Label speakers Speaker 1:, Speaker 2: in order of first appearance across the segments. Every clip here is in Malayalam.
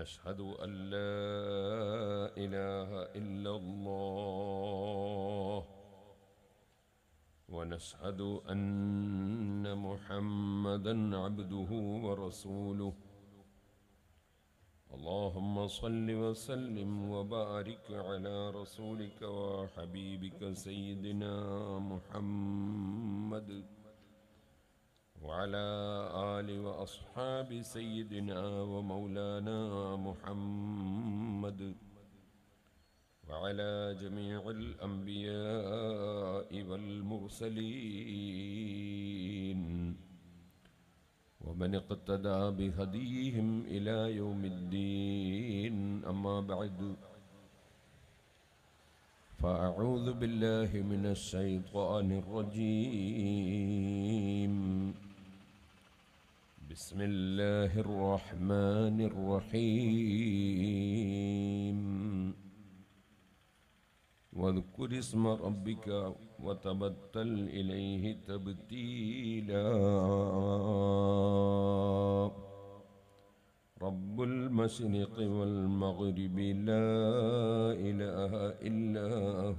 Speaker 1: نشهد أن لا إله إلا الله ونشهد أن محمدا عبده ورسوله اللهم صل وسلم وبارك على رسولك وحبيبك سيدنا محمد وعلى آل وأصحاب سيدنا ومولانا محمد وعلى جميع الأنبياء والمرسلين ومن اقتدى بهديهم إلى يوم الدين أما بعد فأعوذ بالله من الشيطان الرجيم بسم الله الرحمن الرحيم واذكر اسم ربك وتبتل إليه تبتيلا رب المشرق والمغرب لا إله إلا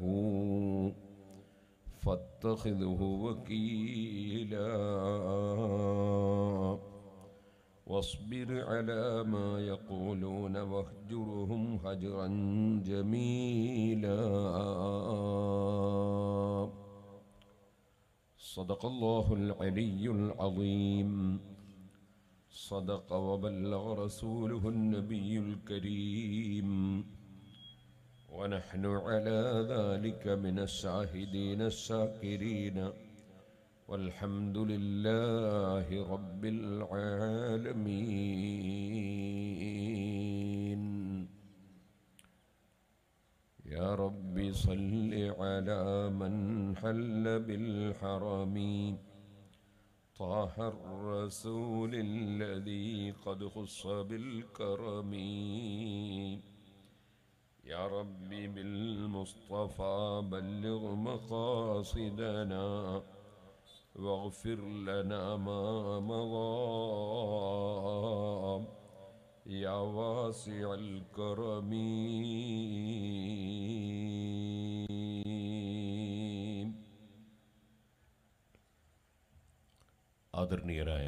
Speaker 1: هو فاتخذه وكيلا واصبر على ما يقولون واهجرهم هجرا جميلا صدق الله العلي العظيم صدق وبلغ رسوله النبي الكريم ونحن على ذلك من الشاهدين الشاكرين والحمد لله رب العالمين يا رب صل على من حل بالحرم طه الرسول الذي قد خص بالكرم يا رب بالمصطفى بلغ مقاصدنا واغفر لنا ما مضى يا واسع الكرم ആദരണീയരായ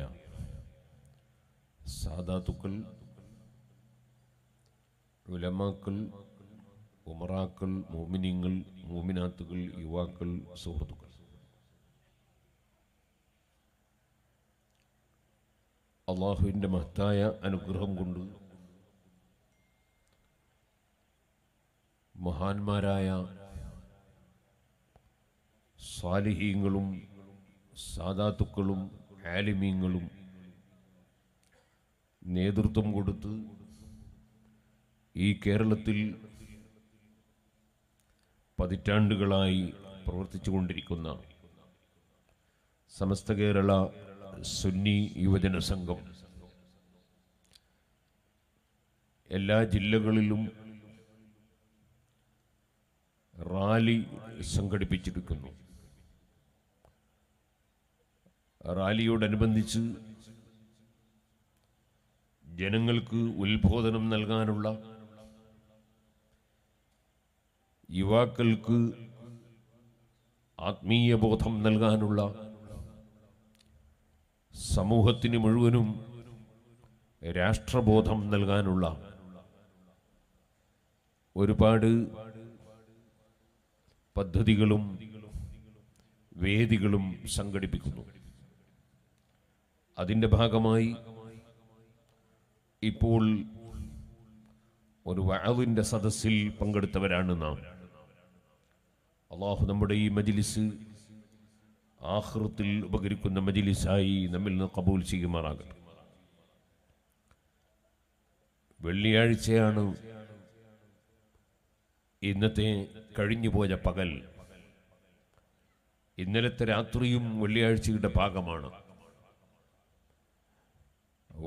Speaker 1: സാദാത്തുക്കൾ ഉലമാക്കൾ ഉമറാക്കൾ മോമിനിങ്ങൾ മോമിനാത്തുകൾ യുവാക്കൾ സുഹൃത്തുക്കൾ അള്ളാഹുവിൻ്റെ മഹത്തായ അനുഗ്രഹം കൊണ്ട് മഹാന്മാരായ സാലിഹീങ്ങളും സാദാത്തുക്കളും ആലിമീങ്ങളും നേതൃത്വം കൊടുത്ത് ഈ കേരളത്തിൽ പതിറ്റാണ്ടുകളായി പ്രവർത്തിച്ചു കൊണ്ടിരിക്കുന്ന സമസ്ത കേരള സുന്നി യുവജന സംഘം എല്ലാ ജില്ലകളിലും റാലി സംഘടിപ്പിച്ചിരിക്കുന്നു റാലിയോടനുബന്ധിച്ച് ജനങ്ങൾക്ക് ഉത്ബോധനം നൽകാനുള്ള യുവാക്കൾക്ക് ആത്മീയ ബോധം നൽകാനുള്ള സമൂഹത്തിന് മുഴുവനും രാഷ്ട്രബോധം നൽകാനുള്ള ഒരുപാട് പദ്ധതികളും വേദികളും സംഘടിപ്പിക്കുന്നു അതിൻ്റെ ഭാഗമായി ഇപ്പോൾ ഒരു വഴവിൻ്റെ സദസ്സിൽ പങ്കെടുത്തവരാണ് നാം അള്ളാഹു നമ്മുടെ ഈ മജിലിസ് ആഹൃത്തിൽ ഉപകരിക്കുന്ന മജിലിസായി നമ്മിൽ നിന്ന് കബൂൽ ചെയ്യുമാറാകട്ടെ വെള്ളിയാഴ്ചയാണ് ഇന്നത്തെ പോയ പകൽ ഇന്നലത്തെ രാത്രിയും വെള്ളിയാഴ്ചയുടെ ഭാഗമാണ്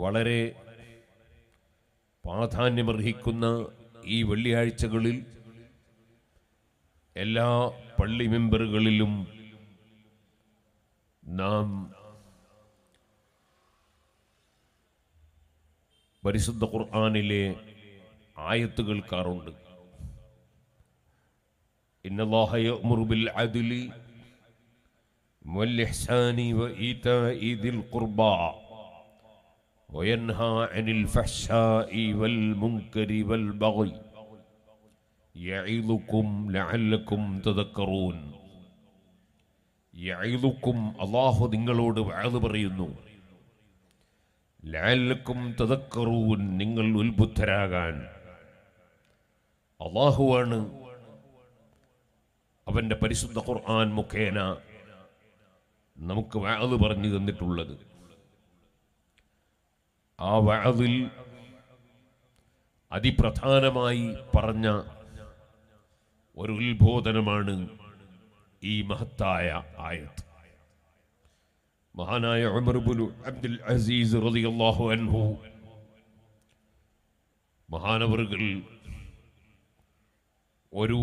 Speaker 1: വളരെ പ്രാധാന്യമർഹിക്കുന്ന ഈ വെള്ളിയാഴ്ചകളിൽ എല്ലാ പള്ളി മെമ്പറുകളിലും നാം പരിശുദ്ധ ഖുർആാനിലെ ആയത്തുകൾ കാറുണ്ട് وينهى عن الفحشاء والمنكر والبغي يعظكم لعلكم تذكرون യായിലുക്കും അള്ളാഹു നിങ്ങളോട് വാഴ് പറയുന്നു ലാലക്കും തതക്കറൂൻ നിങ്ങൾ ഉത്ബുദ്ധരാകാൻ അള്ളാഹുവാണ് അവൻ്റെ പരിശുദ്ധ ഖുർആൻ മുഖേന നമുക്ക് വാഴ് പറഞ്ഞു തന്നിട്ടുള്ളത് ആ വാഴിൽ അതിപ്രധാനമായി പറഞ്ഞ ഒരു ഉത്ബോധനമാണ് ഈ മഹത്തായ ആയത്ത് മഹാനായ ഉമർബുലു അബ്ദുൽ അസീസ് റതിയല്ലാഹു അൻഹു മഹാനവറുകൾ ഒരു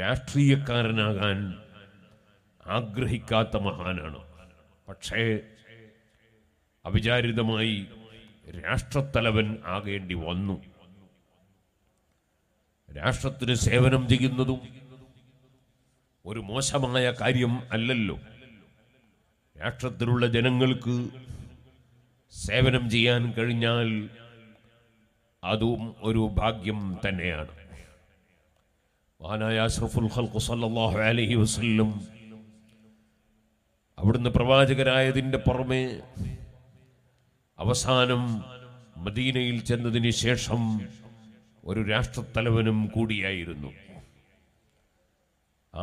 Speaker 1: രാഷ്ട്രീയക്കാരനാകാൻ ആഗ്രഹിക്കാത്ത മഹാനാണ് പക്ഷേ അവിചാരിതമായി രാഷ്ട്രത്തലവൻ ആകേണ്ടി വന്നു രാഷ്ട്രത്തിന് സേവനം ചെയ്യുന്നതും ഒരു മോശമായ കാര്യം അല്ലല്ലോ രാഷ്ട്രത്തിലുള്ള ജനങ്ങൾക്ക് സേവനം ചെയ്യാൻ കഴിഞ്ഞാൽ അതും ഒരു ഭാഗ്യം തന്നെയാണ് മഹാനായ അഷ്റഫുൽ ഹൽഖു അലഹി വസ്ല്ലം അവിടുന്ന് പ്രവാചകരായതിൻ്റെ പുറമെ അവസാനം മദീനയിൽ ചെന്നതിന് ശേഷം ഒരു രാഷ്ട്രത്തലവനും കൂടിയായിരുന്നു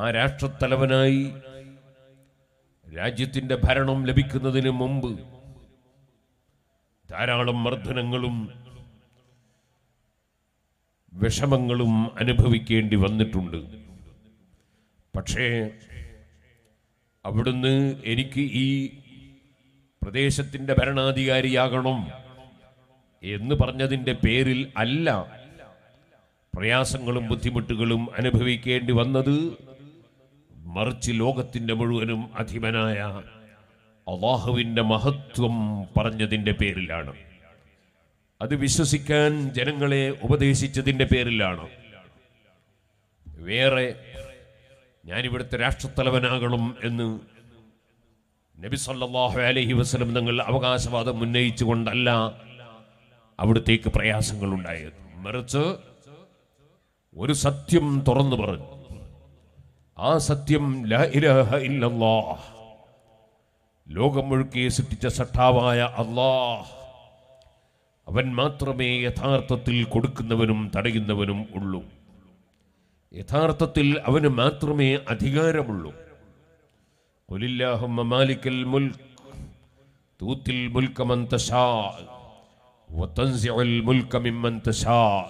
Speaker 1: ആ രാഷ്ട്രത്തലവനായി രാജ്യത്തിന്റെ ഭരണം ലഭിക്കുന്നതിന് മുമ്പ് ധാരാളം മർദ്ദനങ്ങളും വിഷമങ്ങളും അനുഭവിക്കേണ്ടി വന്നിട്ടുണ്ട് പക്ഷേ അവിടുന്ന് എനിക്ക് ഈ പ്രദേശത്തിന്റെ ഭരണാധികാരിയാകണം എന്ന് പറഞ്ഞതിൻ്റെ പേരിൽ അല്ല പ്രയാസങ്ങളും ബുദ്ധിമുട്ടുകളും അനുഭവിക്കേണ്ടി വന്നത് മറിച്ച് ലോകത്തിൻ്റെ മുഴുവനും അധിപനായ അള്ളാഹുവിൻ്റെ മഹത്വം പറഞ്ഞതിൻ്റെ പേരിലാണ് അത് വിശ്വസിക്കാൻ ജനങ്ങളെ ഉപദേശിച്ചതിൻ്റെ പേരിലാണ് വേറെ ഞാനിവിടുത്തെ രാഷ്ട്രത്തലവനാകണം എന്ന് നബി സല്ലാഹു അലഹി വസ്ലം തങ്ങൾ അവകാശവാദം ഉന്നയിച്ചുകൊണ്ടല്ല അവിടത്തേക്ക് പ്രയാസങ്ങളുണ്ടായത് മറിച്ച് ഒരു സത്യം തുറന്നു പറഞ്ഞു ആ സത്യം ലോകം മുഴുക്കെ സൃഷ്ടിച്ച സട്ടാവായ അള്ളാഹ് അവൻ മാത്രമേ യഥാർത്ഥത്തിൽ കൊടുക്കുന്നവനും തടയുന്നവനും ഉള്ളൂ യഥാർത്ഥത്തിൽ അവന് മാത്രമേ അധികാരമുള്ളൂ കൊലില്ലാഹുമ്മ മാലിക്കൽ മുൽക്ക് തൂത്തിൽ മുൽക്കമൻ തശാ وتنزع الملك ممن تشاء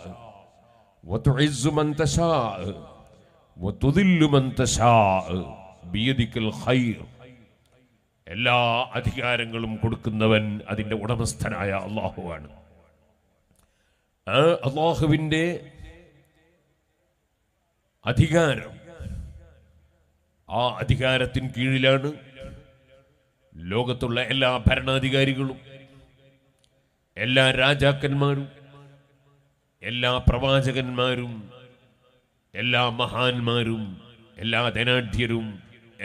Speaker 1: وتعز എല്ലാ അധികാരങ്ങളും കൊടുക്കുന്നവൻ അതിൻ്റെ ഉടമസ്ഥനായ അള്ളാഹുവാണ് ആ അള്ളാഹുവിൻ്റെ അധികാരം ആ അധികാരത്തിന് കീഴിലാണ് ലോകത്തുള്ള എല്ലാ ഭരണാധികാരികളും എല്ലാ രാജാക്കന്മാരും എല്ലാ പ്രവാചകന്മാരും എല്ലാ മഹാന്മാരും എല്ലാ ധനാഢ്യരും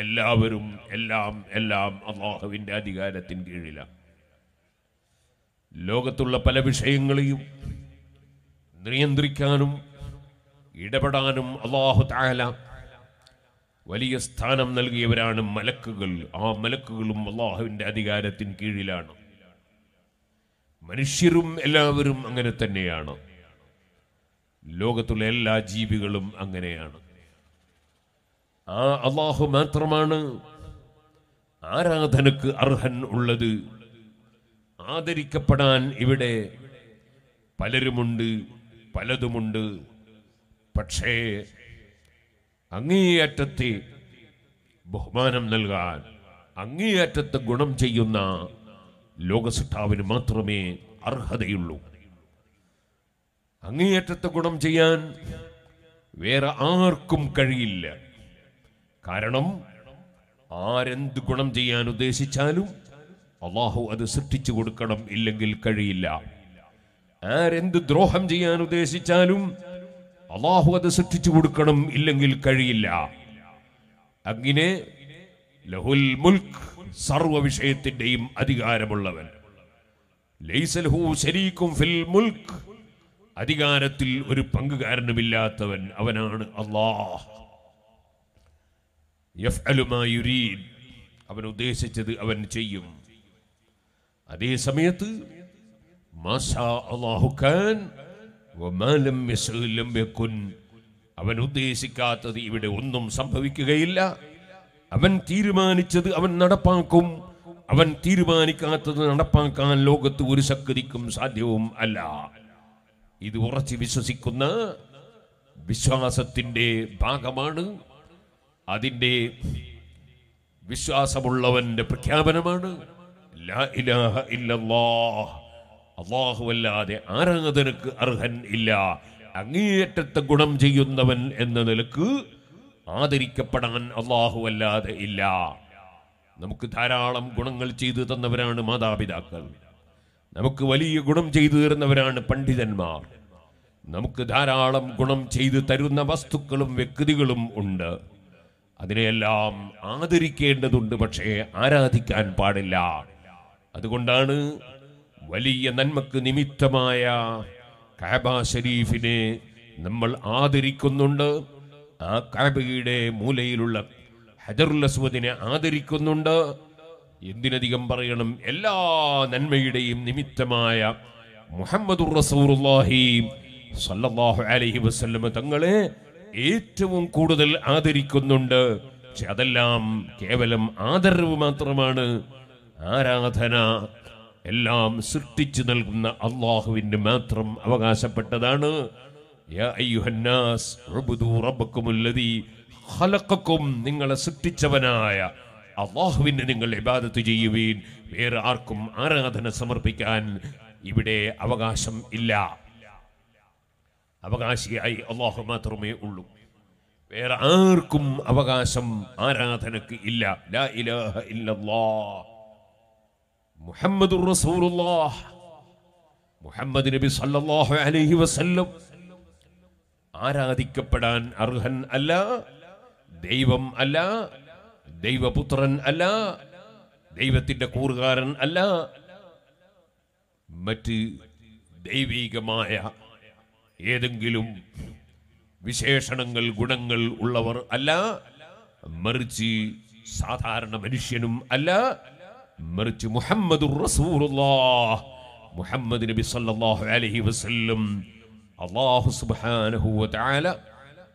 Speaker 1: എല്ലാവരും എല്ലാം എല്ലാം അള്ളാഹുവിൻ്റെ അധികാരത്തിൻ കീഴിലാണ് ലോകത്തുള്ള പല വിഷയങ്ങളെയും നിയന്ത്രിക്കാനും ഇടപെടാനും അള്ളാഹു താല വലിയ സ്ഥാനം നൽകിയവരാണ് മലക്കുകൾ ആ മലക്കുകളും അള്ളാഹുവിൻ്റെ അധികാരത്തിൻ കീഴിലാണ് മനുഷ്യരും എല്ലാവരും അങ്ങനെ തന്നെയാണ് ലോകത്തുള്ള എല്ലാ ജീവികളും അങ്ങനെയാണ് ആ അള്ളാഹു മാത്രമാണ് ആരാധനക്ക് അർഹൻ ഉള്ളത് ആദരിക്കപ്പെടാൻ ഇവിടെ പലരുമുണ്ട് പലതുമുണ്ട് പക്ഷേ അങ്ങേയറ്റത്തെ ബഹുമാനം നൽകാൻ അങ്ങേയറ്റത്തെ ഗുണം ചെയ്യുന്ന ലോകസൃഷ്ടാവിന് മാത്രമേ അർഹതയുള്ളൂ അങ്ങേയറ്റത്തെ ഗുണം ചെയ്യാൻ വേറെ ആർക്കും കഴിയില്ല കാരണം ആരെന്ത് ഗുണം ചെയ്യാൻ ഉദ്ദേശിച്ചാലും അള്ളാഹു അത് സൃഷ്ടിച്ചു കൊടുക്കണം ഇല്ലെങ്കിൽ കഴിയില്ല ആരെന്ത് ദ്രോഹം ചെയ്യാൻ ഉദ്ദേശിച്ചാലും അള്ളാഹു അത് സൃഷ്ടിച്ചു കൊടുക്കണം ഇല്ലെങ്കിൽ കഴിയില്ല അങ്ങനെ ലഹുൽ മുൽക്ക് സർവ വിഷയത്തിൻ്റെയും അധികാരമുള്ളവൻ ലൈസൽഹു ശരീക്കും ഫിൽ മുൽക്ക് അധികാരത്തിൽ ഒരു പങ്കുകാരനുമില്ലാത്തവൻ അവനാണ് അള്ളാഹ് അവൻ ഉദ്ദേശിച്ചത് അവൻ ചെയ്യും അതേ സമയത്ത് അവൻ ഉദ്ദേശിക്കാത്തത് ഇവിടെ ഒന്നും സംഭവിക്കുകയില്ല അവൻ തീരുമാനിച്ചത് അവൻ നടപ്പാക്കും അവൻ തീരുമാനിക്കാത്തത് നടപ്പാക്കാൻ ലോകത്ത് ഒരു ശക്തിക്കും സാധ്യവും അല്ല ഇത് ഉറച്ചു വിശ്വസിക്കുന്ന വിശ്വാസത്തിൻ്റെ ഭാഗമാണ് അതിൻ്റെ വിശ്വാസമുള്ളവൻ്റെ പ്രഖ്യാപനമാണ് അള്ളാഹുവല്ലാതെ ആരാധനക്ക് അർഹൻ ഇല്ല അങ്ങേയറ്റത്തെ ഗുണം ചെയ്യുന്നവൻ എന്ന നിലക്ക് ആദരിക്കപ്പെടാൻ അള്ളാഹുവല്ലാതെ ഇല്ല നമുക്ക് ധാരാളം ഗുണങ്ങൾ ചെയ്തു തന്നവരാണ് മാതാപിതാക്കൾ നമുക്ക് വലിയ ഗുണം ചെയ്തു തരുന്നവരാണ് പണ്ഡിതന്മാർ നമുക്ക് ധാരാളം ഗുണം ചെയ്തു തരുന്ന വസ്തുക്കളും വ്യക്തികളും ഉണ്ട് അതിനെയെല്ലാം ആദരിക്കേണ്ടതുണ്ട് പക്ഷേ ആരാധിക്കാൻ പാടില്ല അതുകൊണ്ടാണ് വലിയ നന്മക്ക് നിമിത്തമായ കാബ ഷരീഫിനെ നമ്മൾ ആദരിക്കുന്നുണ്ട് ആ കാബയുടെ മൂലയിലുള്ള ഹജറുൽ അസ്വദിനെ ആദരിക്കുന്നുണ്ട് എന്തിനധികം പറയണം എല്ലാ നന്മയുടെയും നിമിത്തമായ മുഹമ്മദുർ റസൂറുല്ലാഹി സല്ലല്ലാഹു അലൈഹി വസല്ലം തങ്ങളെ ഏറ്റവും കൂടുതൽ ആദരിക്കുന്നുണ്ട് പക്ഷെ അതെല്ലാം കേവലം ആദരവ് മാത്രമാണ് ആരാധന എല്ലാം സൃഷ്ടിച്ചു നൽകുന്ന അള്ളാഹുവിന് മാത്രം അവകാശപ്പെട്ടതാണ് നിങ്ങളെ സൃഷ്ടിച്ചവനായ അള്ളാഹുവിന് നിങ്ങൾ ഇബാദത്ത് ചെയ്യുവീൻ വേറെ ആർക്കും ആരാധന സമർപ്പിക്കാൻ ഇവിടെ അവകാശം ഇല്ല അവകാശിയായി അള്ളാഹു മാത്രമേ ഉള്ളൂ വേറെ ആർക്കും അവകാശം ആരാധനക്ക് ഇല്ല ലാ ഇലാഹ ഇല്ലല്ലാഹ് മുഹമ്മദുർ റസൂലുള്ളാഹ് മുഹമ്മദ് നബി സല്ലല്ലാഹു അലൈഹി വസല്ലം ആരാധിക്കപ്പെടാൻ അർഹൻ അല്ല ദൈവം അല്ല ദൈവപുത്രൻ അല്ല ദൈവത്തിന്റെ കൂറുകാരൻ അല്ല മറ്റ് ദൈവീകമായ ഏതെങ്കിലും വിശേഷണങ്ങൾ ഗുണങ്ങൾ ഉള്ളവർ അല്ല മറിച്ച് സാധാരണ മനുഷ്യനും അല്ല മറിച്ച് മുഹമ്മദ് മുഹമ്മദ് നബി സല്ലല്ലാഹു അലൈഹി വസല്ലം അള്ളാഹു സുബ്ഹാനഹു വതആല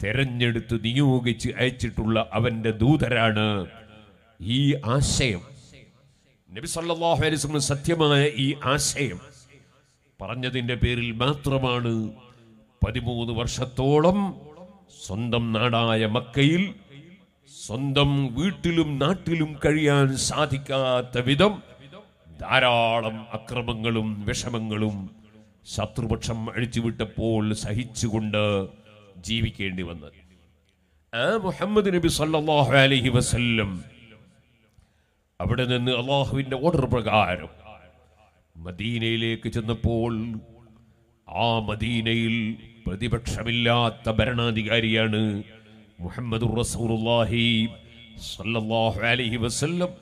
Speaker 1: തെരഞ്ഞെടുത്ത് നിയോഗിച്ച് അയച്ചിട്ടുള്ള അവന്റെ ദൂതരാണ് ഈ ആശയം നബി സത്യമായ ഈ ആശയം പറഞ്ഞതിൻ്റെ പേരിൽ മാത്രമാണ് പതിമൂന്ന് വർഷത്തോളം സ്വന്തം നാടായ മക്കയിൽ സ്വന്തം വീട്ടിലും നാട്ടിലും കഴിയാൻ സാധിക്കാത്ത വിധം ധാരാളം അക്രമങ്ങളും വിഷമങ്ങളും ശത്രുപക്ഷം അഴിച്ചുവിട്ടപ്പോൾ സഹിച്ചുകൊണ്ട് ജീവിക്കേണ്ടി വന്നത് ആ മുഹമ്മദ് നബി സല്ലാഹു അലഹി വസ്ല്ലം അവിടെ നിന്ന് അള്ളാഹുവിന്റെ ഓർഡർ പ്രകാരം മദീനയിലേക്ക് ചെന്നപ്പോൾ ആ മദീനയിൽ പ്രതിപക്ഷമില്ലാത്ത ഭരണാധികാരിയാണ് മുഹമ്മദ് അലഹി വസ്ല്ലം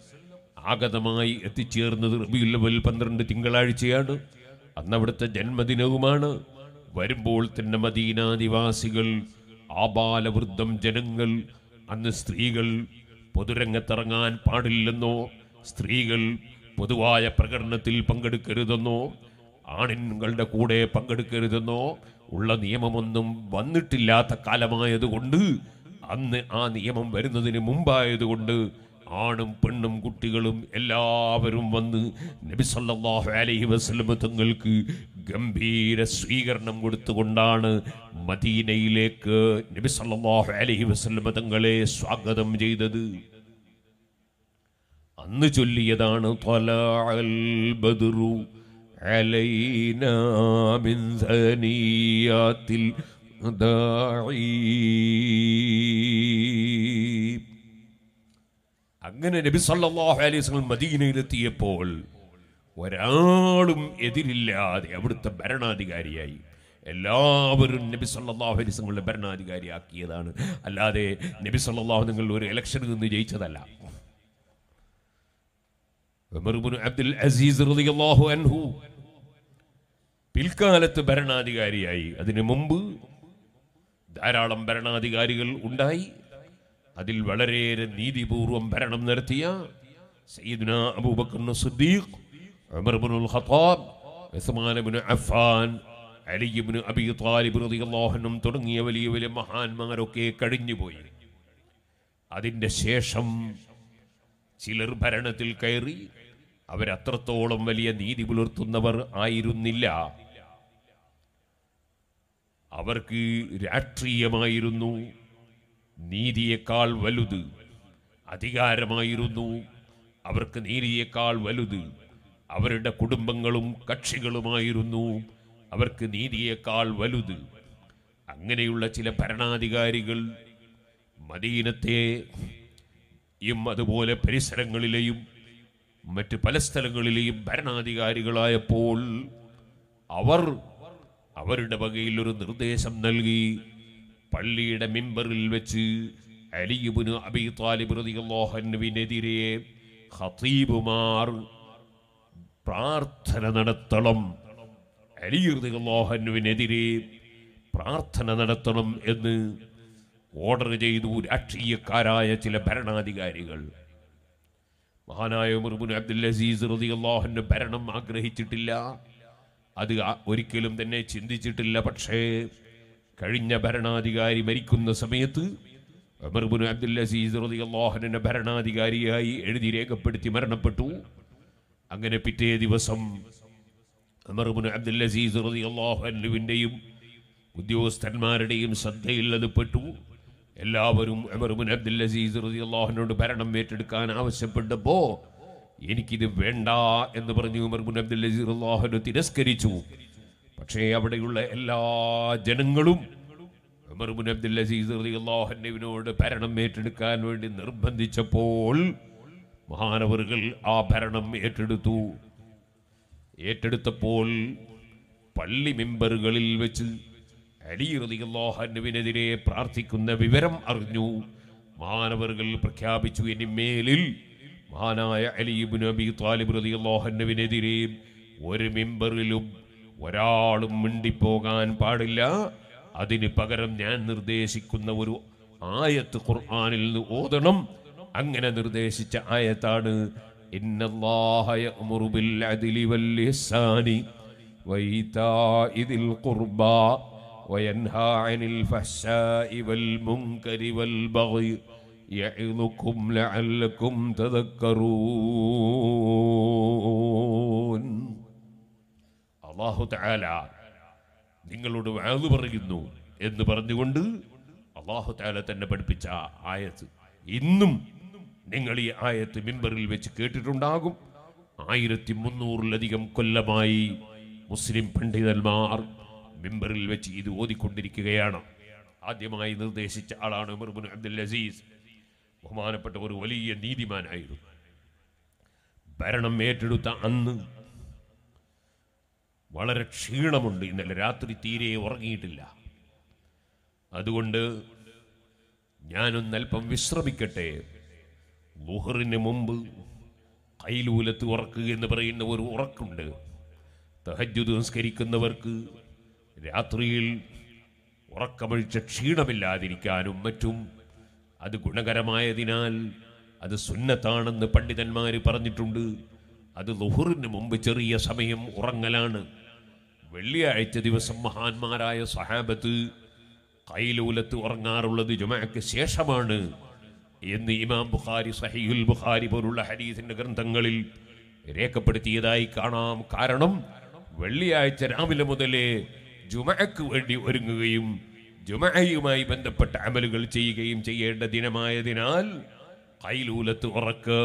Speaker 1: ആഗതമായി എത്തിച്ചേർന്നത് റബിയുല്ലവൽ പന്ത്രണ്ട് തിങ്കളാഴ്ചയാണ് അന്നവിടുത്തെ ജന്മദിനവുമാണ് വരുമ്പോൾ തന്നെ മദീന നിവാസികൾ ആബാലവൃദ്ധം ജനങ്ങൾ അന്ന് സ്ത്രീകൾ പൊതുരംഗത്തിറങ്ങാൻ പാടില്ലെന്നോ സ്ത്രീകൾ പൊതുവായ പ്രകടനത്തിൽ പങ്കെടുക്കരുതെന്നോ ആണുങ്ങളുടെ കൂടെ പങ്കെടുക്കരുതെന്നോ ഉള്ള നിയമമൊന്നും വന്നിട്ടില്ലാത്ത കാലമായതുകൊണ്ട് അന്ന് ആ നിയമം വരുന്നതിന് മുമ്പായതുകൊണ്ട് ആണും പെണ്ണും കുട്ടികളും എല്ലാവരും വന്ന് നബി സല്ലല്ലാഹു അലഹി വസ്ലമ തങ്ങൾക്ക് ഗംഭീര സ്വീകരണം കൊടുത്തുകൊണ്ടാണ് മദീനയിലേക്ക് നബി സല്ലല്ലാഹു അലഹി വസ്ലമ തങ്ങളെ സ്വാഗതം ചെയ്തത് അന്ന് ചൊല്ലിയതാണ് അലൈനാ അലൈന മിൻ ദാഇ അങ്ങനെ നബി സല്ലാഹു അലൈഹി മദീനയിലെത്തിയപ്പോൾ ഒരാളും എതിരില്ലാതെ അവിടുത്തെ ഭരണാധികാരിയായി എല്ലാവരും നബി സല്ലാഹു അലൈഹി ഭരണാധികാരി ഭരണാധികാരിയാക്കിയതാണ് അല്ലാതെ നബി സല്ലാഹു നിങ്ങൾ ഒരു ഇലക്ഷൻ നിന്ന് ജയിച്ചതല്ല അബ്ദുൽ അസീസ് അൻഹു പിൽക്കാലത്ത് ഭരണാധികാരിയായി അതിനു മുമ്പ് ധാരാളം ഭരണാധികാരികൾ ഉണ്ടായി അതിൽ വളരെയേറെ നീതിപൂർവം ഭരണം നടത്തിയ സയ്യിദ്ന അബൂബക്കർ സിദ്ദീഖ് അമർബുൽ ഖത്താബ് ഉസ്മാൻ അഫ്ഫാൻ അലി ഇബ്നു അബീ ത്വാലിബ് റളിയല്ലാഹു അൻഹു തുടങ്ങിയ വലിയ വലിയ മഹാന്മാരൊക്കെ കഴിഞ്ഞുപോയി അതിൻ്റെ ശേഷം ചിലർ ഭരണത്തിൽ കയറി അവർ അത്രത്തോളം വലിയ നീതി പുലർത്തുന്നവർ ആയിരുന്നില്ല അവർക്ക് രാഷ്ട്രീയമായിരുന്നു നീതിയേക്കാൾ വലുത് അധികാരമായിരുന്നു അവർക്ക് നീതിയേക്കാൾ വലുത് അവരുടെ കുടുംബങ്ങളും കക്ഷികളുമായിരുന്നു അവർക്ക് നീതിയേക്കാൾ വലുത് അങ്ങനെയുള്ള ചില ഭരണാധികാരികൾ മദീനത്തെ യും അതുപോലെ പരിസരങ്ങളിലെയും മറ്റ് പല സ്ഥലങ്ങളിലെയും ഭരണാധികാരികളായപ്പോൾ അവർ അവരുടെ വകയിൽ ഒരു നിർദ്ദേശം നൽകി പള്ളിയുടെ മിമ്പറിൽ വെച്ച് അലിയുബിന് അബി താലിബ് റതിയുള്ളോഹന്നുവിനെതിരെ ഹത്തീബുമാർ പ്രാർത്ഥന നടത്തണം അലിയുള്ളോഹന്നുവിനെതിരെ പ്രാർത്ഥന നടത്തണം എന്ന് ഓർഡർ ചെയ്തു രാഷ്ട്രീയക്കാരായ ചില ഭരണാധികാരികൾ മഹാനായ മുർബുൻ അബ്ദുൽ അസീസ് റതിയുള്ളോഹൻ്റെ ഭരണം ആഗ്രഹിച്ചിട്ടില്ല അത് ഒരിക്കലും തന്നെ ചിന്തിച്ചിട്ടില്ല പക്ഷേ കഴിഞ്ഞ ഭരണാധികാരി മരിക്കുന്ന സമയത്ത് അമർബുൻ അബ്ദുൽ അസീസ് ഭരണാധികാരിയായി എഴുതി രേഖപ്പെടുത്തി മരണപ്പെട്ടു അങ്ങനെ പിറ്റേ ദിവസം അമർബുൻ അബ്ദുൽ അസീസ് റളിയല്ലാഹുവിൻ്റെയും ഉദ്യോഗസ്ഥന്മാരുടെയും ശ്രദ്ധയിൽ അത് പെട്ടു എല്ലാവരും അമർബുൻ അബ്ദുൽ അസീസ് റളിയല്ലാഹുവിനോട് ഭരണം ഏറ്റെടുക്കാൻ ആവശ്യപ്പെട്ടപ്പോൾ എനിക്കിത് വേണ്ട എന്ന് പറഞ്ഞു അമർബുൻ അബ്ദുൽ അസീസ് തിരസ്കരിച്ചു പക്ഷേ അവിടെയുള്ള എല്ലാ ജനങ്ങളും ോട് അബ്ദുൽ അസീസ് ഭരണം ഏറ്റെടുക്കാൻ വേണ്ടി നിർബന്ധിച്ചപ്പോൾ മഹാനവറുകൾ ആ ഭരണം ഏറ്റെടുത്തു ഏറ്റെടുത്തപ്പോൾ പള്ളി മെമ്പറുകളിൽ വെച്ച് അലി റലിയല്ലാഹുവിനെതിരെ പ്രാർത്ഥിക്കുന്ന വിവരം അറിഞ്ഞു മഹാനവറുകൾ പ്രഖ്യാപിച്ചു ഇനി മേലിൽ മഹാനായ അലിബുനബി നബി താലിബ് റലിയല്ലാഹുവിനെതിരെ ഒരു മെമ്പറിലും ഒരാളും മിണ്ടിപ്പോകാൻ പാടില്ല അതിന് പകരം ഞാൻ നിർദ്ദേശിക്കുന്ന ഒരു ആയത്ത് ഖുർആാനിൽ നിന്ന് ഓതണം അങ്ങനെ നിർദ്ദേശിച്ച ആയത്താണ് ും അള്ളാഹു താല നിങ്ങളോട് വാങ്ങു പറയുന്നു എന്ന് പറഞ്ഞുകൊണ്ട് അള്ളാഹു താല തന്നെ പഠിപ്പിച്ച ആയത്ത് ഇന്നും നിങ്ങൾ ഈ ആയത്ത് മിമ്പറിൽ വെച്ച് കേട്ടിട്ടുണ്ടാകും ആയിരത്തി മുന്നൂറിലധികം കൊല്ലമായി മുസ്ലിം പണ്ഡിതന്മാർ മിമ്പറിൽ വെച്ച് ഇത് ഓതിക്കൊണ്ടിരിക്കുകയാണ് ആദ്യമായി നിർദ്ദേശിച്ച ആളാണ് അബ്ദുൽ അസീസ് ബഹുമാനപ്പെട്ട ഒരു വലിയ നീതിമാനായിരുന്നു ഭരണം ഏറ്റെടുത്ത അന്ന് വളരെ ക്ഷീണമുണ്ട് ഇന്നലെ രാത്രി തീരെ ഉറങ്ങിയിട്ടില്ല അതുകൊണ്ട് ഞാനൊന്നൽപ്പം വിശ്രമിക്കട്ടെ ലുഹറിന് മുമ്പ് കൈലൂലത്ത് ഉറക്കുക എന്ന് പറയുന്ന ഒരു ഉറക്കുണ്ട് തഹജുദ് നിസ്കരിക്കുന്നവർക്ക് രാത്രിയിൽ ഉറക്കമൊഴിച്ച ക്ഷീണമില്ലാതിരിക്കാനും മറ്റും അത് ഗുണകരമായതിനാൽ അത് സുന്നത്താണെന്ന് പണ്ഡിതന്മാർ പറഞ്ഞിട്ടുണ്ട് അത് ലുഹറിന് മുമ്പ് ചെറിയ സമയം ഉറങ്ങലാണ് വെള്ളിയാഴ്ച ദിവസം മഹാന്മാരായ സഹാബത്ത് കൈലൂലത്ത് ഉറങ്ങാറുള്ളത് ജുമാക്ക് ശേഷമാണ് എന്ന് ഇമാം ബുഖാരി സഹീഹുൽ ബുഖാരി പോലുള്ള ഹരീസിന്റെ ഗ്രന്ഥങ്ങളിൽ രേഖപ്പെടുത്തിയതായി കാണാം കാരണം വെള്ളിയാഴ്ച രാവിലെ മുതലേ ജുമാക്ക് വേണ്ടി ഒരുങ്ങുകയും ജുമയുമായി ബന്ധപ്പെട്ട അമലുകൾ ചെയ്യുകയും ചെയ്യേണ്ട ദിനമായതിനാൽ കൈലൂലത്ത് ഉറക്ക്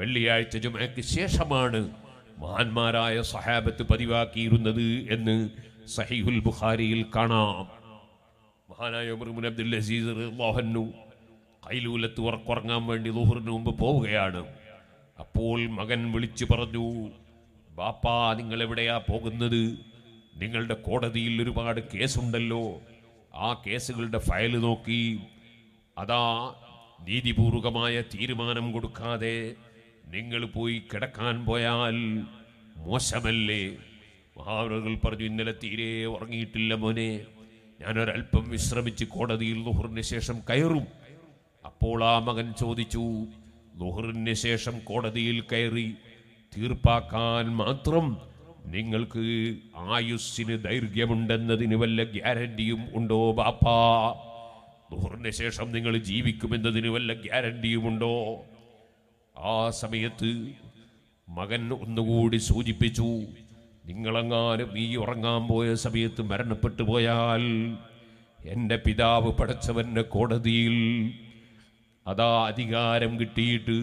Speaker 1: വെള്ളിയാഴ്ച ജുമാക്ക് ശേഷമാണ് മഹാന്മാരായ സഹാബത്ത് പതിവാക്കിയിരുന്നത് എന്ന് സഹിഹുൽ ബുഖാരിയിൽ കാണാം മഹാനായ ഉമർമുൻ അബ്ദുൽ അസീസ് ലോഹന്നു കൈലൂലത്ത് ഉറക്കുറങ്ങാൻ വേണ്ടി ദുഹറിന് മുമ്പ് പോവുകയാണ് അപ്പോൾ മകൻ വിളിച്ചു പറഞ്ഞു ബാപ്പാ നിങ്ങൾ എവിടെയാ പോകുന്നത് നിങ്ങളുടെ കോടതിയിൽ ഒരുപാട് കേസുണ്ടല്ലോ ആ കേസുകളുടെ ഫയൽ നോക്കി അതാ നീതിപൂർവകമായ തീരുമാനം കൊടുക്കാതെ നിങ്ങൾ പോയി കിടക്കാൻ പോയാൽ മോശമല്ലേ മഹാവനകൾ പറഞ്ഞു ഇന്നലെ തീരെ ഉറങ്ങിയിട്ടില്ല മോനെ ഞാനൊരൽപ്പം വിശ്രമിച്ച് കോടതിയിൽ ലുഹറിന് ശേഷം കയറും അപ്പോൾ ആ മകൻ ചോദിച്ചു ലുഹറിന് ശേഷം കോടതിയിൽ കയറി തീർപ്പാക്കാൻ മാത്രം നിങ്ങൾക്ക് ആയുസ്സിന് ദൈർഘ്യമുണ്ടെന്നതിന് വല്ല ഗ്യാരണ്ടിയും ഉണ്ടോ ബാപ്പാ ലുഹറിന് ശേഷം നിങ്ങൾ ജീവിക്കുമെന്നതിന് വല്ല ഗ്യാരണ്ടിയുമുണ്ടോ ഉണ്ടോ ആ സമയത്ത് മകൻ ഒന്നുകൂടി സൂചിപ്പിച്ചു നിങ്ങളെങ്ങാനും ഈ ഉറങ്ങാൻ പോയ സമയത്ത് മരണപ്പെട്ടു പോയാൽ എൻ്റെ പിതാവ് പഠിച്ചവൻ്റെ കോടതിയിൽ അതാ അധികാരം കിട്ടിയിട്ട്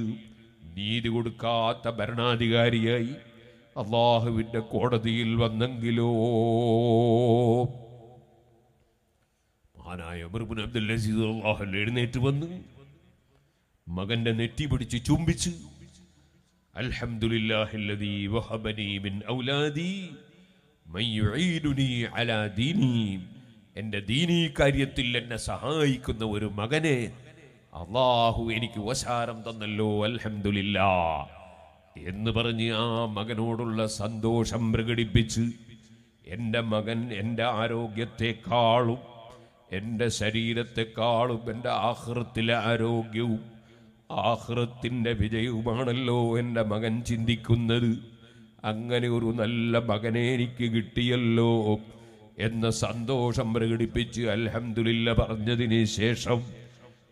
Speaker 1: നീതി കൊടുക്കാത്ത ഭരണാധികാരിയായി അള്ളാഹുവിൻ്റെ കോടതിയിൽ വന്നെങ്കിലോ മഹാനായ അബ്ദുൽ അസീസ് അള്ളാഹു എഴുന്നേറ്റ് വന്ന് മകന്റെ നെറ്റി പിടിച്ച് ചുംബിച്ച് എന്റെ ദീനീ കാര്യത്തിൽ എന്നെ സഹായിക്കുന്ന ഒരു മകനെ അള്ളാഹു എനിക്ക് ഉപസാരം തന്നല്ലോ അൽഹമില്ല എന്ന് പറഞ്ഞ് ആ മകനോടുള്ള സന്തോഷം പ്രകടിപ്പിച്ച് എൻ്റെ മകൻ എൻ്റെ ആരോഗ്യത്തെക്കാളും എൻ്റെ ശരീരത്തെക്കാളും എൻ്റെ ആഹൃത്തിലെ ആരോഗ്യവും ആഹ്റത്തിൻ്റെ വിജയവുമാണല്ലോ എൻ്റെ മകൻ ചിന്തിക്കുന്നത് അങ്ങനെ ഒരു നല്ല മകനെ എനിക്ക് കിട്ടിയല്ലോ എന്ന സന്തോഷം പ്രകടിപ്പിച്ച് അൽഹംദുലില്ല പറഞ്ഞതിന് ശേഷം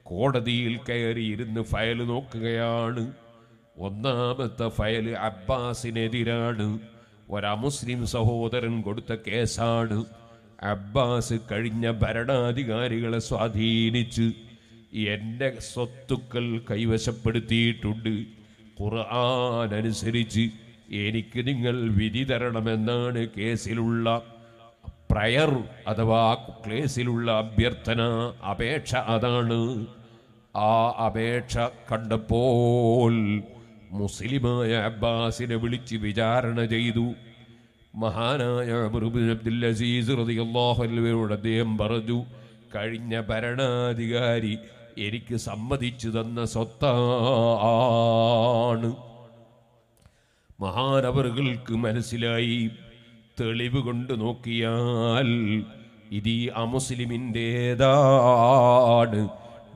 Speaker 1: കോടതിയിൽ കയറിയിരുന്ന് ഫയൽ നോക്കുകയാണ് ഒന്നാമത്തെ ഫയൽ അബ്ബാസിനെതിരാണ് ഒരമുസ്ലിം സഹോദരൻ കൊടുത്ത കേസാണ് അബ്ബാസ് കഴിഞ്ഞ ഭരണാധികാരികളെ സ്വാധീനിച്ച് എന്റെ സ്വത്തുക്കൾ കൈവശപ്പെടുത്തിയിട്ടുണ്ട് ഖുർആൻ അനുസരിച്ച് എനിക്ക് നിങ്ങൾ വിധി തരണമെന്നാണ് കേസിലുള്ള പ്രയർ അഥവാ ക്ലേസിലുള്ള അഭ്യർത്ഥന അപേക്ഷ അതാണ് ആ അപേക്ഷ കണ്ടപ്പോൾ മുസ്ലിമായ അബ്ബാസിനെ വിളിച്ച് വിചാരണ ചെയ്തു മഹാനായ അബ്ദുൽ അസീസ് അദ്ദേഹം പറഞ്ഞു കഴിഞ്ഞ ഭരണാധികാരി എനിക്ക് സമ്മതിച്ചു തന്ന സ്വത്താണ് മഹാനവറുകൾക്ക് മനസ്സിലായി തെളിവ് കൊണ്ട് നോക്കിയാൽ ഇതീ അമുസ്ലിമിൻ്റെതാണ് അമുസ്ലിമിൻ്റേതാണ്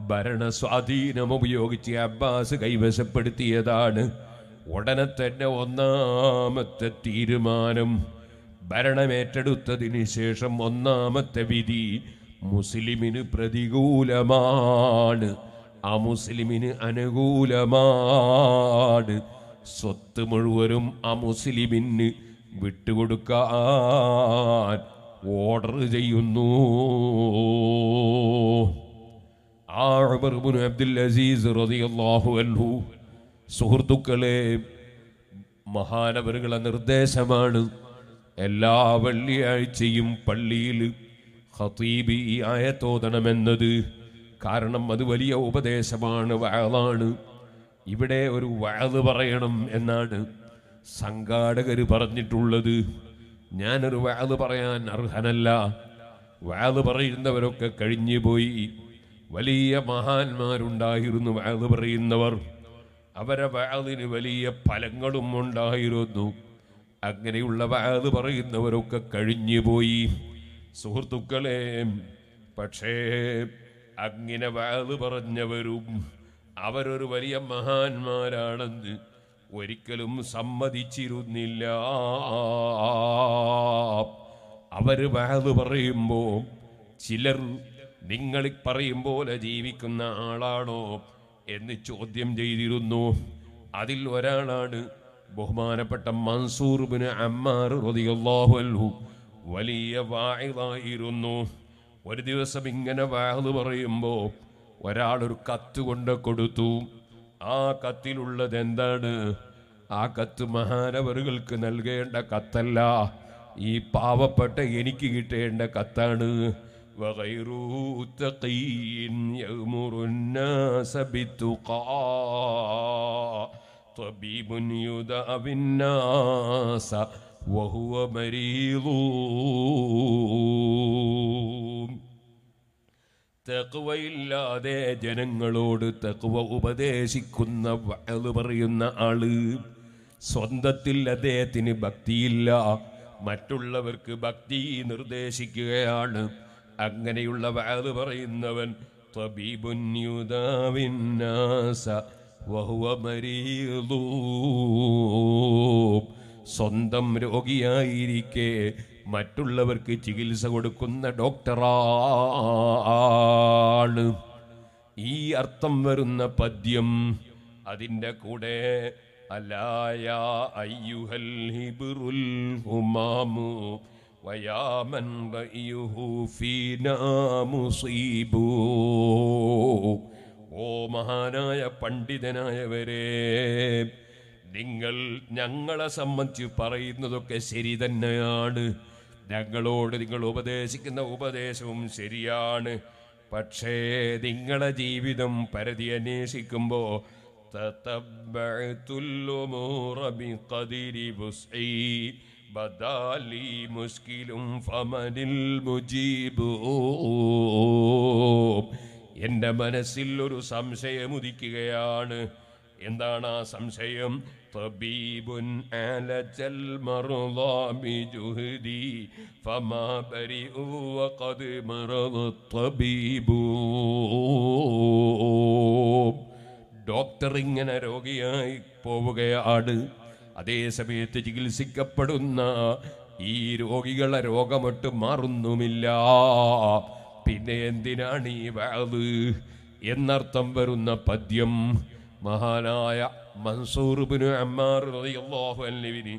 Speaker 1: ഭരണസ്വാധീനം ഉപയോഗിച്ച് അബ്ബാസ് കൈവശപ്പെടുത്തിയതാണ് ഉടനെ തന്നെ ഒന്നാമത്തെ തീരുമാനം ഭരണമേറ്റെടുത്തതിന് ശേഷം ഒന്നാമത്തെ വിധി മുസ്ലിമിന് പ്രതികൂലമാണ് മുസ്ലിമിന് അനുകൂലമാണ് സ്വത്ത് മുഴുവനും മുസ്ലിമിന് വിട്ടുകൊടുക്കാൻ ഓർഡർ ചെയ്യുന്നു അബ്ദുൽ അസീസ് അൻഹു സുഹൃത്തുക്കളെ മഹാനവരുകളുടെ നിർദ്ദേശമാണ് എല്ലാ വെള്ളിയാഴ്ചയും പള്ളിയിൽ ഖത്തീബ് ഈ ആയത്തോതണമെന്നത് കാരണം അത് വലിയ ഉപദേശമാണ് വയലാണ് ഇവിടെ ഒരു വയത് പറയണം എന്നാണ് സംഘാടകർ പറഞ്ഞിട്ടുള്ളത് ഞാനൊരു വയത് പറയാൻ അർഹനല്ല വയത് പറയുന്നവരൊക്കെ കഴിഞ്ഞു പോയി വലിയ മഹാന്മാരുണ്ടായിരുന്നു വയത് പറയുന്നവർ അവരെ വയതിന് വലിയ ഫലങ്ങളും ഉണ്ടായിരുന്നു അങ്ങനെയുള്ള വയത് പറയുന്നവരൊക്കെ കഴിഞ്ഞു പോയി സുഹൃത്തുക്കളെ പക്ഷേ അങ്ങനെ വാത് പറഞ്ഞവരും അവരൊരു വലിയ മഹാന്മാരാണെന്ന് ഒരിക്കലും സമ്മതിച്ചിരുന്നില്ല അവര് വാത് പറയുമ്പോൾ ചിലർ നിങ്ങൾ പറയും പോലെ ജീവിക്കുന്ന ആളാണോ എന്ന് ചോദ്യം ചെയ്തിരുന്നു അതിൽ ഒരാളാണ് ബഹുമാനപ്പെട്ട മൻസൂർ ബിൻ അമ്മാർ റതിയല്ലാഹു അൻഹു വലിയ വായിലായിരുന്നു ഒരു ദിവസം ഇങ്ങനെ വാഹത് പറയുമ്പോൾ ഒരാളൊരു കത്ത് കൊണ്ട് കൊടുത്തു ആ കത്തിലുള്ളത് എന്താണ് ആ കത്ത് മഹാനവറുകൾക്ക് നൽകേണ്ട കത്തല്ല ഈ പാവപ്പെട്ട എനിക്ക് കിട്ടേണ്ട കത്താണ് ും وهو مريض ഇല്ലാതെ ജനങ്ങളോട് തക്കവ ഉപദേശിക്കുന്ന അത് പറയുന്ന ആള് സ്വന്തത്തിൽ അദ്ദേഹത്തിന് ഭക്തിയില്ല മറ്റുള്ളവർക്ക് ഭക്തി നിർദ്ദേശിക്കുകയാണ് അങ്ങനെയുള്ള വാത് പറയുന്നവൻ ത്വബീബുന്യുദാവിന്നാസ വഹുവ മരീലൂ സ്വന്തം രോഗിയായിരിക്കെ മറ്റുള്ളവർക്ക് ചികിത്സ കൊടുക്കുന്ന ഡോക്ടറാണ് ഈ അർത്ഥം വരുന്ന പദ്യം അതിൻ്റെ കൂടെ അലായ അയ്യുഹൽ ഹിബുറുൽ ഹുമാമു വയാമൻ മുസീബു ഓ മഹാനായ പണ്ഡിതനായവരേ നിങ്ങൾ ഞങ്ങളെ സംബന്ധിച്ച് പറയുന്നതൊക്കെ ശരി തന്നെയാണ് ഞങ്ങളോട് നിങ്ങൾ ഉപദേശിക്കുന്ന ഉപദേശവും ശരിയാണ് പക്ഷേ നിങ്ങളെ ജീവിതം പരതി അന്വേഷിക്കുമ്പോൾ എൻ്റെ മനസ്സിൽ ഒരു സംശയം ഉദിക്കുകയാണ് എന്താണ് ആ സംശയം طبيب ബി المرضى ഫമാ فما برئ وقد مرض തബീബു ഡോക്ടർ ഇങ്ങനെ രോഗിയായി പോവുകയാണ് അതേ സമയത്ത് ചികിത്സിക്കപ്പെടുന്ന ഈ രോഗികളെ രോഗമൊട്ട് മാറുന്നുമില്ല പിന്നെ എന്തിനാണ് ഈ വാത് എന്നർത്ഥം വരുന്ന പദ്യം മഹാനായ മൻസൂർ ബിനു അമ്മാർ റളിയല്ലാഹു അൻഹുവിന്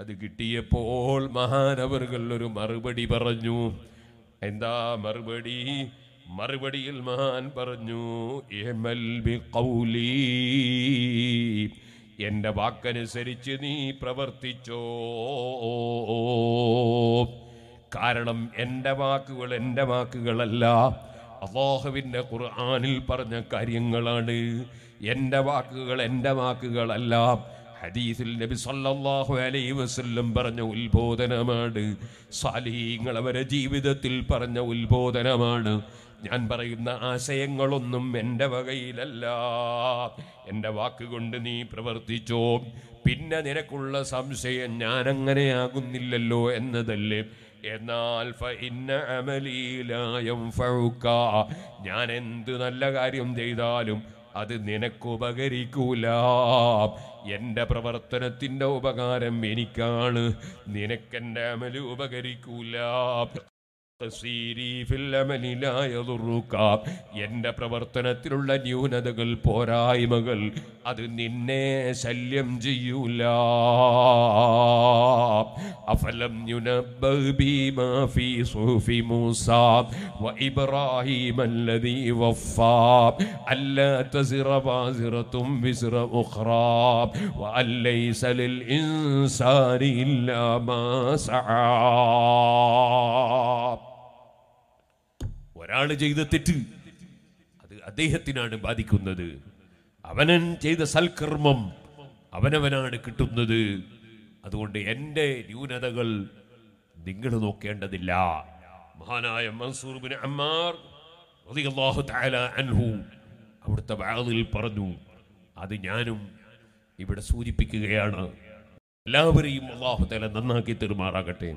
Speaker 1: അത് കിട്ടിയപ്പോൾ മഹാനവറുകൾ ഒരു മറുപടി പറഞ്ഞു എന്താ മറുപടി മറുപടിയിൽ മഹാൻ പറഞ്ഞു എൻ്റെ വാക്കനുസരിച്ച് നീ പ്രവർത്തിച്ചോ കാരണം എൻ്റെ വാക്കുകൾ എൻ്റെ വാക്കുകളല്ല അല്ലാഹുവിൻ്റെ ഖുർആാനിൽ പറഞ്ഞ കാര്യങ്ങളാണ് എന്റെ വാക്കുകൾ എന്റെ വാക്കുകളെല്ലാം ഹദീസിൽ നബി സല്ലല്ലാഹു അലൈഹി വസല്ലം പറഞ്ഞ ഉത്ബോധനമാണ് സാലിഹീങ്ങൾ അവരെ ജീവിതത്തിൽ പറഞ്ഞ ഉത്ബോധനമാണ് ഞാൻ പറയുന്ന ആശയങ്ങളൊന്നും എൻ്റെ വകയിലല്ല എൻ്റെ വാക്കുകൊണ്ട് നീ പ്രവർത്തിച്ചോ പിന്നെ നിനക്കുള്ള സംശയം ഞാൻ അങ്ങനെ ആകുന്നില്ലല്ലോ എന്നതല്ലേ എന്നാൽ ഞാൻ എന്ത് നല്ല കാര്യം ചെയ്താലും അത് നിനക്കുപകരിക്കൂല എൻ്റെ പ്രവർത്തനത്തിൻ്റെ ഉപകാരം എനിക്കാണ് നിനക്കെൻ്റെ അമല് ഉപകരിക്കൂല قصيري في الأمل لا يضرك ين بربرتنا ترول نيونا دقل بوراي مغل أدن سليم جيولا أفلم ينبغ بما في صوف موسى وإبراهيم الذي وفى ألا تزر بازرة بزر أخرى وأن ليس للإنسان إلا ما سعى ഒരാൾ ചെയ്ത തെറ്റ് അത് അദ്ദേഹത്തിനാണ് ബാധിക്കുന്നത് അവനൻ ചെയ്ത സൽക്കർമ്മം അവനവനാണ് കിട്ടുന്നത് അതുകൊണ്ട് എൻ്റെ ന്യൂനതകൾ നിങ്ങൾ നോക്കേണ്ടതില്ല മഹാനായ മൻസൂർ ബിൻ അമ്മാർ റളിയല്ലാഹു തആല അൻഹു അവിടുത്തെ വാതിൽ പറഞ്ഞു അത് ഞാനും ഇവിടെ സൂചിപ്പിക്കുകയാണ് എല്ലാവരെയും അള്ളാഹു തല നന്നാക്കി തെരുമാറാകട്ടെ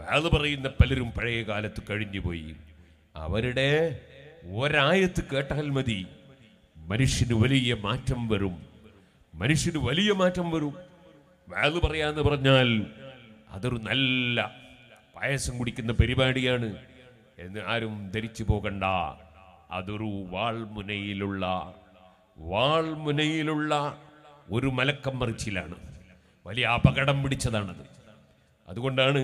Speaker 1: വേദ പറയുന്ന പലരും പഴയ കാലത്ത് കഴിഞ്ഞുപോയി അവരുടെ ഒരായത്ത് കേട്ടാൽ മതി മനുഷ്യന് വലിയ മാറ്റം വരും മനുഷ്യന് വലിയ മാറ്റം വരും വേദ പറയാന്ന് പറഞ്ഞാൽ അതൊരു നല്ല പായസം കുടിക്കുന്ന പരിപാടിയാണ് എന്ന് ആരും ധരിച്ചു പോകണ്ട അതൊരു വാൾമുനയിലുള്ള വാൾമുനയിലുള്ള ഒരു മലക്കം മറിച്ചിലാണ് വലിയ അപകടം പിടിച്ചതാണത് അതുകൊണ്ടാണ്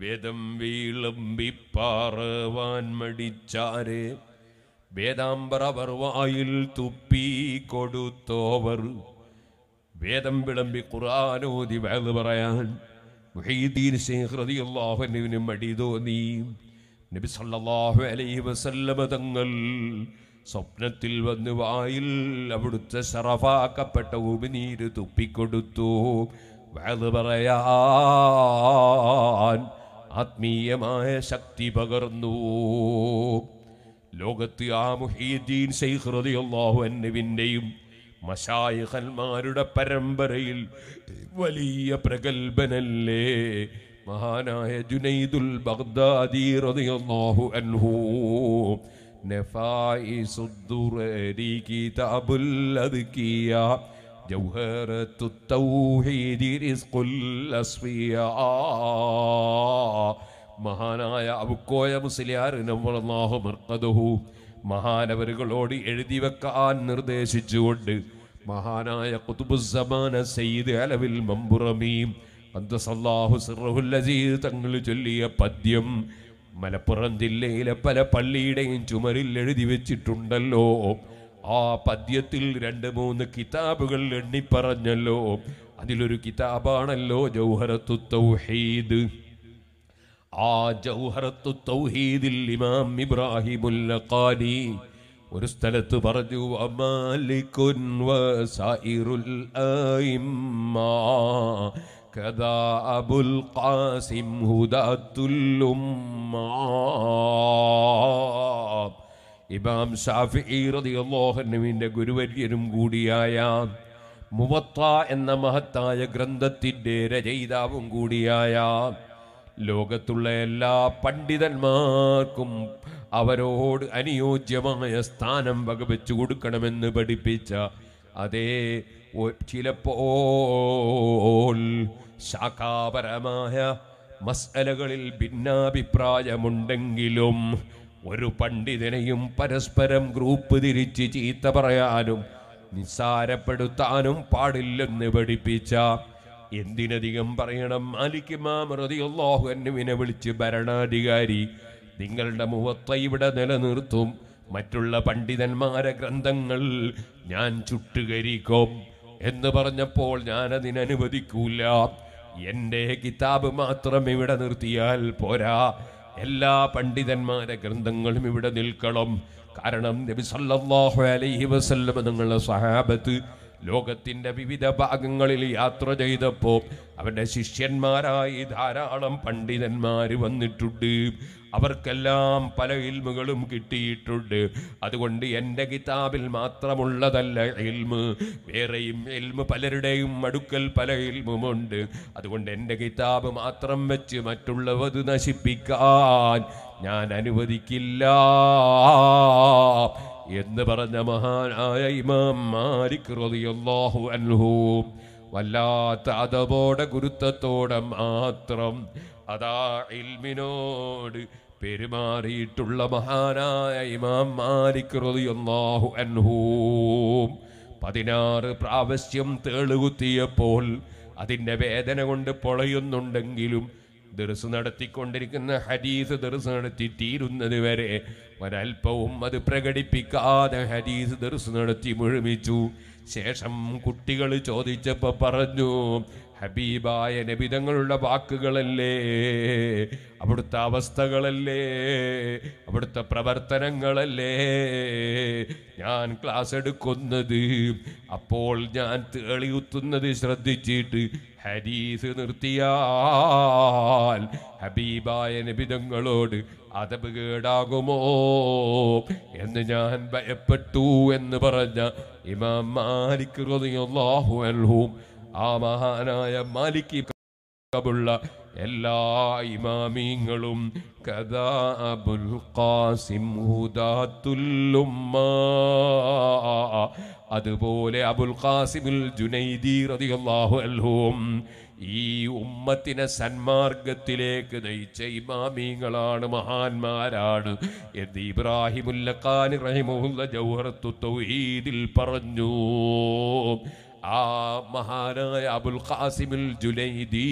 Speaker 1: വേദം വീളമ്പിപ്പാറവാൻ മടിച്ചാരെ വേദാംബര പർവായിൽ തുപ്പി കൊടുത്തോവർ വേദം വിളമ്പി ഖുറാനോതി വേദ പറയാൻ മുഹീദ്ദീൻ സിംഹ്രതിയുള്ളാഹുവിന് മടി തോന്നി നബി സല്ലല്ലാഹു അലൈഹി വസല്ലമ തങ്ങൾ സ്വപ്നത്തിൽ വന്ന് വായിൽ അവിടുത്തെ ശറഫാക്കപ്പെട്ട ഉപനീര് തുപ്പിക്കൊടുത്തു വേദ പറയാൻ ആത്മീയമായ ശക്തി പകർന്നു ലോകത്ത് ആ മുഹീദ്ദീൻ ശൈഖ് റളിയല്ലാഹു അൻഹുവിൻ്റെയും മഷായിഖന്മാരുടെ പരമ്പരയിൽ വലിയ പ്രഗത്ഭനല്ലേ മഹാനായ ജുനൈദുൽ ബഗ്ദാദി റളിയല്ലാഹു അൻഹു നഫായിസുദ്ദുറരി കിതാബുൽ അദ്കിയ جوهرة التوحيد رزق الأصفياء മഹാനായ അബുക്കോയ മുസ്ലിയാർ നമ്മളാഹു മർക്കതഹു മഹാനവരുകളോട് എഴുതി വെക്കാൻ നിർദ്ദേശിച്ചുകൊണ്ട് മഹാനായ കുതുബുസമാന സെയ്ദ് അലവിൽ മമ്പുറമീം അന്തസല്ലാഹു സിറഹുൽ അസീദ് തങ്ങൾ ചൊല്ലിയ പദ്യം മലപ്പുറം ജില്ലയിലെ പല പള്ളിയുടെയും ചുമരിൽ എഴുതി വെച്ചിട്ടുണ്ടല്ലോ ആ പദ്യത്തിൽ രണ്ട് മൂന്ന് കിതാബുകൾ എണ്ണിപ്പറഞ്ഞല്ലോ അതിലൊരു കിതാബാണല്ലോ ജൗഹറത്തു തൗഹീദ് ആ ജൗഹറത്തു തൗഹീദിൽ ഇമാം ഇബ്രാഹിമുല്ലഖാനി ഒരു സ്ഥലത്ത് പറഞ്ഞു അമാലിക്കുൻ വസൈറുൽ ഐമ്മ കദാ അബുൽ ഖാസിം ഹുദാത്തുൽ ഉമ്മ ഇമാം ഷാഫി റതിയല്ലാഹുവിൻ്റെ ഗുരുവര്യനും കൂടിയായ മുവത്ത എന്ന മഹത്തായ ഗ്രന്ഥത്തിൻ്റെ രചയിതാവും കൂടിയായ ലോകത്തുള്ള എല്ലാ പണ്ഡിതന്മാർക്കും അവരോട് അനുയോജ്യമായ സ്ഥാനം വകവെച്ചു കൊടുക്കണമെന്ന് പഠിപ്പിച്ച അതേ ചിലപ്പോൾ ശാഖാപരമായ മസലകളിൽ ഭിന്നാഭിപ്രായമുണ്ടെങ്കിലും ഒരു പണ്ഡിതനെയും പരസ്പരം ഗ്രൂപ്പ് തിരിച്ച് ചീത്ത പറയാനും നിസ്സാരപ്പെടുത്താനും പാടില്ലെന്ന് പഠിപ്പിച്ച എന്തിനധികം പറയണം മാലിക്കുമാമൃതിയല്ലാഹു വിളിച്ച് ഭരണാധികാരി നിങ്ങളുടെ മുഖത്ത് ഇവിടെ നിലനിർത്തും മറ്റുള്ള പണ്ഡിതന്മാരെ ഗ്രന്ഥങ്ങൾ ഞാൻ ചുട്ടുകരിക്കും എന്ന് പറഞ്ഞപ്പോൾ ഞാൻ അതിനനുവദിക്കൂല എൻ്റെ കിതാബ് മാത്രം ഇവിടെ നിർത്തിയാൽ പോരാ എല്ലാ പണ്ഡിതന്മാരെ ഗ്രന്ഥങ്ങളും ഇവിടെ നിൽക്കണം കാരണം നബി സല്ലല്ലാഹു അലൈഹി വസല്ലം നിങ്ങളുടെ സഹാബത്ത് ലോകത്തിന്റെ വിവിധ ഭാഗങ്ങളിൽ യാത്ര ചെയ്തപ്പോൾ അവന്റെ ശിഷ്യന്മാരായി ധാരാളം പണ്ഡിതന്മാർ വന്നിട്ടുണ്ട് അവർക്കെല്ലാം പല ഇൽമുകളും കിട്ടിയിട്ടുണ്ട് അതുകൊണ്ട് എൻ്റെ കിതാബിൽ മാത്രമുള്ളതല്ല ഇൽമ് വേറെയും ഇൽമ് പലരുടെയും അടുക്കൽ പല ഇൽമുമുണ്ട് അതുകൊണ്ട് എൻ്റെ കിതാബ് മാത്രം വെച്ച് മറ്റുള്ളവത് നശിപ്പിക്കാൻ ഞാൻ അനുവദിക്കില്ല എന്ന് പറഞ്ഞ മഹാനായ ഇമാം മാലിക് റളിയല്ലാഹു അൻഹു വല്ലാത്ത അതവോടെ ഗുരുത്വത്തോടെ മാത്രം അതാ ഇൽമിനോട് പെരുമാറിയിട്ടുള്ള മഹാനായ ഇമാം മാലിക് റളിയല്ലാഹു അൻഹു പതിനാറ് പ്രാവശ്യം തേളുകുത്തിയപ്പോൾ അതിൻ്റെ വേദന കൊണ്ട് പൊളയുന്നുണ്ടെങ്കിലും ദർസ് നടത്തിക്കൊണ്ടിരിക്കുന്ന ഹരീസ് ദർസ് നടത്തി തീരുന്നത് വരെ ഒരൽപ്പവും അത് പ്രകടിപ്പിക്കാതെ ഹരീസ് ദർസ് നടത്തി മുഴുമിച്ചു ശേഷം കുട്ടികൾ ചോദിച്ചപ്പോൾ പറഞ്ഞു ഹബീബായ നബിതങ്ങളുടെ വാക്കുകളല്ലേ അവിടുത്തെ അവസ്ഥകളല്ലേ അവിടുത്തെ പ്രവർത്തനങ്ങളല്ലേ ഞാൻ ക്ലാസ് എടുക്കുന്നത് അപ്പോൾ ഞാൻ തേളിയുത്തുന്നത് ശ്രദ്ധിച്ചിട്ട് ഹരീസ് നിർത്തിയാൽ ഹബീബായ നിബിതങ്ങളോട് അതപ് കേടാകുമോ എന്ന് ഞാൻ ഭയപ്പെട്ടു എന്ന് പറഞ്ഞ ഇമാം മാലിക് ആ മഹാനായ മാലിക് എല്ലാ ഇമാമിങ്ങളും കഥാ അബുൽ ഖാസിം ഉമ്മ അതുപോലെ അബുൽ ഖാസിമുൽ ജുനൈദി റതിയല്ലാഹു അൻഹു ഈ ഉമ്മത്തിനെ സന്മാർഗത്തിലേക്ക് നയിച്ച ഇമാമീങ്ങളാണ് മഹാന്മാരാണ് എന്ന് ഇബ്രാഹിമുല്ല ഖാൻ റഹിമുല്ല ജൗഹറത്തു തൗഹീദിൽ പറഞ്ഞു ആ മഹാനായ അബുൽ ഖാസിമുൽ ജുലൈദി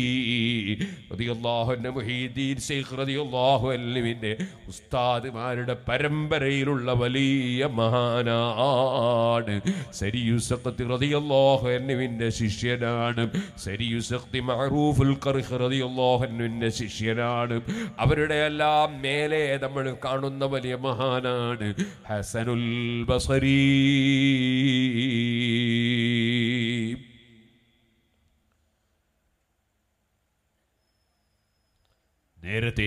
Speaker 1: അലിവിൻ്റെ ഉസ്താദുമാരുടെ പരമ്പരയിലുള്ള വലിയ മഹാനാണ് സരിയുസക്തി റതിയല്ലാഹുവിൻ്റെ ശിഷ്യനാണ് സരിയുസക്തി മഹറൂഫുൽ റതിയല്ലാഹുവിൻ്റെ ശിഷ്യനാണ് അവരുടെ എല്ലാം മേലെ നമ്മൾ കാണുന്ന വലിയ മഹാനാണ് ഹസനുൽ ബസരീ നേരത്തെ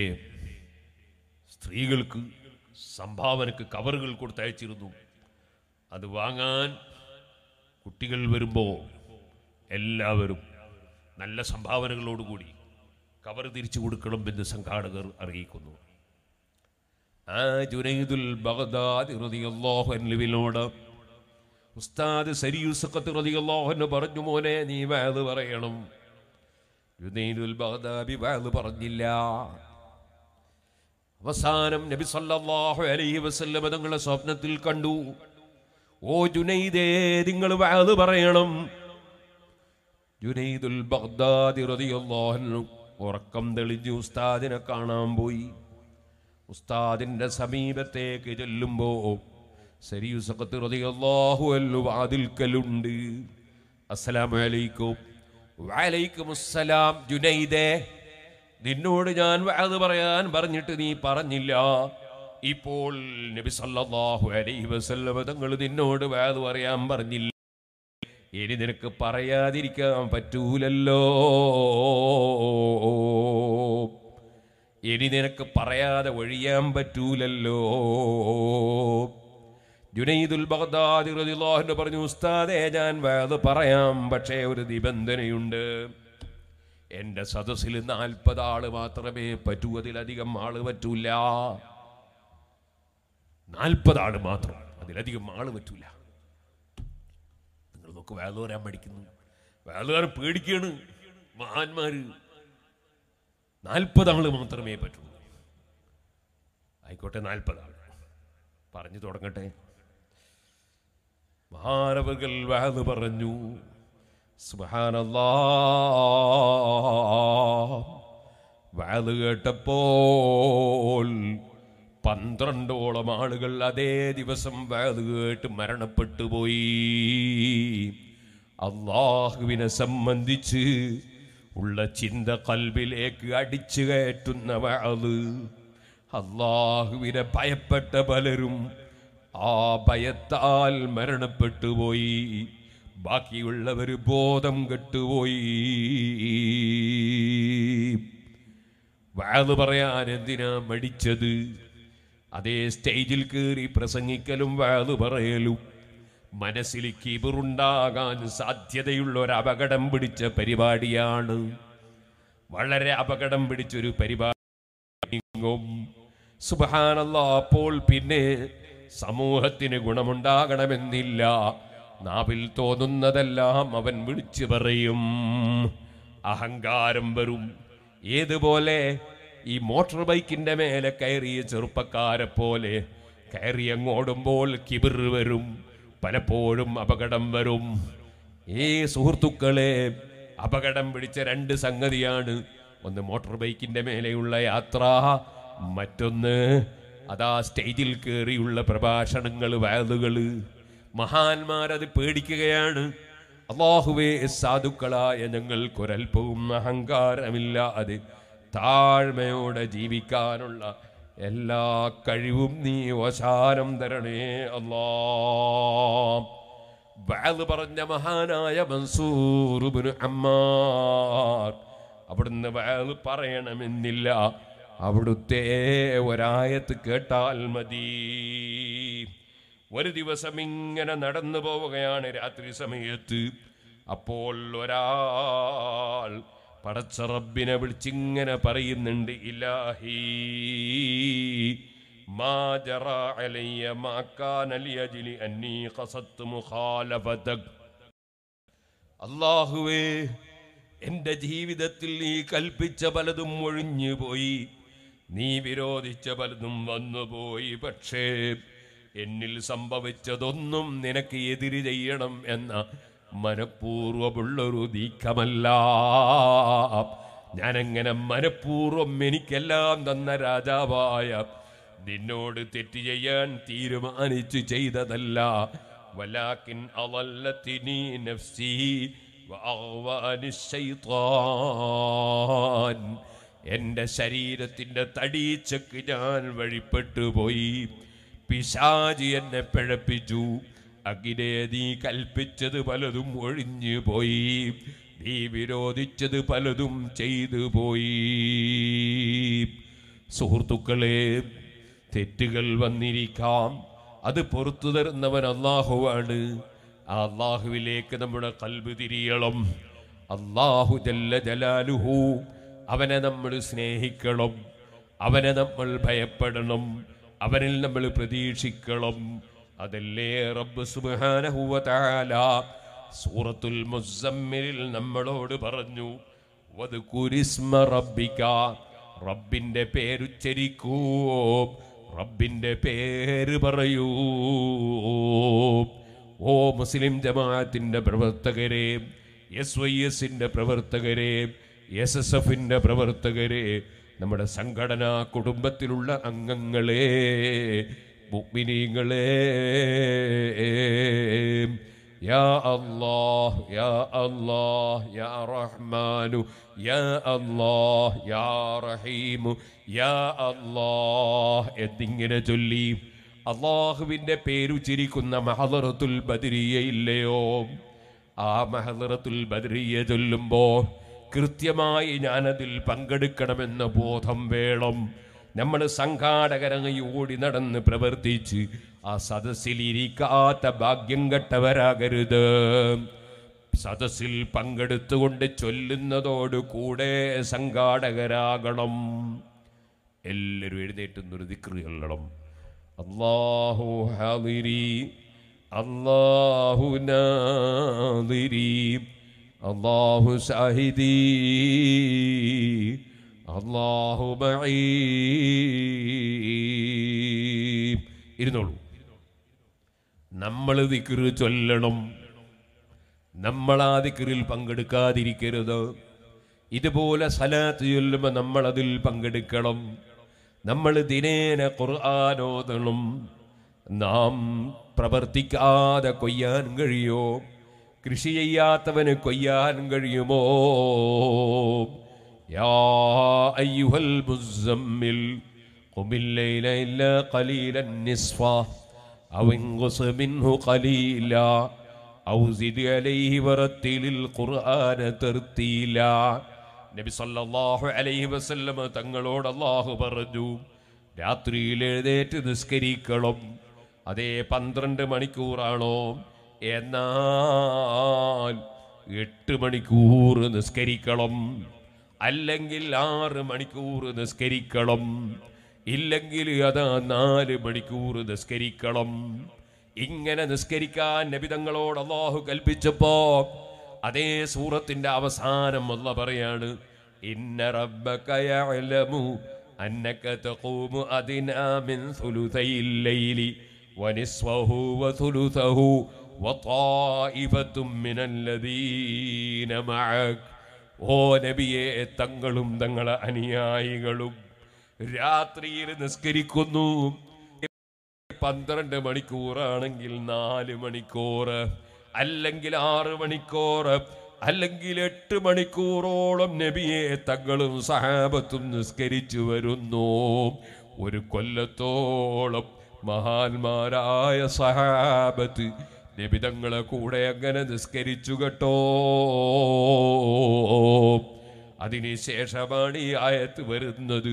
Speaker 1: സ്ത്രീകൾക്ക് സംഭാവനക്ക് കവറുകൾ കൊടുത്തയച്ചിരുന്നു അത് വാങ്ങാൻ കുട്ടികൾ വരുമ്പോൾ എല്ലാവരും നല്ല സംഭാവനകളോടുകൂടി കവർ തിരിച്ചു കൊടുക്കണം എന്ന് സംഘാടകർ അറിയിക്കുന്നു ആ ജുനൈദുൽ ബഗ്ദാദ് റതിയല്ലോഹൻലുവിനോട് ഉസ്താദ് സരിയുസക്കത്ത് റതിയല്ലോഹന് പറഞ്ഞു മോനെ നീ വേത് പറയണം പറഞ്ഞില്ല അവസാനം നബി സല്ലല്ലാഹു അലൈഹി വസല്ലമ തങ്ങളെ സ്വപ്നത്തിൽ കണ്ടു ഓ ജുനൈദേ നിങ്ങൾ വാള് പറയണം ജുനൈദുൽ ബഗ്ദാദി റളിയല്ലാഹു അൻഹു ഉറക്കം തെളിഞ്ഞു ഉസ്താദിനെ കാണാൻ പോയി ഉസ്താദിന്റെ സമീപത്തേക്ക് ചെല്ലുമ്പോ സരിയുസഖത്ത് റളിയല്ലാഹു അൻഹു വാതിൽക്കലുണ്ട് അസ്സലാമു അലൈക്കും അലൈക്കുമുസ്സലാം ജുനൈദേ നിന്നോട് ഞാൻ അത് പറയാൻ പറഞ്ഞിട്ട് നീ പറഞ്ഞില്ല ഇപ്പോൾ നബി സല്ലല്ലാഹു അലൈഹി വസല്ലമ തങ്ങൾ നിന്നോട് വേദ പറയാൻ പറഞ്ഞില്ല ഇനി നിനക്ക് പറയാതിരിക്കാൻ പറ്റൂലല്ലോ ഇനി നിനക്ക് പറയാതെ ഒഴിയാൻ പറ്റൂലല്ലോ ജുനൈദുൽ ബഗ്ദാദി പറഞ്ഞു ഉസ്താദേ ഞാൻ വേദ പറയാം പക്ഷേ ഒരു നിബന്ധനയുണ്ട് എൻ്റെ സദസ്സിൽ നാൽപ്പത് ആള് മാത്രമേ പറ്റൂ അതിലധികം ആള് പറ്റൂല നാൽപ്പത് ആള് മാത്രം അതിലധികം ആള് പറ്റൂല നിങ്ങൾ നോക്ക് വേദ വരാൻ പഠിക്കുന്നു വേദകാരൻ പേടിക്കുകയാണ് മഹാന്മാര് നാൽപ്പത് ആള് മാത്രമേ പറ്റൂ ആയിക്കോട്ടെ നാൽപ്പത് ആള് പറഞ്ഞു തുടങ്ങട്ടെ മഹാനവകൾ വാത് പറഞ്ഞു സുഹാനല്ലാ കേട്ടപ്പോൾ പന്ത്രണ്ടോളം ആളുകൾ അതേ ദിവസം വാത് കേട്ട് മരണപ്പെട്ടു പോയി അള്ളാഹുവിനെ സംബന്ധിച്ച് ഉള്ള ചിന്ത കൽവിലേക്ക് അടിച്ചു കയറ്റുന്ന വാത് അള്ളാഹുവിനെ ഭയപ്പെട്ട പലരും ആ ഭയത്താൽ മരണപ്പെട്ടുപോയി ബാക്കിയുള്ളവർ ബോധം കെട്ടുപോയി വാത് പറയാൻ എന്തിനാ മടിച്ചത് അതേ സ്റ്റേജിൽ കയറി പ്രസംഗിക്കലും വാത് പറയലും മനസ്സിൽ കിബിറുണ്ടാകാൻ സാധ്യതയുള്ള ഒരു അപകടം പിടിച്ച പരിപാടിയാണ് വളരെ അപകടം പിടിച്ചൊരു പരിപാടി സുബാനല്ല അപ്പോൾ പിന്നെ സമൂഹത്തിന് ഗുണമുണ്ടാകണമെന്നില്ല നാവിൽ തോന്നുന്നതെല്ലാം അവൻ വിളിച്ചു പറയും അഹങ്കാരം വരും ഏതുപോലെ ഈ മോട്ടോർ ബൈക്കിന്റെ മേലെ കയറിയ ചെറുപ്പക്കാരെ പോലെ കയറിയങ്ങോടുമ്പോൾ കിബിർ വരും പലപ്പോഴും അപകടം വരും ഏ സുഹൃത്തുക്കളെ അപകടം പിടിച്ച രണ്ട് സംഗതിയാണ് ഒന്ന് മോട്ടോർ ബൈക്കിന്റെ മേലെയുള്ള യാത്ര മറ്റൊന്ന് അതാ സ്റ്റേജിൽ കയറിയുള്ള പ്രഭാഷണങ്ങൾ വയലുകൾ മഹാന്മാരത് പേടിക്കുകയാണ് അള്ളാഹുവേ സാധുക്കളായ ഞങ്ങൾക്കൊരൽപ്പവും അഹങ്കാരമില്ല അത് താഴ്മയോടെ ജീവിക്കാനുള്ള എല്ലാ കഴിവും നീ ഓശാനം തരണേ അല്ലാ വയൽ പറഞ്ഞ മഹാനായ മൻസൂറുബിന് അമ്മാർ അവിടുന്ന് വയൽ പറയണമെന്നില്ല അവിടുത്തെ ഒരായത്ത് കേട്ടാൽ മതി ഒരു ദിവസം ഇങ്ങനെ നടന്നു പോവുകയാണ് രാത്രി സമയത്ത് അപ്പോൾ ഒരാൾ പടച്ചറബിനെ റബ്ബിനെ വിളിച്ചിങ്ങനെ പറയുന്നുണ്ട് ഇലാഹി മാ അലയ്യ അള്ളാഹുവേ എൻ്റെ ജീവിതത്തിൽ നീ കൽപ്പിച്ച പലതും ഒഴിഞ്ഞു പോയി നീ വിരോധിച്ച പലതും വന്നുപോയി പക്ഷേ എന്നിൽ സംഭവിച്ചതൊന്നും നിനക്ക് എതിര് ചെയ്യണം എന്ന മനഃപൂർവമുള്ളൊരു നീക്കമല്ല ഞാനെങ്ങനെ മനഃപൂർവം എനിക്കെല്ലാം തന്ന രാജാവായ നിന്നോട് തെറ്റ് ചെയ്യാൻ തീരുമാനിച്ചു ചെയ്തതല്ല വലാക്കിൻ അവല്ല നഫ്സി എന്റെ ശരീരത്തിന്റെ തടീച്ചക്ക് ഞാൻ വഴിപ്പെട്ടു പോയി പിശാജി എന്നെ പിഴപ്പിച്ചു അകിലെ നീ കൽപ്പിച്ചത് പലതും ഒഴിഞ്ഞു പോയി നീ വിരോധിച്ചത് പലതും ചെയ്തു പോയി സുഹൃത്തുക്കളെ തെറ്റുകൾ വന്നിരിക്കാം അത് പുറത്തു തരുന്നവൻ അള്ളാഹുവാണ് അള്ളാഹുവിലേക്ക് നമ്മുടെ കൽബ് തിരിയണം അള്ളാഹു ജല്ല ജലാലുഹു അവനെ നമ്മൾ സ്നേഹിക്കണം അവനെ നമ്മൾ ഭയപ്പെടണം അവനിൽ നമ്മൾ പ്രതീക്ഷിക്കണം അതല്ലേ റബ്ബ് സുബാനഹുവല സൂറത്തുൽ മുസമ്മിലിൽ നമ്മളോട് പറഞ്ഞു വത് കുരിസ്മ റബ്ബിക്ക റബ്ബിൻ്റെ പേരുച്ചരിക്കൂ റബ്ബിന്റെ പേര് പറയൂ ഓ മുസ്ലിം ജമാഅത്തിന്റെ പ്രവർത്തകരെ എസ് വൈ എസിന്റെ പ്രവർത്തകരെ എസ് എസ് എഫിന്റെ പ്രവർത്തകരെ നമ്മുടെ സംഘടനാ കുടുംബത്തിലുള്ള അംഗങ്ങളെ മുഗ്മിനീങ്ങളെ യാ അല്ലാഹ് യാ അല്ലാഹ് യാ റഹ്മാനു യാ അല്ലാഹ് യാ റഹീമു യാ അല്ലാഹ് എന്നിങ്ങനെ ചൊല്ലി അള്ളാഹുവിൻ്റെ പേരുച്ചിരിക്കുന്ന മഹദറത്തുൽ ബദരിയ ഇല്ലയോ ആ മഹദറത്തുൽ ബദരിയ ചൊല്ലുമ്പോൾ കൃത്യമായി ഞാനതിൽ പങ്കെടുക്കണമെന്ന ബോധം വേണം നമ്മൾ സംഘാടകരങ്ങി ഓടി നടന്ന് പ്രവർത്തിച്ച് ആ സദസ്സിൽ ഇരിക്കാത്ത ഭാഗ്യം കെട്ടവരാകരുത് സദസ്സിൽ പങ്കെടുത്തുകൊണ്ട് ചൊല്ലുന്നതോടുകൂടെ സംഘാടകരാകണം എല്ലാവരും എഴുന്നേറ്റ് നിർദിക്കർ അള്ളാഹു ഹാദിരി അള്ളാഹു അള്ളാഹു സാഹിദി അള്ളാഹു ഇരുന്നോളൂ നമ്മൾ ദിക്കറ് ചൊല്ലണം നമ്മൾ ആ ദിക്കറിൽ പങ്കെടുക്കാതിരിക്കരുത് ഇതുപോലെ സലാത്ത് ചൊല്ലുമ്പോൾ നമ്മൾ അതിൽ പങ്കെടുക്കണം നമ്മൾ ദിനേന ഖുർആാനോദണം നാം പ്രവർത്തിക്കാതെ കൊയ്യാൻ കഴിയോ കൃഷി ചെയ്യാത്തവന് കൊയ്യാൻ കഴിയുമോ യാ ഖുമില്ലൈല മിൻഹു ഖലീല അലൈഹി ഖുർആന നബി സല്ലല്ലാഹു അലൈഹി തങ്ങളോട് അല്ലാഹു പറഞ്ഞു രാത്രിയിൽ എഴുന്നേറ്റ് നിസ്കരിക്കണം അതേ പന്ത്രണ്ട് മണിക്കൂറാണോ എന്നാൽ എട്ട് മണിക്കൂർ നിസ്കരിക്കണം അല്ലെങ്കിൽ ആറ് മണിക്കൂർ നിസ്കരിക്കണം ഇല്ലെങ്കിൽ അതാ നാല് മണിക്കൂർ നിസ്കരിക്കണം ഇങ്ങനെ നിസ്കരിക്കാൻ നബിതങ്ങളോട് അള്ളാഹു കൽപ്പിച്ചപ്പോ അതേ സൂറത്തിന്റെ അവസാനം അല്ല പറയാണ് ഇന്ന അന്നക തഖൂമു ലൈലി ഓ നബിയെ തങ്ങളും തങ്ങളെ അനുയായികളും രാത്രിയിൽ നിസ്കരിക്കുന്നു പന്ത്രണ്ട് മണിക്കൂറാണെങ്കിൽ നാല് മണിക്കൂറ് അല്ലെങ്കിൽ ആറ് മണിക്കൂറ് അല്ലെങ്കിൽ എട്ട് മണിക്കൂറോളം നബിയെ തങ്ങളും സഹാബത്തും നിസ്കരിച്ചു വരുന്നു ഒരു കൊല്ലത്തോളം മഹാന്മാരായ സഹാബത്ത് നിബിതങ്ങളെ കൂടെ അങ്ങനെ നിസ്കരിച്ചു കേട്ടോ അതിനുശേഷമാണ് ഈ ആയത്ത് വരുന്നത്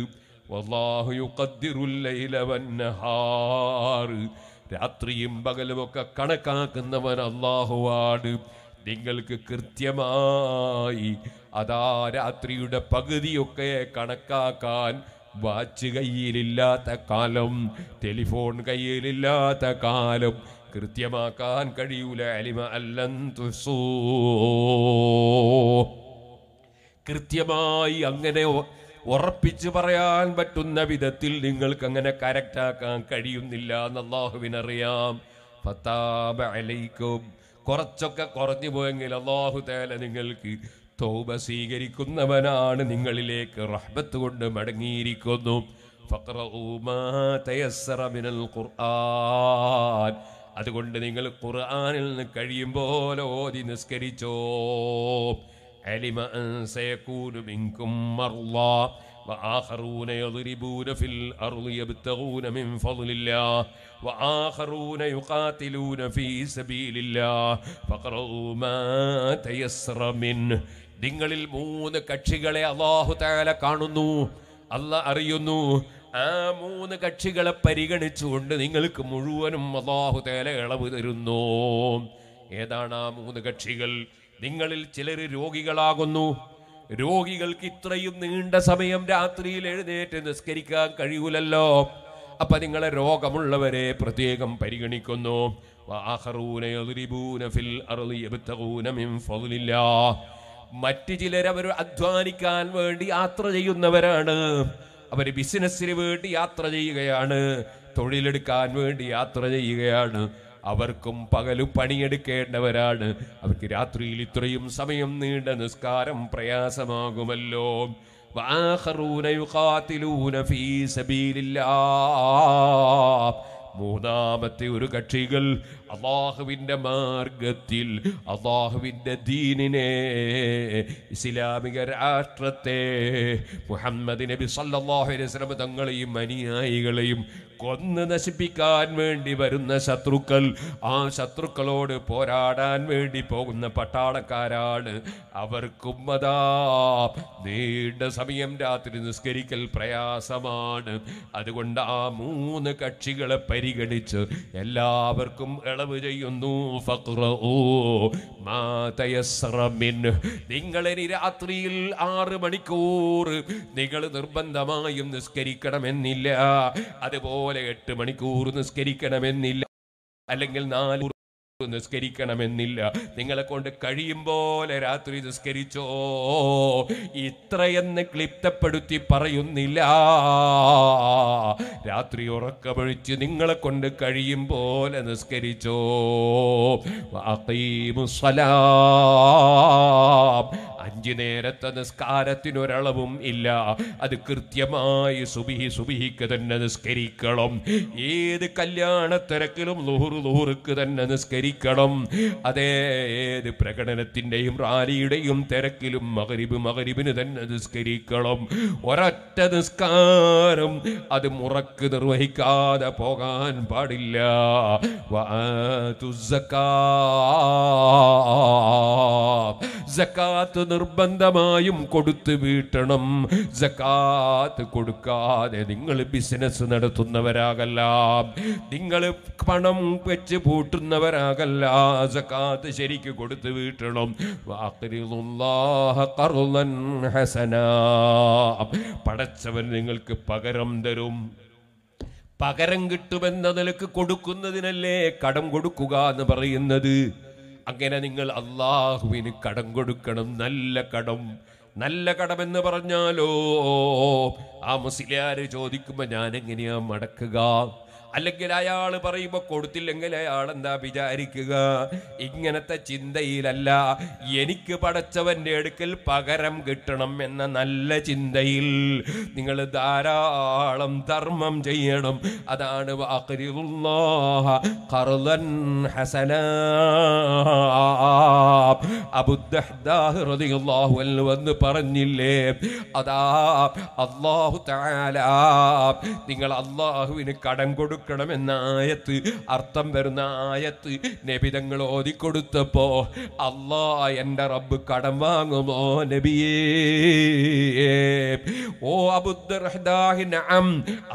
Speaker 1: രാത്രിയും പകലുമൊക്കെ കണക്കാക്കുന്നവൻ അള്ളാഹുവാണ് നിങ്ങൾക്ക് കൃത്യമായി അതാ രാത്രിയുടെ പകുതിയൊക്കെ കണക്കാക്കാൻ വാച്ച് കയ്യിലില്ലാത്ത കാലം ടെലിഫോൺ കയ്യിലില്ലാത്ത കാലം കൃത്യമാക്കാൻ കഴിയൂല അലിമ തുസൂ കൃത്യമായി അങ്ങനെ ഉറപ്പിച്ചു പറയാൻ പറ്റുന്ന വിധത്തിൽ നിങ്ങൾക്ക് അങ്ങനെ കറക്റ്റാക്കാൻ കഴിയുന്നില്ല എന്ന് അള്ളാഹുവിനറിയാം അലൈക്കും കുറച്ചൊക്കെ കുറഞ്ഞു പോയെങ്കിൽ അള്ളാഹു തേല നിങ്ങൾക്ക് തോബ സ്വീകരിക്കുന്നവനാണ് നിങ്ങളിലേക്ക് റഹ്ബത്ത് കൊണ്ട് മടങ്ങിയിരിക്കുന്നു ഫക്രൂമാ തയസ്സറ മിനൽ ഖുർആൻ അതുകൊണ്ട് നിങ്ങൾ ഖുർആനിൽ നിന്ന് കഴിയുമ്പോലെ ഓതി നിസ്കരിച്ചോ وآخرون يقاتلون في سبيل الله فقرؤوا ما تيسر منه നിങ്ങളിൽ മൂന്ന് കക്ഷികളെ അള്ളാഹു താല കാണുന്നു അല്ല അറിയുന്നു ആ മൂന്ന് കക്ഷികളെ പരിഗണിച്ചുകൊണ്ട് നിങ്ങൾക്ക് മുഴുവനും അള്ളാഹു തേല ഇളവ് തരുന്നു ഏതാണ് ആ മൂന്ന് കക്ഷികൾ നിങ്ങളിൽ ചിലർ രോഗികളാകുന്നു രോഗികൾക്ക് ഇത്രയും നീണ്ട സമയം രാത്രിയിൽ എഴുന്നേറ്റ് നിസ്കരിക്കാൻ കഴിയൂലല്ലോ അപ്പൊ നിങ്ങളെ രോഗമുള്ളവരെ പ്രത്യേകം പരിഗണിക്കുന്നു മറ്റു ചിലരവർ അധ്വാനിക്കാൻ വേണ്ടി യാത്ര ചെയ്യുന്നവരാണ് അവർ ബിസിനസ്സിന് വേണ്ടി യാത്ര ചെയ്യുകയാണ് തൊഴിലെടുക്കാൻ വേണ്ടി യാത്ര ചെയ്യുകയാണ് അവർക്കും പകലും പണിയെടുക്കേണ്ടവരാണ് അവർക്ക് രാത്രിയിൽ ഇത്രയും സമയം നീണ്ട നിസ്കാരം പ്രയാസമാകുമല്ലോ മൂന്നാമത്തെ ഒരു കക്ഷികൾ അള്ളാഹുവിൻ്റെ മാർഗത്തിൽ അള്ളാഹുവിൻ്റെ ദീനിനെ ഇസ്ലാമിക രാഷ്ട്രത്തെ മുഹമ്മദ് നബി സല്ലാഹു അലൈസ്ലം തങ്ങളെയും അനുയായികളെയും കൊന്ന് നശിപ്പിക്കാൻ വേണ്ടി വരുന്ന ശത്രുക്കൾ ആ ശത്രുക്കളോട് പോരാടാൻ വേണ്ടി പോകുന്ന പട്ടാളക്കാരാണ് അവർക്കുമ്മതാ നീണ്ട സമയം രാത്രി നിസ്കരിക്കൽ പ്രയാസമാണ് അതുകൊണ്ട് ആ മൂന്ന് കക്ഷികളെ പരിഗണിച്ച് എല്ലാവർക്കും ഇളവ് ചെയ്യുന്നു നിങ്ങൾ രാത്രിയിൽ ആറ് മണിക്കൂർ നിങ്ങൾ നിർബന്ധമായും നിസ്കരിക്കണമെന്നില്ല അതുപോലെ എട്ട് മണിക്കൂർ നിസ്കരിക്കണമെന്നില്ല അല്ലെങ്കിൽ നാല് നിസ്കരിക്കണമെന്നില്ല നിങ്ങളെ കൊണ്ട് കഴിയും പോലെ രാത്രി നിസ്കരിച്ചോ ഇത്രയെന്ന് ക്ലിപ്തപ്പെടുത്തി പറയുന്നില്ല രാത്രി ഉറക്കമൊഴിച്ച് നിങ്ങളെ കൊണ്ട് കഴിയും പോലെ നിസ്കരിച്ചോ അഞ്ചു നേരത്തെ നിസ്കാരത്തിനൊരളവും ഇല്ല അത് കൃത്യമായി സുബിഹി സുബിഹിക്ക് തന്നെ നിസ്കരിക്കണം ഏത് കല്യാണ തിരക്കിലും ലുഹുറു ലുഹുറുക്ക് തന്നെ നിസ്കരിക്കണം അതേ ഏത് പ്രകടനത്തിൻ്റെയും റാലിയുടെയും തിരക്കിലും മകരിബ് മകരിബിന് തന്നെ നിസ്കരിക്കണം ഒരൊറ്റ നിസ്കാരം അത് മുറക്ക് നിർവഹിക്കാതെ പോകാൻ പാടില്ല സക്കാത്ത് നിർബന്ധമായും കൊടുത്തു വീട്ടണം ജക്കാത്ത് കൊടുക്കാതെ നിങ്ങൾ ബിസിനസ് നടത്തുന്നവരാകല്ല നിങ്ങൾ പണം വെച്ച് പൂട്ടുന്നവരാകല്ല ജക്കാത്ത് ശരിക്ക് കൊടുത്തു വീട്ടണം ഹസന പടച്ചവൻ നിങ്ങൾക്ക് പകരം തരും പകരം കിട്ടുമെന്ന നിലക്ക് കൊടുക്കുന്നതിനല്ലേ കടം കൊടുക്കുക എന്ന് പറയുന്നത് അങ്ങനെ നിങ്ങൾ അള്ളാഹുവിന് കടം കൊടുക്കണം നല്ല കടം നല്ല കടമെന്ന് പറഞ്ഞാലോ ആ മുസ്ലിയാര് ചോദിക്കുമ്പോൾ ഞാൻ എങ്ങനെയാ മടക്കുക അല്ലെങ്കിൽ അയാൾ പറയുമ്പോൾ കൊടുത്തില്ലെങ്കിൽ അയാൾ എന്താ വിചാരിക്കുക ഇങ്ങനത്തെ ചിന്തയിലല്ല എനിക്ക് പടച്ചവന്റെ അടുക്കൽ പകരം കിട്ടണം എന്ന നല്ല ചിന്തയിൽ നിങ്ങൾ ധാരാളം ധർമ്മം ചെയ്യണം അതാണ് വന്ന് പറഞ്ഞില്ലേ അതാ അള്ളാഹു നിങ്ങൾ അള്ളാഹുവിന് കടം കൊടുക്കും എന്ന ആയത്ത് അർത്ഥം വരുന്ന ആയത്ത് നബിതങ്ങൾ ഓതിക്കൊടുത്തപ്പോ അള്ളാ എന്റെ റബ്ബ് കടം വാങ്ങുമോ നബിയേ ഓ അബുദ്ദർഹിനാം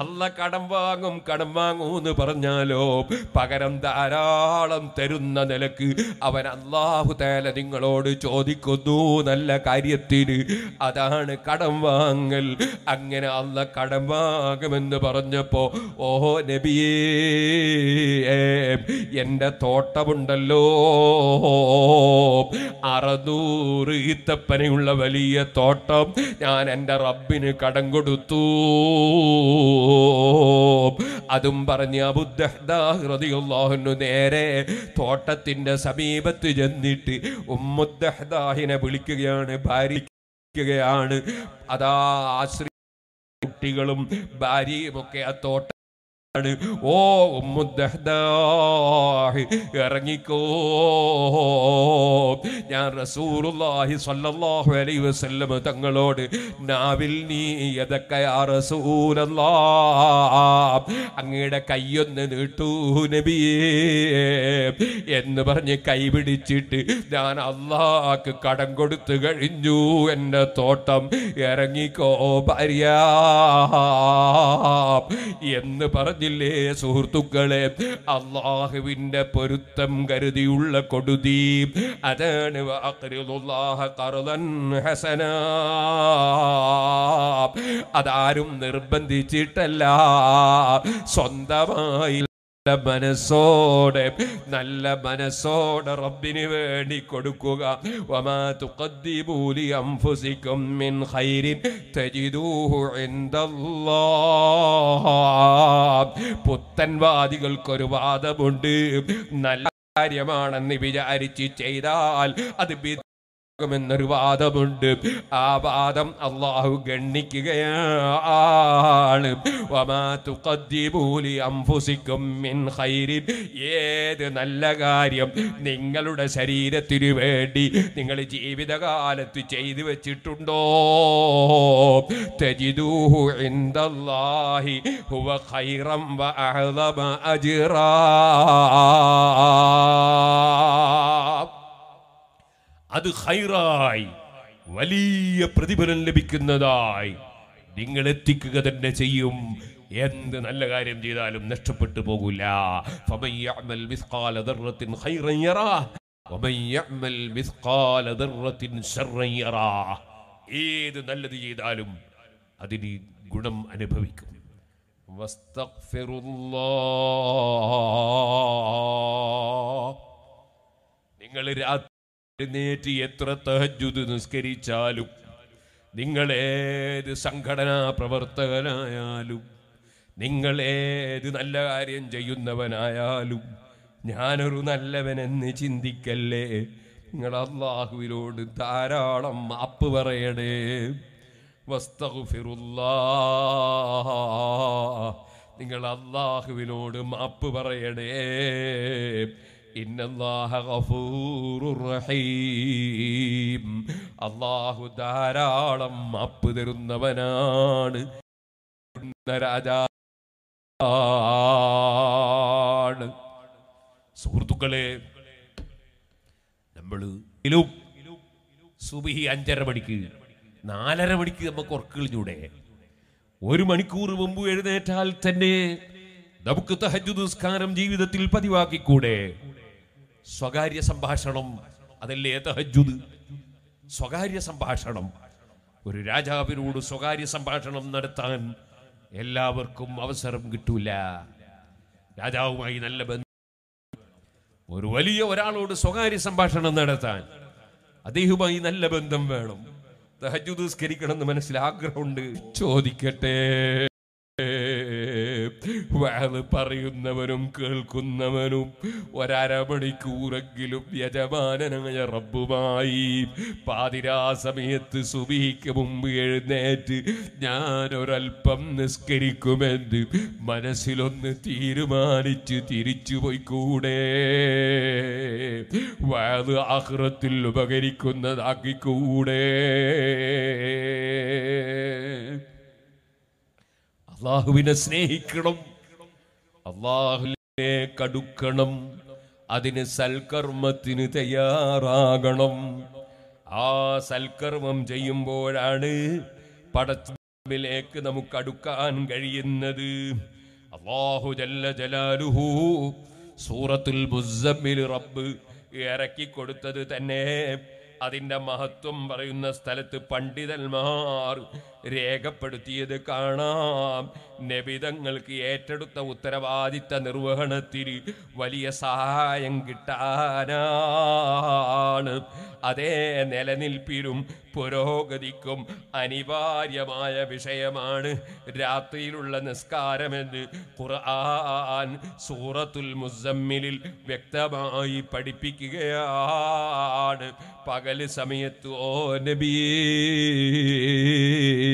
Speaker 1: അല്ല കടം വാങ്ങും കടം വാങ്ങൂ എന്ന് പറഞ്ഞാലോ പകരം ധാരാളം തരുന്ന നിലക്ക് അവൻ അള്ളാഹു തേല നിങ്ങളോട് ചോദിക്കുന്നു നല്ല കാര്യത്തിന് അതാണ് കടം വാങ്ങൽ അങ്ങനെ അല്ല കടം വാങ്ങുമെന്ന് പറഞ്ഞപ്പോ ഓഹോ നബിയെ എൻ്റെ തോട്ടമുണ്ടല്ലോ അറുന്നൂറ് ഈത്തപ്പനയുള്ള വലിയ തോട്ടം ഞാൻ എൻ്റെ റബ്ബിന് കടം കൊടുത്തു അതും പറഞ്ഞ് അബുദ്ദഹ്ദാഹൃതിയുള്ളാഹുന്നു നേരെ തോട്ടത്തിൻ്റെ സമീപത്ത് ചെന്നിട്ട് ഉമ്മുദ്ദഹ്ദാഹിനെ വിളിക്കുകയാണ് ഭാര്യയാണ് അതാ ആശ്രയ കുട്ടികളും ഭാര്യയും ഒക്കെ ആ തോട്ടം ഓ ഓ ഇറങ്ങിക്കോ ഞാൻ റസൂലുള്ളാഹി സല്ലല്ലാഹു അലൈഹി വസല്ലം തങ്ങളോട് നാവിൽ നീ എതൊക്കെ ആ റസൂലല്ലാ അങ്ങയുടെ കയ്യൊന്ന് നീട്ടൂ നബിയേ എന്ന് പറഞ്ഞ് കൈ പിടിച്ചിട്ട് ഞാൻ അള്ളാഹ്ക്ക് കടം കൊടുത്തു കഴിഞ്ഞു എൻ്റെ തോട്ടം ഇറങ്ങിക്കോ ഭാര്യ എന്ന് പറഞ്ഞു പറഞ്ഞില്ലേ സുഹൃത്തുക്കളെ അള്ളാഹുവിന്റെ പൊരുത്തം കരുതിയുള്ള കൊടുതി അതാണ് ഹസന അതാരും നിർബന്ധിച്ചിട്ടല്ല സ്വന്തമായി നല്ല മനസ്സോടെ നല്ല മനസ്സോടെ റബ്ബിന് വേണ്ടി കൊടുക്കുക പുത്തൻവാദികൾക്കൊരു വാദമുണ്ട് നല്ല കാര്യമാണെന്ന് വിചാരിച്ച് ചെയ്താൽ അത് എന്നൊരു വാദമുണ്ട് ആ വാദം അള്ളാഹു ഗണ്ണിക്കുകയാണ് ഏത് നല്ല കാര്യം നിങ്ങളുടെ ശരീരത്തിനു വേണ്ടി നിങ്ങൾ ജീവിതകാലത്ത് ചെയ്തു വെച്ചിട്ടുണ്ടോ ഹുവ ഖൈറം വ അജ്റാ അത് ഹൈറായി വലിയ പ്രതിഫലം ലഭിക്കുന്നതായി നിങ്ങൾ എത്തിക്കുക തന്നെ ചെയ്യും എന്ത് നല്ല കാര്യം ചെയ്താലും നഷ്ടപ്പെട്ടു പോകില്ല ഏത് നല്ലത് ചെയ്താലും അതിന് ഗുണം അനുഭവിക്കും നിങ്ങൾ രാത്രി എഴുന്നേറ്റ് എത്ര തഹജുദ് നിസ്കരിച്ചാലും നിങ്ങളേത് സംഘടനാ പ്രവർത്തകനായാലും നിങ്ങളേത് നല്ല കാര്യം ചെയ്യുന്നവനായാലും ഞാനൊരു നല്ലവനെന്ന് ചിന്തിക്കല്ലേ നിങ്ങൾ അള്ളാഹുവിനോട് ധാരാളം മാപ്പ് പറയണേ നിങ്ങൾ അള്ളാഹുവിനോട് മാപ്പ് പറയണേ അള്ളാഹു ധാരാളം മാപ്പ് തരുന്നവനാണ് രാജാണ് സുഹൃത്തുക്കളെ നമ്മൾ സുബിഹി അഞ്ചര മണിക്ക് നാലര മണിക്ക് നമുക്ക് ഉറക്കളിഞ്ഞൂടെ ഒരു മണിക്കൂർ മുമ്പ് എഴുന്നേറ്റാൽ തന്നെ നമുക്ക് തഹജു നിസ്കാരം ജീവിതത്തിൽ പതിവാക്കിക്കൂടെ സ്വകാര്യ സംഭാഷണം അതല്ലേ തഹജുദ് സ്വകാര്യ സംഭാഷണം ഒരു രാജാവിനോട് സ്വകാര്യ സംഭാഷണം നടത്താൻ എല്ലാവർക്കും അവസരം കിട്ടൂല രാജാവുമായി നല്ല ബന്ധം ഒരു വലിയ ഒരാളോട് സ്വകാര്യ സംഭാഷണം നടത്താൻ അദ്ദേഹവുമായി നല്ല ബന്ധം വേണം തഹജുദ് സ്കരിക്കണം എന്ന് മനസ്സിൽ ആഗ്രഹമുണ്ട് ചോദിക്കട്ടെ വാത് പറയുന്നവനും കേൾക്കുന്നവനും ഒരമണിക്കൂറെങ്കിലും യജമാനനായ റബ്ബുമായി പാതിരാ സമയത്ത് സുബിക്ക് മുമ്പ് എഴുന്നേറ്റ് ഞാൻ ഒരൽപ്പം നിസ്കരിക്കുമെന്ന് മനസ്സിലൊന്ന് തീരുമാനിച്ച് തിരിച്ചു പോയിക്കൂടെ വാത് ആഹ്റത്തിൽ ഉപകരിക്കുന്നതാക്കിക്കൂടെ അള്ളാഹുവിനെ സ്നേഹിക്കണം അള്ളാഹുലിനെ കടുക്കണം അതിന് സൽക്കർമ്മത്തിന് തയ്യാറാകണം ആ സൽക്കർമ്മം ചെയ്യുമ്പോഴാണ് പടത്തിലേക്ക് നമുക്ക് അടുക്കാൻ കഴിയുന്നത് അള്ളാഹു ജല്ല ജലാലുഹു സൂറത്തുൽ മുസമ്മിൽ റബ്ബ് ഇറക്കി കൊടുത്തത് തന്നെ അതിൻ്റെ മഹത്വം പറയുന്ന സ്ഥലത്ത് പണ്ഡിതന്മാർ രേഖപ്പെടുത്തിയത് കാണാം നബിതങ്ങൾക്ക് ഏറ്റെടുത്ത ഉത്തരവാദിത്ത നിർവഹണത്തിൽ വലിയ സഹായം കിട്ടാനാണ് അതേ നിലനിൽപ്പിലും പുരോഗതിക്കും അനിവാര്യമായ വിഷയമാണ് രാത്രിയിലുള്ള നിസ്കാരമെന്ന് ഖുർആൻ സൂറത്തുൽ മുസമ്മിലിൽ വ്യക്തമായി പഠിപ്പിക്കുകയാണ് പകല് സമയത്ത് ഓ നബിയേ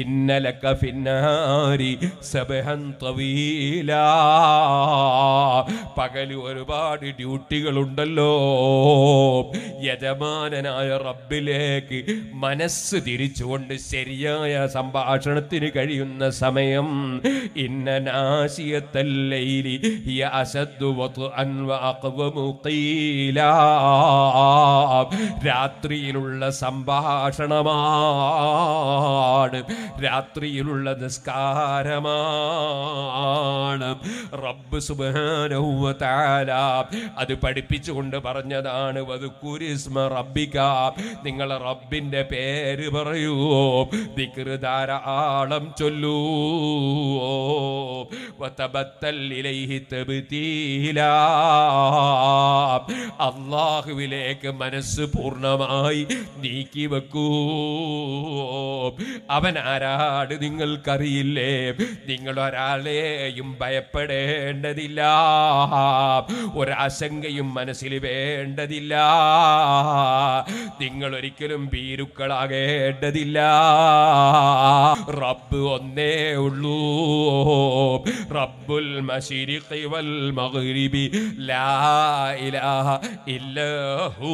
Speaker 1: ഇന്നലക്ക ഫിന്നാരി സബഹൻ തവീല പകല് ഒരുപാട് ഡ്യൂട്ടികളുണ്ടല്ലോ യജമാനായ റബ്ബിലേക്ക് മനസ്സ് തിരിച്ചുകൊണ്ട് ശരിയായ സംഭാഷണത്തിന് കഴിയുന്ന സമയം ഇന്ന നാശിയത്തല്ലൈലി രാത്രിയിലുള്ള സംഭാഷണമാ ആണ് രാത്രിയിലുള്ള നിസ്കാരമാണ് റബ്ബ് സുബാനഹുവ അത് പഠിപ്പിച്ചുകൊണ്ട് പറഞ്ഞതാണ് വതുക്കുരിസ്മ റബ്ബിക നിങ്ങൾ റബ്ബിൻ്റെ പേര് പറയൂ ദിക്റ് ധാരാളം ചൊല്ലൂ അള്ളാഹുവിലേക്ക് മനസ്സ് പൂർണ്ണമായി നീക്കി വെക്കൂ അവൻ ആരാട് നിങ്ങൾക്കറിയില്ലേ നിങ്ങൾ ഒരാളെയും ഭയപ്പെടേണ്ടതില്ല ഒരാശങ്കയും മനസ്സിൽ വേണ്ടതില്ല നിങ്ങൾ ഒരിക്കലും ഭീരുക്കളാകേണ്ടതില്ല റബ്ബ് ഒന്നേ ഉള്ളൂ റബ്ബുൽ മശിരിഖി വൽ മഗ്രിബി ലാ ഇലാഹ ഇല്ലഹൂ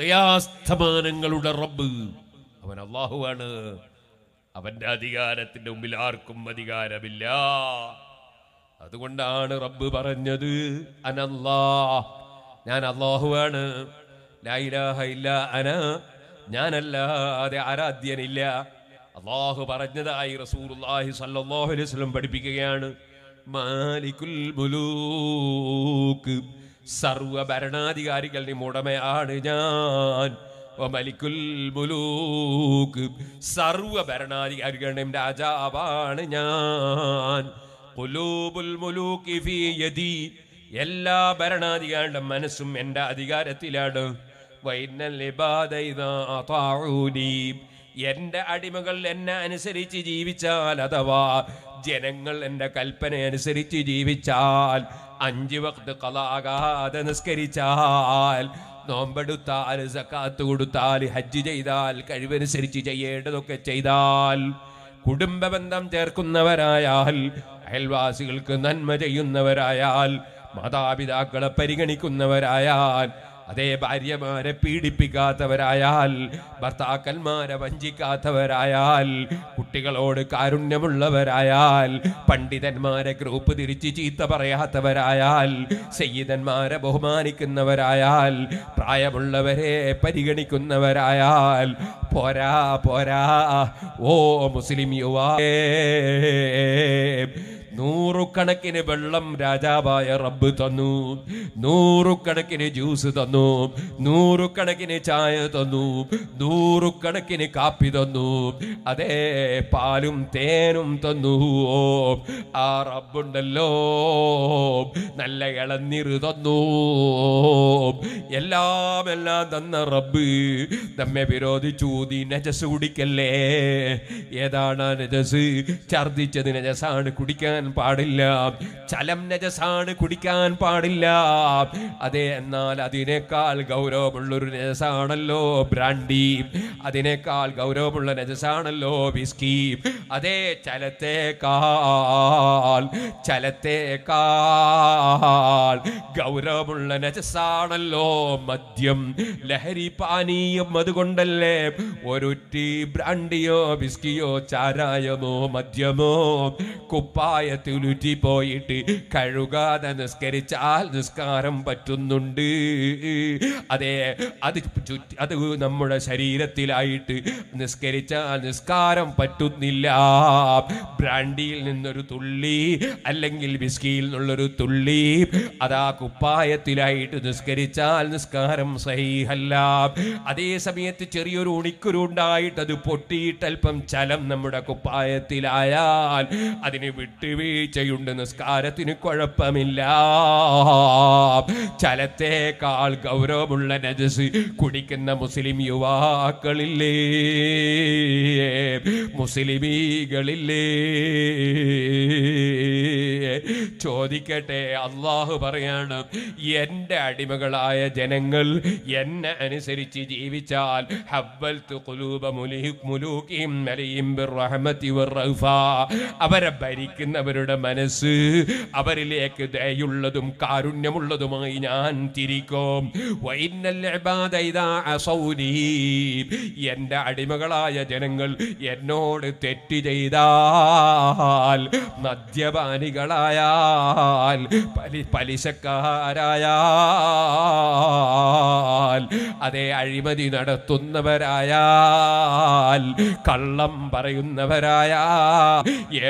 Speaker 1: ഹൃദയാസ്തമാനങ്ങളുടെ റബ്ബ് അവൻ ആണ് അവന്റെ അധികാരത്തിന്റെ മുമ്പിൽ ആർക്കും അധികാരമില്ല അതുകൊണ്ടാണ് റബ്ബ് പറഞ്ഞത് അനല്ലാ ഞാൻ അള്ളാഹുവാണ് അന ഞാനല്ലാതെ ആരാധ്യനില്ല അള്ളാഹു പറഞ്ഞതായി റസൂർഹി സല്ലാഹുലം പഠിപ്പിക്കുകയാണ് മാലിക്കുൽ സർവ ഭരണാധികാരികളുടെ ഉടമയാണ് ഞാൻ മലിക്കുൽ മുലൂക്ക് സർവ ഭരണാധികാരികളുടെ രാജാവാണ് ഞാൻ മുലൂക്ക് എല്ലാ ഭരണാധികാരികളുടെ മനസ്സും എൻ്റെ അധികാരത്തിലാണ് എൻ്റെ അടിമകൾ എന്നെ അനുസരിച്ച് ജീവിച്ചാൽ അഥവാ ജനങ്ങൾ എൻ്റെ കൽപ്പന അനുസരിച്ച് ജീവിച്ചാൽ അഞ്ച് വക്ത് കലാകാതെ നിസ്കരിച്ചാൽ നോമ്പെടുത്താൽ സക്കാത്ത് കൊടുത്താൽ ഹജ്ജ് ചെയ്താൽ കഴിവനുസരിച്ച് ചെയ്യേണ്ടതൊക്കെ ചെയ്താൽ കുടുംബ ബന്ധം ചേർക്കുന്നവരായാൽ അയൽവാസികൾക്ക് നന്മ ചെയ്യുന്നവരായാൽ മാതാപിതാക്കളെ പരിഗണിക്കുന്നവരായാൽ അതേ ഭാര്യമാരെ പീഡിപ്പിക്കാത്തവരായാൽ ഭർത്താക്കന്മാരെ വഞ്ചിക്കാത്തവരായാൽ കുട്ടികളോട് കാരുണ്യമുള്ളവരായാൽ പണ്ഡിതന്മാരെ ഗ്രൂപ്പ് തിരിച്ച് ചീത്ത പറയാത്തവരായാൽ സയ്യിദന്മാരെ ബഹുമാനിക്കുന്നവരായാൽ പ്രായമുള്ളവരെ പരിഗണിക്കുന്നവരായാൽ പോരാ പോരാ ഓ മുസ്ലിം യുവാ നൂറുകണക്കിന് വെള്ളം രാജാവായ റബ്ബ് തന്നു നൂറുകണക്കിന് ജ്യൂസ് തന്നു നൂറുകണക്കിന് ചായ തന്നു നൂറുകണക്കിന് കാപ്പി തന്നു അതേ പാലും തേനും തന്നു ഓ ആ റബ്ബുണ്ടല്ലോ നല്ല ഇളനീര് തന്നു എല്ലാം എല്ലാം തന്ന റബ്ബ് നമ്മെ വിരോധിച്ചു നീ നജസ് കുടിക്കല്ലേ ഏതാണ് നജസ് ഛർദിച്ചത് നജസാണ് കുടിക്കാൻ പാടില്ല ചലം നജസാണ് കുടിക്കാൻ പാടില്ല അതെ എന്നാൽ അതിനേക്കാൾ ഗൗരവമുള്ളൊരു നജസാണല്ലോ ബ്രാൻഡി അതിനേക്കാൾ ഗൗരവമുള്ള നജസാണല്ലോ വിസ്കി അതെ ചലത്തേക്കാൾ ചലത്തേക്കാൾ ഗൗരവമുള്ള നജസാണല്ലോ മദ്യം ലഹരി പാനീയം അതുകൊണ്ടല്ലേ ഒരുറ്റി ബ്രാൻഡിയോ ബിസ്കിയോ ചാരായമോ മദ്യമോ കുപ്പായ കായത്തിലുറ്റി പോയിട്ട് കഴുകാതെ നിസ്കരിച്ചാൽ നിസ്കാരം പറ്റുന്നുണ്ട് അതെ അത് അത് നമ്മുടെ ശരീരത്തിലായിട്ട് നിസ്കരിച്ചാൽ നിസ്കാരം പറ്റുന്നില്ല ബ്രാൻഡിയിൽ നിന്നൊരു തുള്ളി അല്ലെങ്കിൽ വിസ്കിയിൽ നിന്നുള്ളൊരു തുള്ളി അതാ കുപ്പായത്തിലായിട്ട് നിസ്കരിച്ചാൽ നിസ്കാരം സഹിഹല്ല അതേ സമയത്ത് ചെറിയൊരു ഉണിക്കുരുണ്ടായിട്ട് അത് പൊട്ടിയിട്ടൽപ്പം ചലം നമ്മുടെ കുപ്പായത്തിലായാൽ അതിനെ വിട്ട് വീഴ്ചയുണ്ട് നിസ്കാരത്തിന് കുഴപ്പമില്ല ചലത്തേക്കാൾ ഗൗരവമുള്ള നജസ് കുടിക്കുന്ന മുസ്ലിം യുവാക്കളില്ലേ മുസ്ലിമീകളില്ലേ ചോദിക്കട്ടെ അള്ളാഹു പറയാണ് എൻ്റെ അടിമകളായ ജനങ്ങൾ എന്നെ അനുസരിച്ച് ജീവിച്ചാൽ ഹബ്ബൽ അവരെ ഭരിക്കുന്നവർ അവരുടെ മനസ്സ് അവരിലേക്ക് ദയുള്ളതും കാരുണ്യമുള്ളതുമായി ഞാൻ തിരിക്കും എന്റെ അടിമകളായ ജനങ്ങൾ എന്നോട് തെറ്റ് ചെയ്താൽ മദ്യപാനികളായാൽ പലി പലിശക്കാരായാൽ അതേ അഴിമതി നടത്തുന്നവരായാൽ കള്ളം പറയുന്നവരായ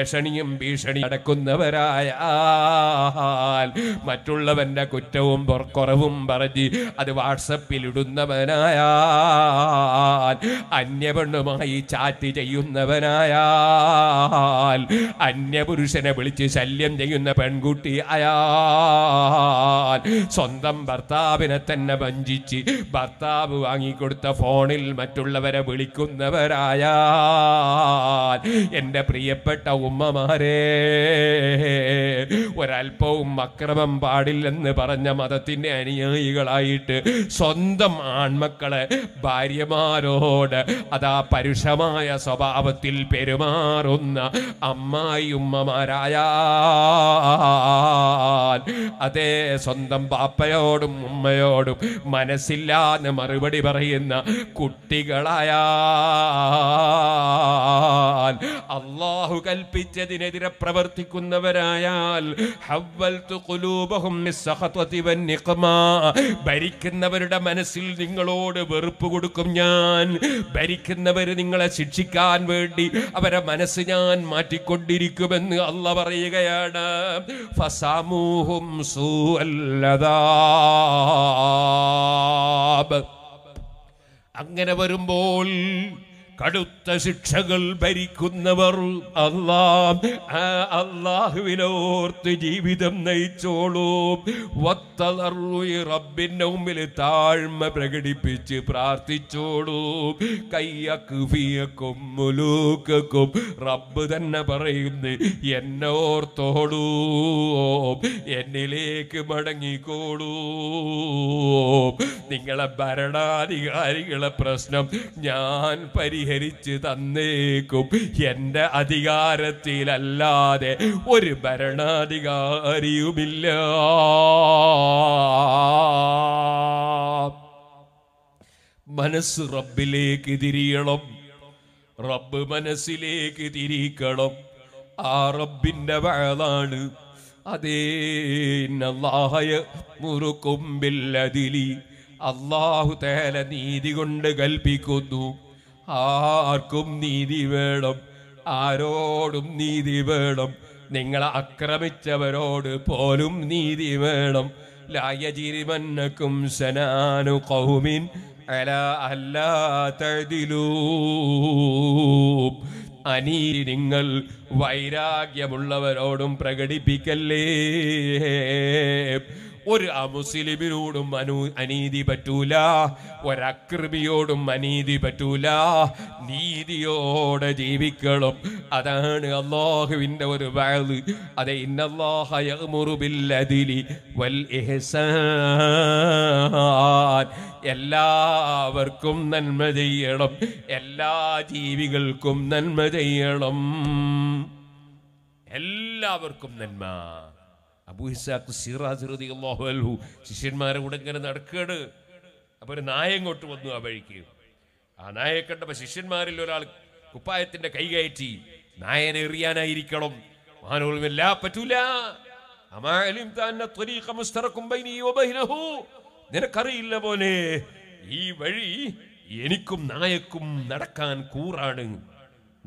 Speaker 1: ഏഷണിയും ഭീഷണിയും നടക്കുന്നവരായാൽ മറ്റുള്ളവന്റെ കുറ്റവും കുറവും പറഞ്ഞ് അത് വാട്സപ്പിൽ ഇടുന്നവനായാൽ അന്യപെണ്ണുമായി ചാറ്റ് ചെയ്യുന്നവനായാൽ അന്യപുരുഷനെ വിളിച്ച് ശല്യം ചെയ്യുന്ന പെൺകുട്ടി അയാൽ സ്വന്തം ഭർത്താവിനെ തന്നെ വഞ്ചിച്ച് ഭർത്താവ് വാങ്ങിക്കൊടുത്ത ഫോണിൽ മറ്റുള്ളവരെ വിളിക്കുന്നവരായാൽ എൻ്റെ പ്രിയപ്പെട്ട ഉമ്മമാരേ ഒരല്പവും അക്രമം പാടില്ലെന്ന് പറഞ്ഞ മതത്തിന്റെ അനുയായികളായിട്ട് സ്വന്തം ആൺമക്കളെ ഭാര്യമാരോട് അതാ പരുഷമായ സ്വഭാവത്തിൽ പെരുമാറുന്ന അമ്മായിയുമ്മമാരായ അതേ സ്വന്തം പാപ്പയോടും ഉമ്മയോടും മനസ്സില്ലാന്ന് മറുപടി പറയുന്ന കുട്ടികളായ അള്ളാഹു കൽപ്പിച്ചതിനെതിരെ പ്രവർത്തി പ്രവർത്തിക്കുന്നവരായാൽ ഭരിക്കുന്നവരുടെ മനസ്സിൽ നിങ്ങളോട് വെറുപ്പ് കൊടുക്കും ഞാൻ ഭരിക്കുന്നവർ നിങ്ങളെ ശിക്ഷിക്കാൻ വേണ്ടി അവരെ മനസ്സ് ഞാൻ മാറ്റിക്കൊണ്ടിരിക്കുമെന്ന് അല്ല പറയുകയാണ് ഫസാമൂഹും അങ്ങനെ വരുമ്പോൾ കടുത്ത ശിക്ഷകൾ ഭരിക്കുന്നവർ അല്ലാ അല്ലാഹുവിനോർത്ത് ജീവിതം നയിച്ചോളൂ വത്തളർന്നു റബ്ബിന്റെ മുമ്പിൽ താഴ്മ പ്രകടിപ്പിച്ച് പ്രാർത്ഥിച്ചോളൂ കയ്യക്ക് മുലൂക്കും റബ്ബ് തന്നെ പറയുന്നു എന്നോർത്തോളൂ എന്നിലേക്ക് മടങ്ങിക്കോളൂ നിങ്ങളെ ഭരണാധികാരികളെ പ്രശ്നം ഞാൻ പരിഹരിക്കും പരിഹരിച്ച് തന്നേക്കും എൻ്റെ അധികാരത്തിലല്ലാതെ ഒരു ഭരണാധികാരിയുമില്ല മനസ്സ് റബ്ബിലേക്ക് തിരിയണം റബ്ബ് മനസ്സിലേക്ക് തിരിക്കണം ആ റബ്ബിൻ്റെ വേളാണ് അതേ നല്ലാഹയ അള്ളാഹു തേല നീതി കൊണ്ട് കൽപ്പിക്കുന്നു ആർക്കും നീതി വേണം ആരോടും നീതി വേണം നിങ്ങളെ ആക്രമിച്ചവരോട് പോലും നീതി വേണം ലായജിരിമന്നക്കും സനാനു കൗമിൻ അല അല്ലാത്തതിലൂ അനീതി നിങ്ങൾ വൈരാഗ്യമുള്ളവരോടും പ്രകടിപ്പിക്കല്ലേ ഒരു അമുസ്ലിമിനോടും അനു അനീതി പറ്റൂല ഒരക്രമിയോടും അനീതി പറ്റൂല നീതിയോടെ ജീവിക്കണം അതാണ് അള്ളാഹുവിൻ്റെ ഒരു വാല് അതെ ഇന്നല്ലാഹയമുറുബില്ലതിലി വൽ ഇഹ്സാൻ എല്ലാവർക്കും നന്മ ചെയ്യണം എല്ലാ ജീവികൾക്കും നന്മ ചെയ്യണം എല്ലാവർക്കും നന്മ അബൂഹിസാക്ക് സിറാസിറുതി അള്ളാഹു ശിഷ്യന്മാരെ കൂടെ നടക്കേട് അപ്പോൾ ഒരു നായ ഇങ്ങോട്ട് വന്നു ആ വഴിക്ക് ആ നായയെ കണ്ടപ്പോൾ ശിഷ്യന്മാരിൽ ഒരാൾ കുപ്പായത്തിന്റെ കൈകയറ്റി നായനെ എറിയാനായിരിക്കണം മാനോളുമില്ല പറ്റൂല നിനക്കറിയില്ല പോലെ ഈ വഴി എനിക്കും നായക്കും നടക്കാൻ കൂറാണ്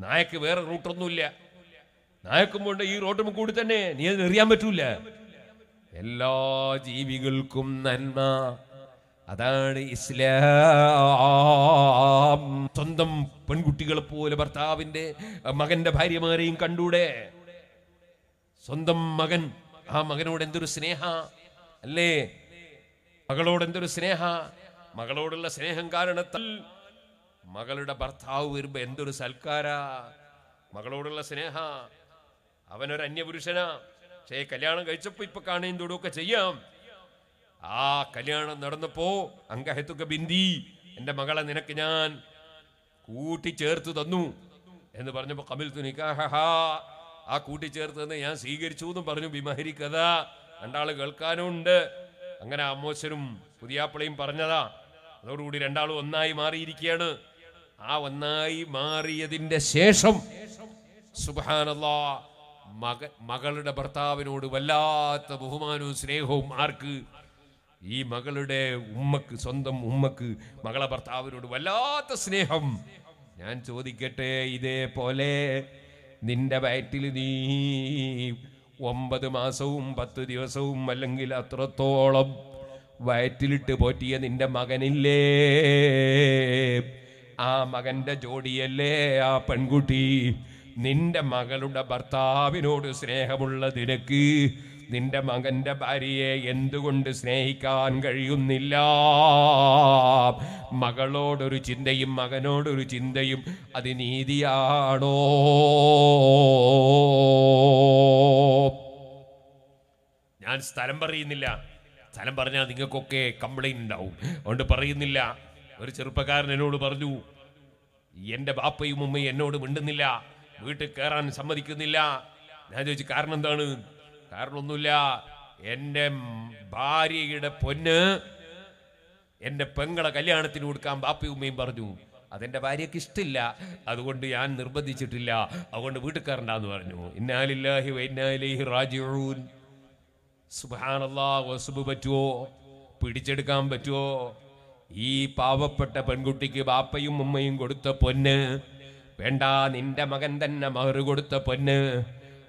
Speaker 1: നായക്ക് വേറെ റൂട്ടൊന്നുമില്ല നായക്കുമ്പോണ്ട് ഈ റോട്ടും കൂടി തന്നെ നീ അത് എറിയാൻ പറ്റൂല എല്ലാ ജീവികൾക്കും നന്മ അതാണ് ഇസ്ലാം സ്വന്തം പെൺകുട്ടികളെ പോലെ ഭർത്താവിന്റെ മകന്റെ ഭാര്യമാരെയും കണ്ടൂടെ സ്വന്തം മകൻ ആ മകനോട് എന്തൊരു സ്നേഹ അല്ലേ മകളോട് എന്തൊരു സ്നേഹ മകളോടുള്ള സ്നേഹം കാരണത്താൽ മകളുടെ ഭർത്താവ് വരുമ്പോ എന്തൊരു സൽക്കാര മകളോടുള്ള സ്നേഹ അവനൊരു അന്യപുരുഷനാ പക്ഷേ കല്യാണം കഴിച്ചപ്പോൾ ഇപ്പൊ കാണുകയും തൊടുകൊക്കെ ചെയ്യാം ആ കല്യാണം നടന്നപ്പോ അങ്കഹത്തുക ബിന്ദി എന്റെ മകളെ നിനക്ക് ഞാൻ കൂട്ടിച്ചേർത്ത് തന്നു എന്ന് പറഞ്ഞപ്പോൾ കമിൽ തുനിക്കാ ആ കൂട്ടിച്ചേർത്ത് തന്നെ ഞാൻ സ്വീകരിച്ചു എന്നും പറഞ്ഞു ബിമഹരി കഥ രണ്ടാൾ കേൾക്കാനുണ്ട് അങ്ങനെ അമ്മോശനും പുതിയാപ്പിളയും പറഞ്ഞതാ അതോടുകൂടി രണ്ടാളും ഒന്നായി മാറിയിരിക്കുകയാണ് ആ ഒന്നായി മാറിയതിന്റെ ശേഷം സുബാനല്ലാ മക മകളുടെ ഭർത്താവിനോട് വല്ലാത്ത ബഹുമാനവും സ്നേഹവും ആർക്ക് ഈ മകളുടെ ഉമ്മക്ക് സ്വന്തം ഉമ്മക്ക് മകളെ ഭർത്താവിനോട് വല്ലാത്ത സ്നേഹം ഞാൻ ചോദിക്കട്ടെ ഇതേപോലെ നിന്റെ വയറ്റിൽ നീ ഒമ്പത് മാസവും പത്ത് ദിവസവും അല്ലെങ്കിൽ അത്രത്തോളം വയറ്റിലിട്ട് പോറ്റിയ നിന്റെ മകനില്ലേ ആ മകന്റെ ജോഡിയല്ലേ ആ പെൺകുട്ടി നിന്റെ മകളുടെ ഭർത്താവിനോട് സ്നേഹമുള്ള നിനക്ക് നിന്റെ മകന്റെ ഭാര്യയെ എന്തുകൊണ്ട് സ്നേഹിക്കാൻ കഴിയുന്നില്ല മകളോടൊരു ചിന്തയും മകനോടൊരു ചിന്തയും അത് നീതിയാണോ ഞാൻ സ്ഥലം പറയുന്നില്ല സ്ഥലം പറഞ്ഞാൽ നിങ്ങൾക്കൊക്കെ കംപ്ലൈൻറ്റ് ഉണ്ടാവും അതുകൊണ്ട് പറയുന്നില്ല ഒരു ചെറുപ്പക്കാരൻ എന്നോട് പറഞ്ഞു എൻ്റെ ബാപ്പയും ഉമ്മയും എന്നോട് മിണ്ടുന്നില്ല വീട്ടിൽ കയറാൻ സമ്മതിക്കുന്നില്ല ഞാൻ ചോദിച്ചു കാരണം എന്താണ് കാരണമൊന്നുമില്ല എൻ്റെ ഭാര്യയുടെ പൊന്ന് എൻ്റെ പെങ്ങളെ കല്യാണത്തിന് കൊടുക്കാൻ ബാപ്പി ഉമ്മയും പറഞ്ഞു അതെൻ്റെ ഭാര്യയ്ക്ക് ഇഷ്ടമില്ല അതുകൊണ്ട് ഞാൻ നിർബന്ധിച്ചിട്ടില്ല അതുകൊണ്ട് വീട്ടുകാരണ്ടാന്ന് പറഞ്ഞു ഇന്നാലില്ലാഹി വൈനാലിഹി റാജിഊൻ സുബാനല്ലാ വസുബ് പറ്റുമോ പിടിച്ചെടുക്കാൻ പറ്റുമോ ഈ പാവപ്പെട്ട പെൺകുട്ടിക്ക് ബാപ്പയും ഉമ്മയും കൊടുത്ത പൊന്ന് വേണ്ട നിന്റെ മകൻ തന്നെ മഹർ കൊടുത്ത പൊന്ന്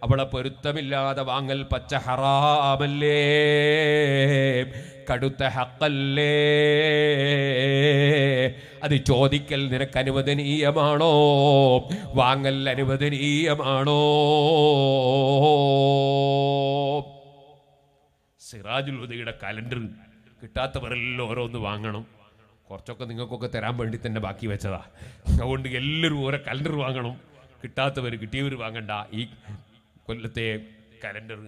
Speaker 1: അവളെ പൊരുത്തമില്ലാതെ വാങ്ങൽ പച്ച ഹറാമല്ലേ കടുത്ത ഹക്കല്ലേ അത് ചോദിക്കൽ നിനക്ക് അനുവദനീയമാണോ വാങ്ങൽ അനുവദനീയമാണോ സിറാജുൽ ഉദയുടെ കലണ്ടർ കിട്ടാത്തവരെല്ലാം ഓരോന്ന് വാങ്ങണം കുറച്ചൊക്കെ നിങ്ങൾക്കൊക്കെ തരാൻ വേണ്ടി തന്നെ ബാക്കി വെച്ചതാ അതുകൊണ്ട് എല്ലാവരും ഓരോ കലണ്ടർ വാങ്ങണം കിട്ടാത്തവർ കിട്ടിയവർ വാങ്ങണ്ട ഈ കൊല്ലത്തെ കലണ്ടർ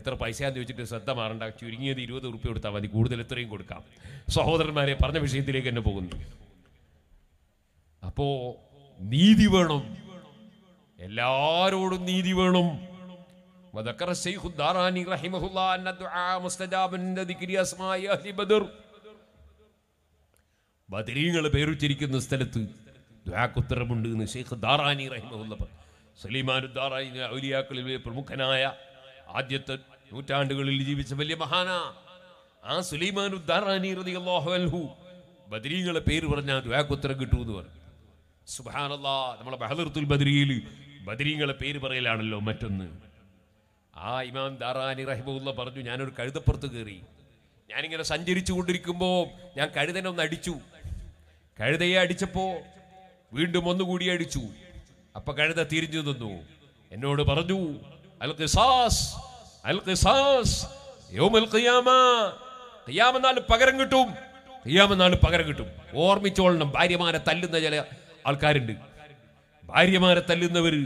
Speaker 1: എത്ര പൈസയാന്ന് ചോദിച്ചിട്ട് ശ്രദ്ധ മാറണ്ട ചുരുങ്ങിയത് ഇരുപത് ഉറുപ്പ്യ കൊടുത്താൽ മതി കൂടുതൽ ഇത്രയും കൊടുക്കാം സഹോദരന്മാരെ പറഞ്ഞ വിഷയത്തിലേക്ക് തന്നെ പോകുന്നു അപ്പോ നീതി വേണം എല്ലാരോടും നീതി വേണം وذكر الشيخ الداراني رحمه الله أن الدعاء مستجاب من ذكر أسماء أهل بدر ബദരീങ്ങളെ പേരുച്ചിരിക്കുന്ന സ്ഥലത്ത് ദ്വാക്കുത്തരമുണ്ട് എന്ന് ഷെയ്ഖ് ദാറാനി റഹിമുള്ള സലീമാനു ദാറാനി ഔലിയാക്കളിലെ പ്രമുഖനായ ആദ്യത്തെ നൂറ്റാണ്ടുകളിൽ ജീവിച്ച വലിയ മഹാന ആ സുലൈമാനു ദാറാനി റതി അള്ളാഹു ബദരീങ്ങളെ പേര് പറഞ്ഞാൽ ദ്വാക്കുത്തരം കിട്ടുമെന്ന് പറഞ്ഞു സുബാനല്ലാ നമ്മളെ ബഹദർത്തുൽ ബദരിയിൽ ബദരീങ്ങളെ പേര് പറയലാണല്ലോ മറ്റൊന്ന് ആ ഇമാം ദാറാനി റഹിമുള്ള പറഞ്ഞു ഞാനൊരു കഴുതപ്പുറത്ത് കയറി ഞാനിങ്ങനെ സഞ്ചരിച്ചു കൊണ്ടിരിക്കുമ്പോൾ ഞാൻ കഴുതനെ ഒന്ന് അടിച്ചു കഴുതയെ അടിച്ചപ്പോ വീണ്ടും ഒന്നുകൂടി അടിച്ചു അപ്പൊ കഴുത തിരിഞ്ഞു നിന്നു എന്നോട് പറഞ്ഞു പകരം കിട്ടും ഖിയാമനാൾ പകരം കിട്ടും ഓർമ്മിച്ചോളണം ഭാര്യമാരെ തല്ലുന്ന ചില ആൾക്കാരുണ്ട് ഭാര്യമാരെ തല്ലുന്നവര്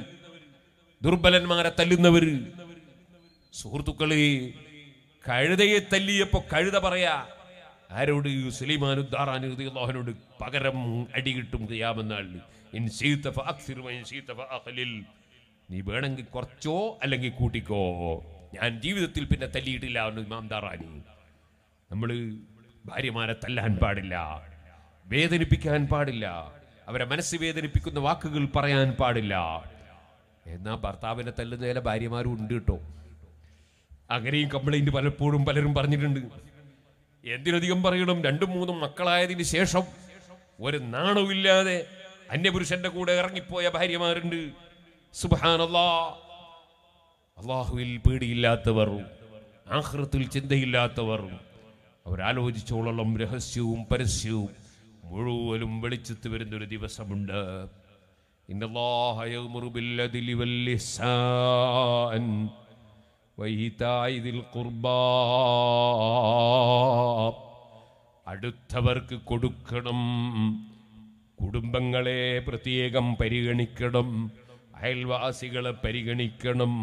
Speaker 1: ദുർബലന്മാരെ തല്ലുന്നവര് സുഹൃത്തുക്കളെ കഴുതയെ തല്ലിയപ്പോ കഴുത പറയാ ആരോട് സുലൈമാനു ദാറാനുദ്ദാഹനോട് പകരം അടികിട്ടും കിട്ടും നീ വേണമെങ്കിൽ കുറച്ചോ അല്ലെങ്കിൽ കൂട്ടിക്കോ ഞാൻ ജീവിതത്തിൽ പിന്നെ തല്ലിയിട്ടില്ല ഇമാം ദാറാനി നമ്മൾ ഭാര്യമാരെ തല്ലാൻ പാടില്ല വേദനിപ്പിക്കാൻ പാടില്ല അവരെ മനസ്സ് വേദനിപ്പിക്കുന്ന വാക്കുകൾ പറയാൻ പാടില്ല എന്നാ ഭർത്താവിനെ തല്ലുന്ന ചില ഭാര്യമാരും ഉണ്ട് കേട്ടോ അങ്ങനെയും കംപ്ലൈന്റ് പലപ്പോഴും പലരും പറഞ്ഞിട്ടുണ്ട് എന്തിനധികം പറയണം രണ്ടും മൂന്നും മക്കളായതിന് ശേഷം ഒരു നാണവുമില്ലാതെ അന്യപുരുഷന്റെ കൂടെ ഇറങ്ങിപ്പോയ ഭാര്യമാരുണ്ട് സുബാനല്ലാ അള്ളാഹുവിൽ പേടിയില്ലാത്തവർ ആഹൃത്തിൽ ചിന്തയില്ലാത്തവർ അവരാലോചിച്ചോളം രഹസ്യവും പരസ്യവും മുഴുവനും വെളിച്ചത്ത് വരുന്ന ഒരു ദിവസമുണ്ട് ഇന്നല്ലാഹ യൗമുറുബിൽ വൈഹിതായി ഇതിൽ കുർബാ അടുത്തവർക്ക് കൊടുക്കണം കുടുംബങ്ങളെ പ്രത്യേകം പരിഗണിക്കണം അയൽവാസികളെ പരിഗണിക്കണം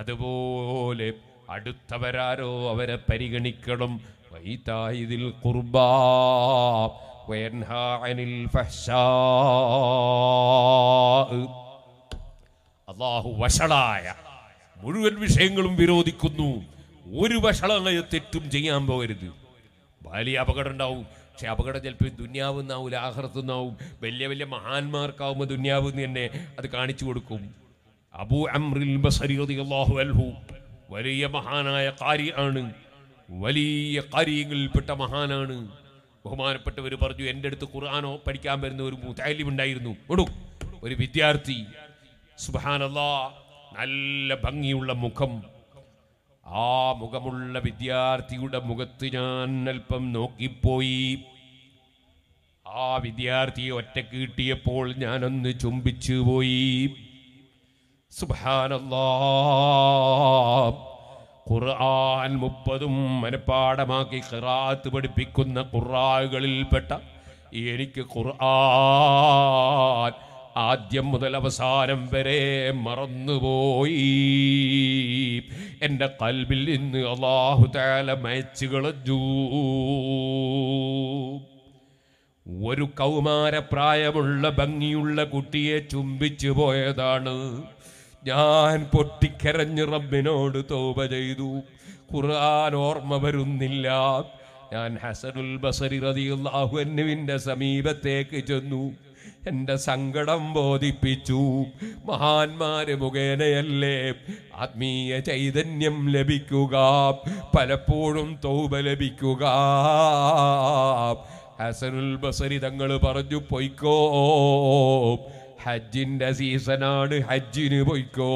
Speaker 1: അതുപോലെ അടുത്തവരാരോ അവരെ പരിഗണിക്കണം വൈതായിതിൽ കുർബാനിൽ അള്ളാഹു വഷളായ മുഴുവൻ വിഷയങ്ങളും വിരോധിക്കുന്നു ഒരു വഷളമായ തെറ്റും ചെയ്യാൻ പോകരുത് വലിയ അപകടം ഉണ്ടാവും പക്ഷെ അപകടം ചിലപ്പോൾ ദുന്യാവ് നിന്നാവില്ല ആഹ്റത്തുനിന്നാവും വലിയ വലിയ മഹാന്മാർക്കാവുമ്പോൾ ദുന്യാവ് തന്നെ അത് കാണിച്ചു കൊടുക്കും അബു അമ്രിൽ അള്ളാഹു അൽഹു വലിയ മഹാനായ കാരി ആണ് വലിയ കാര്യങ്ങളിൽപ്പെട്ട മഹാനാണ് ബഹുമാനപ്പെട്ടവർ പറഞ്ഞു എൻ്റെ അടുത്ത് ഖുർആാനോ പഠിക്കാൻ വരുന്ന ഒരു മുതാലിമുണ്ടായിരുന്നു ഉണ്ടായിരുന്നു ഒരു വിദ്യാർത്ഥി സുബാനല്ലാ നല്ല ഭംഗിയുള്ള മുഖം ആ മുഖമുള്ള വിദ്യാർത്ഥിയുടെ മുഖത്ത് ഞാൻ അല്പം നോക്കിപ്പോയി ആ വിദ്യാർത്ഥിയെ ഒറ്റ കീട്ടിയപ്പോൾ ഞാനൊന്ന് ചുംബിച്ചു പോയി സുബാനല്ലാ ഖുർആൻ മുപ്പതും മനഃപ്പാടമാക്കി ഖിറാത്ത് പഠിപ്പിക്കുന്ന ഖുറാകളിൽപ്പെട്ട എനിക്ക് ഖുർആൻ ആദ്യം മുതൽ അവസാനം വരെ മറന്നുപോയി എൻ്റെ കൽബിൽ ഇന്ന് അള്ളാഹു താല മയച്ചു കളഞ്ഞു ഒരു കൗമാരപ്രായമുള്ള ഭംഗിയുള്ള കുട്ടിയെ ചുംബിച്ചു പോയതാണ് ഞാൻ പൊട്ടിക്കരഞ്ഞ് റബ്ബിനോട് തോപ ചെയ്തു ഖുർആൻ ഓർമ്മ വരുന്നില്ല ഞാൻ ഹസനുൽ ബസരി റതിയുള്ള അഹുവിൻ്റെ സമീപത്തേക്ക് ചെന്നു എൻ്റെ സങ്കടം ബോധിപ്പിച്ചു മഹാന്മാര് മുഖേനയല്ലേ ആത്മീയ ചൈതന്യം ലഭിക്കുക പലപ്പോഴും തൗബ ലഭിക്കുക ഹസനുൽ ബസരി തങ്ങൾ പറഞ്ഞു പൊയ്ക്കോ ഹജ്ജിൻ്റെ സീസണാണ് ഹജ്ജിന് പൊയ്ക്കോ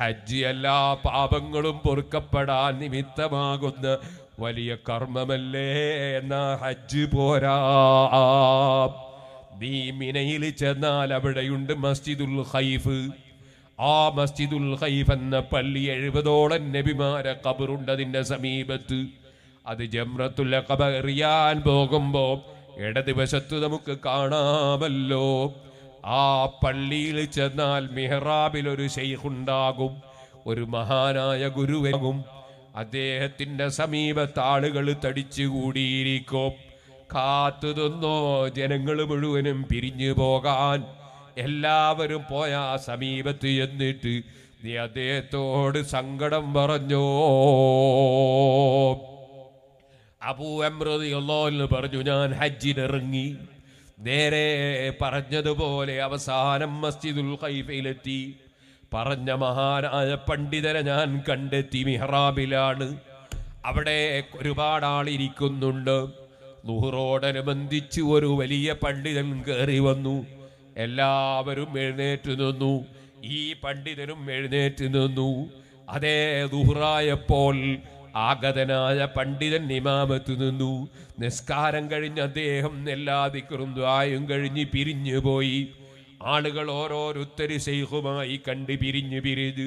Speaker 1: ഹജ്ജ് എല്ലാ പാപങ്ങളും പൊറുക്കപ്പെടാൻ നിമിത്തമാകുന്ന വലിയ കർമ്മമല്ലേ എന്ന ഹജ്ജ് പോരാ നീ മിനയിൽ ചെന്നാൽ അവിടെയുണ്ട് മസ്ജിദുൽ ഹൈഫ് ആ മസ്ജിദുൽ ഹൈഫ് എന്ന പള്ളി എഴുപതോളം നബിമാരെ അതിന്റെ സമീപത്ത് അത് ജമ്രത്തുല്ല എറിയാൻ പോകുമ്പോൾ ഇടതുവശത്ത് നമുക്ക് കാണാമല്ലോ ആ പള്ളിയിൽ ചെന്നാൽ മെഹ്റാബിൽ ഒരു ഷെയ്ഖുണ്ടാകും ഒരു മഹാനായ ഗുരുവകും അദ്ദേഹത്തിന്റെ സമീപത്ത് ആളുകൾ തടിച്ചുകൂടിയിരിക്കോ കാത്തു നിന്നോ ജനങ്ങൾ മുഴുവനും പിരിഞ്ഞു പോകാൻ എല്ലാവരും പോയ ആ സമീപത്ത് എന്നിട്ട് നീ അദ്ദേഹത്തോട് സങ്കടം പറഞ്ഞോ അപൂവമ്രതിയുള്ളോ എന്ന് പറഞ്ഞു ഞാൻ ഹജ്ജിനിറങ്ങി നേരെ പറഞ്ഞതുപോലെ അവസാനം മസ്ജിദുൽ കൈഫയിലെത്തി പറഞ്ഞ മഹാനായ പണ്ഡിതരെ ഞാൻ കണ്ടെത്തി മിഹ്റാബിലാണ് അവിടെ ഒരുപാട് ആളിരിക്കുന്നുണ്ട് നുഹറോടനുബന്ധിച്ച് ഒരു വലിയ പണ്ഡിതൻ കയറി വന്നു എല്ലാവരും എഴുന്നേറ്റ് നിന്നു ഈ പണ്ഡിതനും എഴുന്നേറ്റ് നിന്നു അതേ ദുഹറായപ്പോൾ ആഗതനായ പണ്ഡിതൻ ഇമാമത്ത് നിന്നു നിസ്കാരം കഴിഞ്ഞ് അദ്ദേഹം എല്ലാ ദിക്കറും ദ്വായും കഴിഞ്ഞ് പിരിഞ്ഞു പോയി ആളുകൾ ഓരോരുത്തര് ശൈഖുമായി കണ്ട് പിരിഞ്ഞു പിരിത്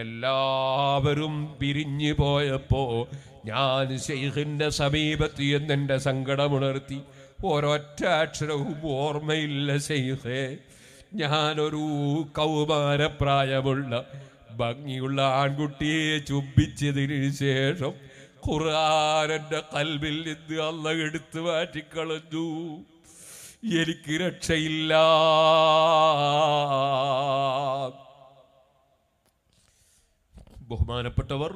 Speaker 1: എല്ലാവരും പിരിഞ്ഞു പോയപ്പോ ഞാൻ ശൈഖിന്റെ സമീപത്ത് എന്നെ സങ്കടമുണർത്തി ഒരൊറ്റ അക്ഷരവും ഓർമ്മയില്ല ഷെയ്ഖേ ഞാനൊരു കൗമാരപ്രായമുള്ള ഭംഗിയുള്ള ആൺകുട്ടിയെ ചുംബിച്ചതിന് ശേഷം ഖുർആാനൻ്റെ കൽവിൽ നിന്ന് അള്ള എടുത്തു മാറ്റിക്കളഞ്ഞു എനിക്ക് രക്ഷയില്ല ബഹുമാനപ്പെട്ടവർ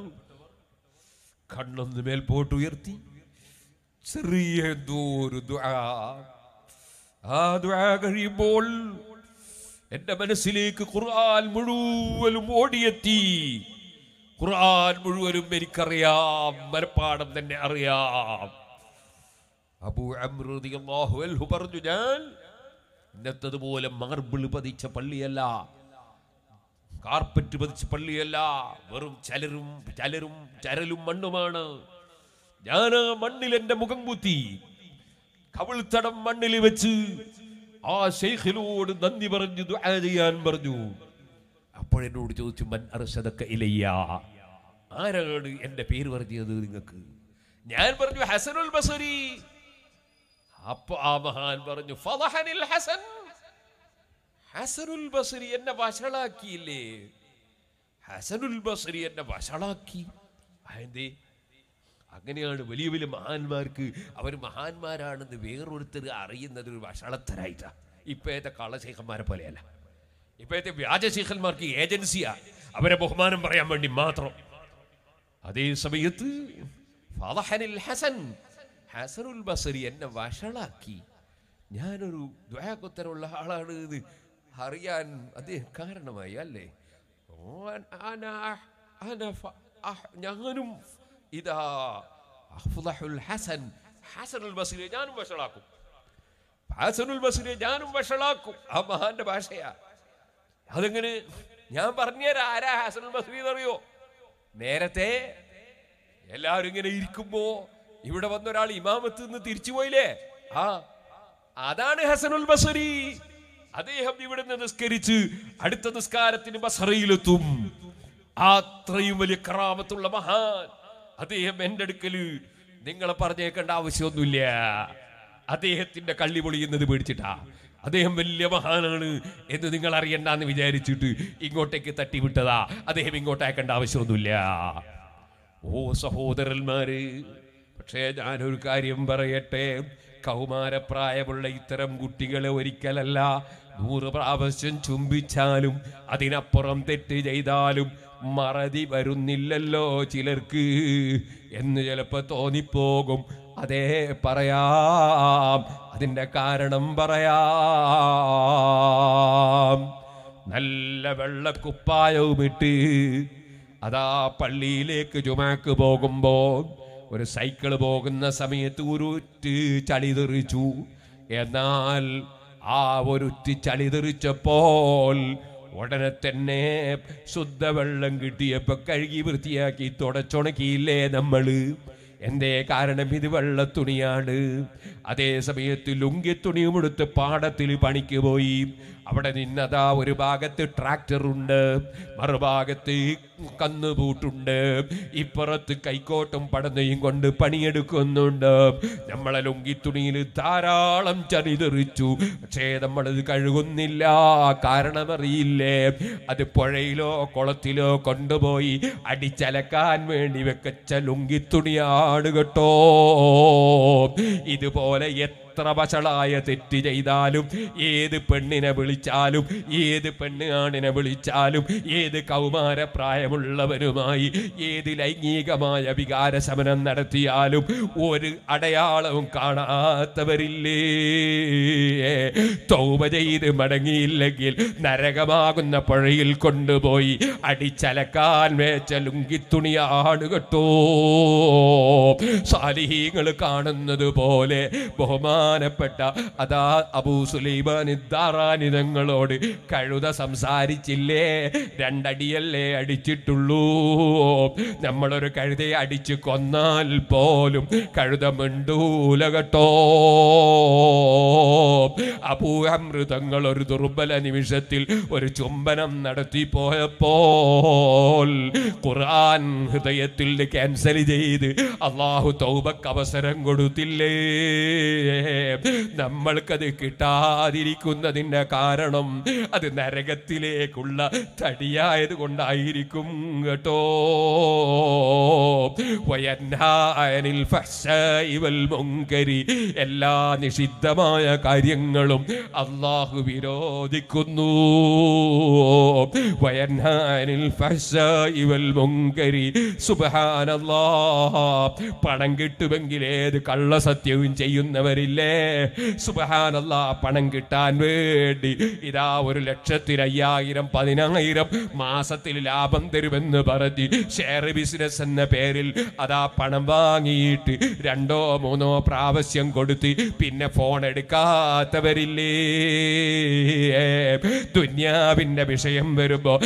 Speaker 1: കണ്ണൊന്ന് പോട്ട് ഉയർത്തി ചെറിയ ഒരു ആ ദ കഴിയുമ്പോൾ എന്റെ മനസ്സിലേക്ക് ഖുർആൻ മുഴുവനും ഓടിയെത്തി ഖുർആൻ മുഴുവനും എനിക്കറിയാം മരപ്പാടം തന്നെ അറിയാം അബൂ അബ്രദിയാഹു പറഞ്ഞു ഞാൻ ഇന്നത്തതുപോലെ മാർബിൾ പതിച്ച പള്ളിയല്ല കാർപ്പറ്റ് പതിച്ച പള്ളിയല്ല വെറും ചലരും ചലരും ചരലും മണ്ണുമാണ് ഞാൻ ആ മണ്ണിൽ എൻ്റെ മുഖം കൂത്തി കവിൾത്തടം മണ്ണിൽ വെച്ച് ആ ശൈഖിലോട് നന്ദി പറഞ്ഞു ദുആ ചെയ്യാൻ പറഞ്ഞു അപ്പോഴെന്നോട് ചോദിച്ചു മൻ അർഷതൊക്കെ ഇലയ്യ ആരാണ് എൻ്റെ പേര് പറഞ്ഞത് നിങ്ങൾക്ക് ഞാൻ പറഞ്ഞു ഹസനുൽ ബസരി അപ്പൊ ആ മഹാൻ പറഞ്ഞു ഫലഹനിൽ ഹസൻ ഹസനുൽ ബസരി എന്നെ വഷളാക്കിയില്ലേ ഹസനുൽ ബസരി എന്നെ വഷളാക്കി അതെന്തേ അങ്ങനെയാണ് വലിയ വലിയ മഹാന്മാർക്ക് അവർ മഹാന്മാരാണെന്ന് വേറൊരുത്തർ അറിയുന്നത് ഒരു വഷളത്തരായിട്ടാ ഇപ്പോഴത്തെ കള്ളശേഖന്മാരെ പോലെയല്ല ഇപ്പോഴത്തെ വ്യാജശേഖന്മാർക്ക് ഏജൻസിയാ അവരെ ബഹുമാനം പറയാൻ വേണ്ടി മാത്രം അതേ സമയത്ത് ഹസൻ ഹസനുൽ ബസരി എന്നെ വഷളാക്കി ഞാനൊരു ദ്വയാക്കുത്തരമുള്ള ആളാണ് ഇത് അറിയാൻ അദ്ദേഹം കാരണമായി അല്ലേ ഞാനും ഇതാ ഹസൻ ഹസനുൽ ബസറിയെ ഞാനും വഷളാക്കും ഹസനുൽ ബസറിയെ ഞാനും വഷളാക്കും ആ മഹാന്റെ ഭാഷയാ അതെങ്ങനെ ഞാൻ പറഞ്ഞുതരാം ആരാ ഹസനുൽ ബസരി എന്നറിയോ നേരത്തെ എല്ലാവരും ഇങ്ങനെ ഇരിക്കുമ്പോ ഇവിടെ വന്ന ഒരാൾ ഇമാമത്ത് നിന്ന് തിരിച്ചു പോയില്ലേ ആ അതാണ് ഹസനുൽ ബസരി അദ്ദേഹം നിന്ന് നിസ്കരിച്ച് അടുത്ത നിസ്കാരത്തിന് ബസറയിലെത്തും അത്രയും വലിയ കറാമത്തുള്ള മഹാൻ അദ്ദേഹം എന്റെ അടുക്കല് നിങ്ങളെ പറഞ്ഞേക്കേണ്ട ആവശ്യമൊന്നുമില്ല അദ്ദേഹത്തിന്റെ കള്ളി പൊളിയുന്നത് പേടിച്ചിട്ടാ അദ്ദേഹം വലിയ മഹാനാണ് എന്ന് നിങ്ങൾ അറിയണ്ടെന്ന് വിചാരിച്ചിട്ട് ഇങ്ങോട്ടേക്ക് തട്ടിവിട്ടതാ അദ്ദേഹം ഇങ്ങോട്ടേക്കേണ്ട ആവശ്യമൊന്നുമില്ല ഓ സഹോദരന്മാര് പക്ഷേ ഞാനൊരു കാര്യം പറയട്ടെ കൗമാരപ്രായമുള്ള ഇത്തരം കുട്ടികളെ ഒരിക്കലല്ല നൂറ് പ്രാവശ്യം ചുംബിച്ചാലും അതിനപ്പുറം തെറ്റ് ചെയ്താലും മറതി വരുന്നില്ലല്ലോ ചിലർക്ക് എന്ന് ചിലപ്പോൾ തോന്നിപ്പോകും അതേ പറയാം അതിൻ്റെ കാരണം പറയാം നല്ല വെള്ളക്കുപ്പായവുമിട്ട് അതാ പള്ളിയിലേക്ക് ചുമക്ക് പോകുമ്പോൾ ഒരു സൈക്കിൾ പോകുന്ന സമയത്ത് ഉരുറ്റ് ചളി തെറിച്ചു എന്നാൽ ആ ഒരുറ്റ് ചളി തെറിച്ചപ്പോൾ ഉടനെ തന്നെ ശുദ്ധവെള്ളം കിട്ടിയപ്പോൾ കഴുകി വൃത്തിയാക്കി തുടച്ചുണക്കിയില്ലേ നമ്മള് എന്റെ കാരണം ഇത് വെള്ളത്തുണിയാണ് അതേ സമയത്ത് തുണിയും എടുത്ത് പാടത്തിൽ പണിക്ക് പോയി അവിടെ നിന്നതാ ഒരു ഭാഗത്ത് ട്രാക്ടറുണ്ട് മറുഭാഗത്ത് കന്നുപൂട്ടുണ്ട് ഇപ്പുറത്ത് കൈക്കോട്ടും പടനയും കൊണ്ട് പണിയെടുക്കുന്നുണ്ട് നമ്മളെ ലുങ്കിത്തുണിയിൽ ധാരാളം ചരിതെറിച്ചു പക്ഷേ നമ്മളത് കഴുകുന്നില്ല കാരണമറിയില്ലേ അത് പുഴയിലോ കുളത്തിലോ കൊണ്ടുപോയി അടിച്ചലക്കാൻ വേണ്ടി വെക്കച്ച ലുങ്കിത്തുണിയാണ് കേട്ടോ ഇതുപോലെ എത്ര എത്ര വഷളായ തെറ്റ് ചെയ്താലും ഏത് പെണ്ണിനെ വിളിച്ചാലും ഏത് പെണ്ണാണിനെ വിളിച്ചാലും ഏത് കൗമാര പ്രായമുള്ളവരുമായി ഏത് ലൈംഗികമായ വികാര ശമനം നടത്തിയാലും ഒരു അടയാളവും കാണാത്തവരില്ലേ തൗമ ചെയ്ത് മടങ്ങിയില്ലെങ്കിൽ നരകമാകുന്ന പുഴയിൽ കൊണ്ടുപോയി അടിച്ചലക്കാൻ വേച്ച ലുങ്കിത്തുണിയാണ് കെട്ടോ സാലിഹീങ്ങൾ കാണുന്നത് പോലെ ബഹുമാ ബഹുമാനപ്പെട്ട അതാ അബൂ സുലൈമാനി ദാറാനിതങ്ങളോട് കഴുത സംസാരിച്ചില്ലേ രണ്ടടിയല്ലേ അടിച്ചിട്ടുള്ളൂ നമ്മളൊരു കഴുതയെ അടിച്ച് കൊന്നാൽ പോലും കഴുത മിണ്ടൂല കേട്ടോ അപൂഹമൃതങ്ങൾ ഒരു ദുർബല നിമിഷത്തിൽ ഒരു ചുംബനം നടത്തി പോയപ്പോൾ ഖുർആൻ ഹൃദയത്തിൽ ക്യാൻസൽ ചെയ്ത് അള്ളാഹു തൗബക്ക് അവസരം കൊടുത്തില്ലേ നമ്മൾക്കത് കിട്ടാതിരിക്കുന്നതിൻ്റെ കാരണം അത് നരകത്തിലേക്കുള്ള തടിയായത് കൊണ്ടായിരിക്കും കേട്ടോ വയന്നായനിൽ ഇവൽ മുങ്കരി എല്ലാ നിഷിദ്ധമായ കാര്യങ്ങളും അള്ളാഹു വിരോധിക്കുന്നു വയന്നായനിൽ ഇവൽ മുങ്കരി സുബാനല്ലാ പണം കിട്ടുമെങ്കിൽ ഏത് കള്ളസത്യവും ചെയ്യുന്നവരില്ല പിന്നെ സുബഹാനല്ല പണം കിട്ടാൻ വേണ്ടി ഇതാ ഒരു ലക്ഷത്തിന് അയ്യായിരം പതിനായിരം മാസത്തിൽ ലാഭം തരുമെന്ന് പറഞ്ഞ് ഷെയർ ബിസിനസ് എന്ന പേരിൽ അതാ പണം വാങ്ങിയിട്ട് രണ്ടോ മൂന്നോ പ്രാവശ്യം കൊടുത്ത് പിന്നെ ഫോൺ എടുക്കാത്തവരില്ലേ ദുന്യാവിൻ്റെ വിഷയം വരുമ്പോൾ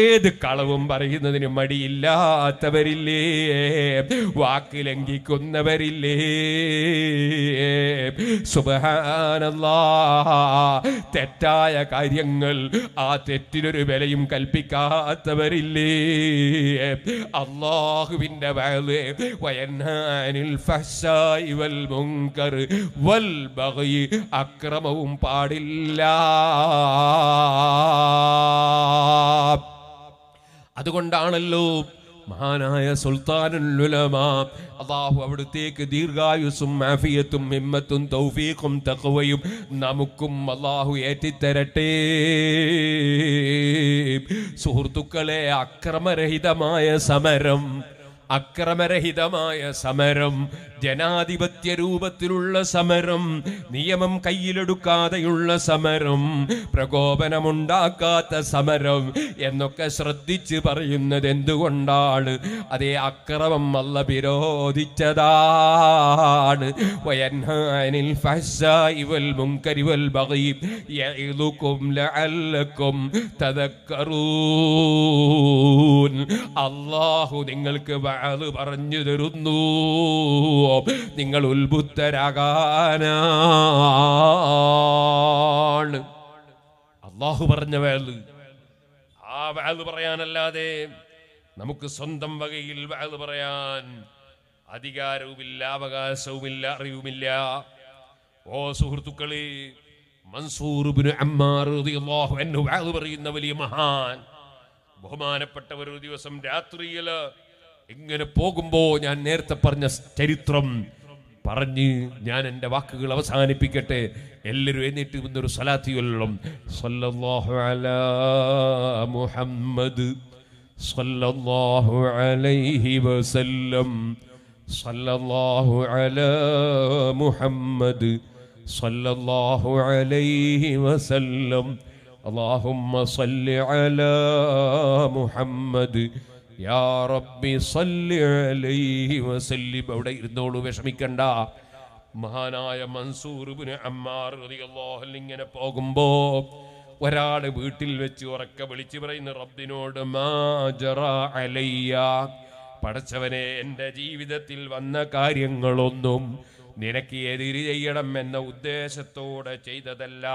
Speaker 1: ഏത് കളവും പറയുന്നതിന് മടിയില്ലാത്തവരില്ലേ വാക്ക് ലംഘിക്കുന്നവരില്ലേ തെറ്റായ കാര്യങ്ങൾ ആ തെറ്റിനൊരു വിലയും കൽപ്പിക്കാത്തവരില്ലേ അള്ളാഹുവിൻ്റെ വൽ മുങ്കർ വൽ അക്രമവും പാടില്ല അതുകൊണ്ടാണല്ലോ മഹാനായ സുൽത്താനുലുലമാ അവിടുത്തേക്ക് ദീർഘായുസും മാഫിയത്തും ഹിമ്മത്തും തൗഫീഖും തക്കവയും നമുക്കും അള്ളാഹു ഏറ്റിത്തരട്ടെ സുഹൃത്തുക്കളെ അക്രമരഹിതമായ സമരം അക്രമരഹിതമായ സമരം ജനാധിപത്യ രൂപത്തിലുള്ള സമരം നിയമം കയ്യിലെടുക്കാതെയുള്ള സമരം പ്രകോപനമുണ്ടാക്കാത്ത സമരം എന്നൊക്കെ ശ്രദ്ധിച്ച് പറയുന്നത് എന്തുകൊണ്ടാണ് അതേ അക്രമം അല്ല വിരോധിച്ചതാണ് അള്ളാഹു നിങ്ങൾക്ക് പറഞ്ഞു തരുന്നു നിങ്ങൾ ഉത്ഭുതരാകാനാണ് അള്ളാഹു പറഞ്ഞ വേല് ആ വേല് പറയാനല്ലാതെ നമുക്ക് സ്വന്തം വകയിൽ വേല് പറയാൻ അധികാരവുമില്ല അവകാശവുമില്ല അറിവുമില്ല ഓ സുഹൃത്തുക്കളെ മൻസൂർ പറയുന്ന വലിയ മഹാൻ ബഹുമാനപ്പെട്ടവർ ഒരു ദിവസം രാത്രിയില് ഇങ്ങനെ പോകുമ്പോൾ ഞാൻ നേരത്തെ പറഞ്ഞ ചരിത്രം പറഞ്ഞ് ഞാൻ എൻ്റെ വാക്കുകൾ അവസാനിപ്പിക്കട്ടെ എല്ലാവരും എന്നിട്ട് ഇന്നൊരു സലാത്തിയൊല്ലും സല്ലല്ലാഹു അലാ മുഹമ്മദ് സല്ലല്ലാഹു അലൈഹി വസല്ലം അലാ മുഹമ്മദ് അലൈഹി വസല്ലം അവിടെ ഇരുന്നോളൂ വിഷമിക്കണ്ട മഹാനായ മൻസൂർ ഇബ്നു അമ്മാർ ഇങ്ങനെ പോകുമ്പോ ഒരാൾ വീട്ടിൽ വെച്ച് ഉറക്ക വിളിച്ചു പറയുന്ന റബ്ബിനോട് അലയ്യ പടച്ചവനെ എൻ്റെ ജീവിതത്തിൽ വന്ന കാര്യങ്ങളൊന്നും നിനക്ക് എതിരി ചെയ്യണം എന്ന ഉദ്ദേശത്തോടെ ചെയ്തതെല്ലാം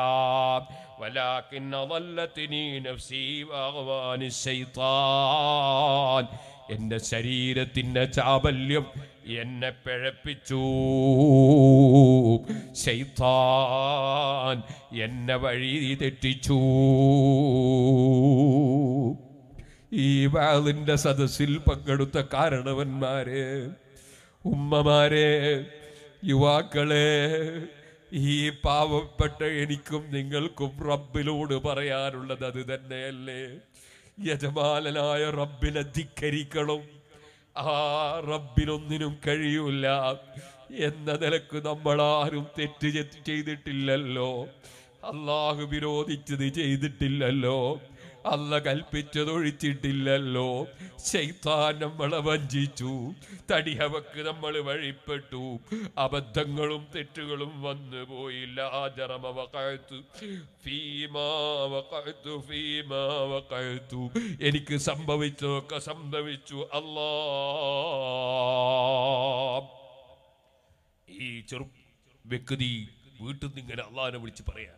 Speaker 1: എന്റെ ശരീരത്തിൻ്റെ ചാബല്യം എന്നെ പിഴപ്പിച്ചു ശൈത്താൻ എന്നെ വഴി തെറ്റിച്ചു ഈ വാളിൻ്റെ സദസ്സിൽ പങ്കെടുത്ത കാരണവന്മാരെ ഉമ്മമാരെ യുവാക്കളെ ഈ പാവപ്പെട്ട എനിക്കും നിങ്ങൾക്കും റബ്ബിലോട് പറയാനുള്ളത് അത് തന്നെയല്ലേ യജമാനായ റബ്ബിനെ ധിക്കരിക്കണം ആ റബ്ബിനൊന്നിനും കഴിയൂല എന്ന നിലക്ക് നമ്മളാരും തെറ്റ് ചെയ്തിട്ടില്ലല്ലോ അള്ളാഹു വിരോധിച്ചത് ചെയ്തിട്ടില്ലല്ലോ അല്ല കൽപ്പിച്ചതൊഴിച്ചിട്ടില്ലല്ലോ ശൈത്താൻ നമ്മളെ വഞ്ചിച്ചു തടിയവക്ക് നമ്മൾ വഴിപ്പെട്ടു അബദ്ധങ്ങളും തെറ്റുകളും വന്നു പോയില്ല എനിക്ക് സംഭവിച്ചതൊക്കെ സംഭവിച്ചു അല്ലാ ഈ ചെറു വ്യക്തി വീട്ടിൽ നിന്ന് ഇങ്ങനെ അള്ളാഹിനെ വിളിച്ച് പറയാ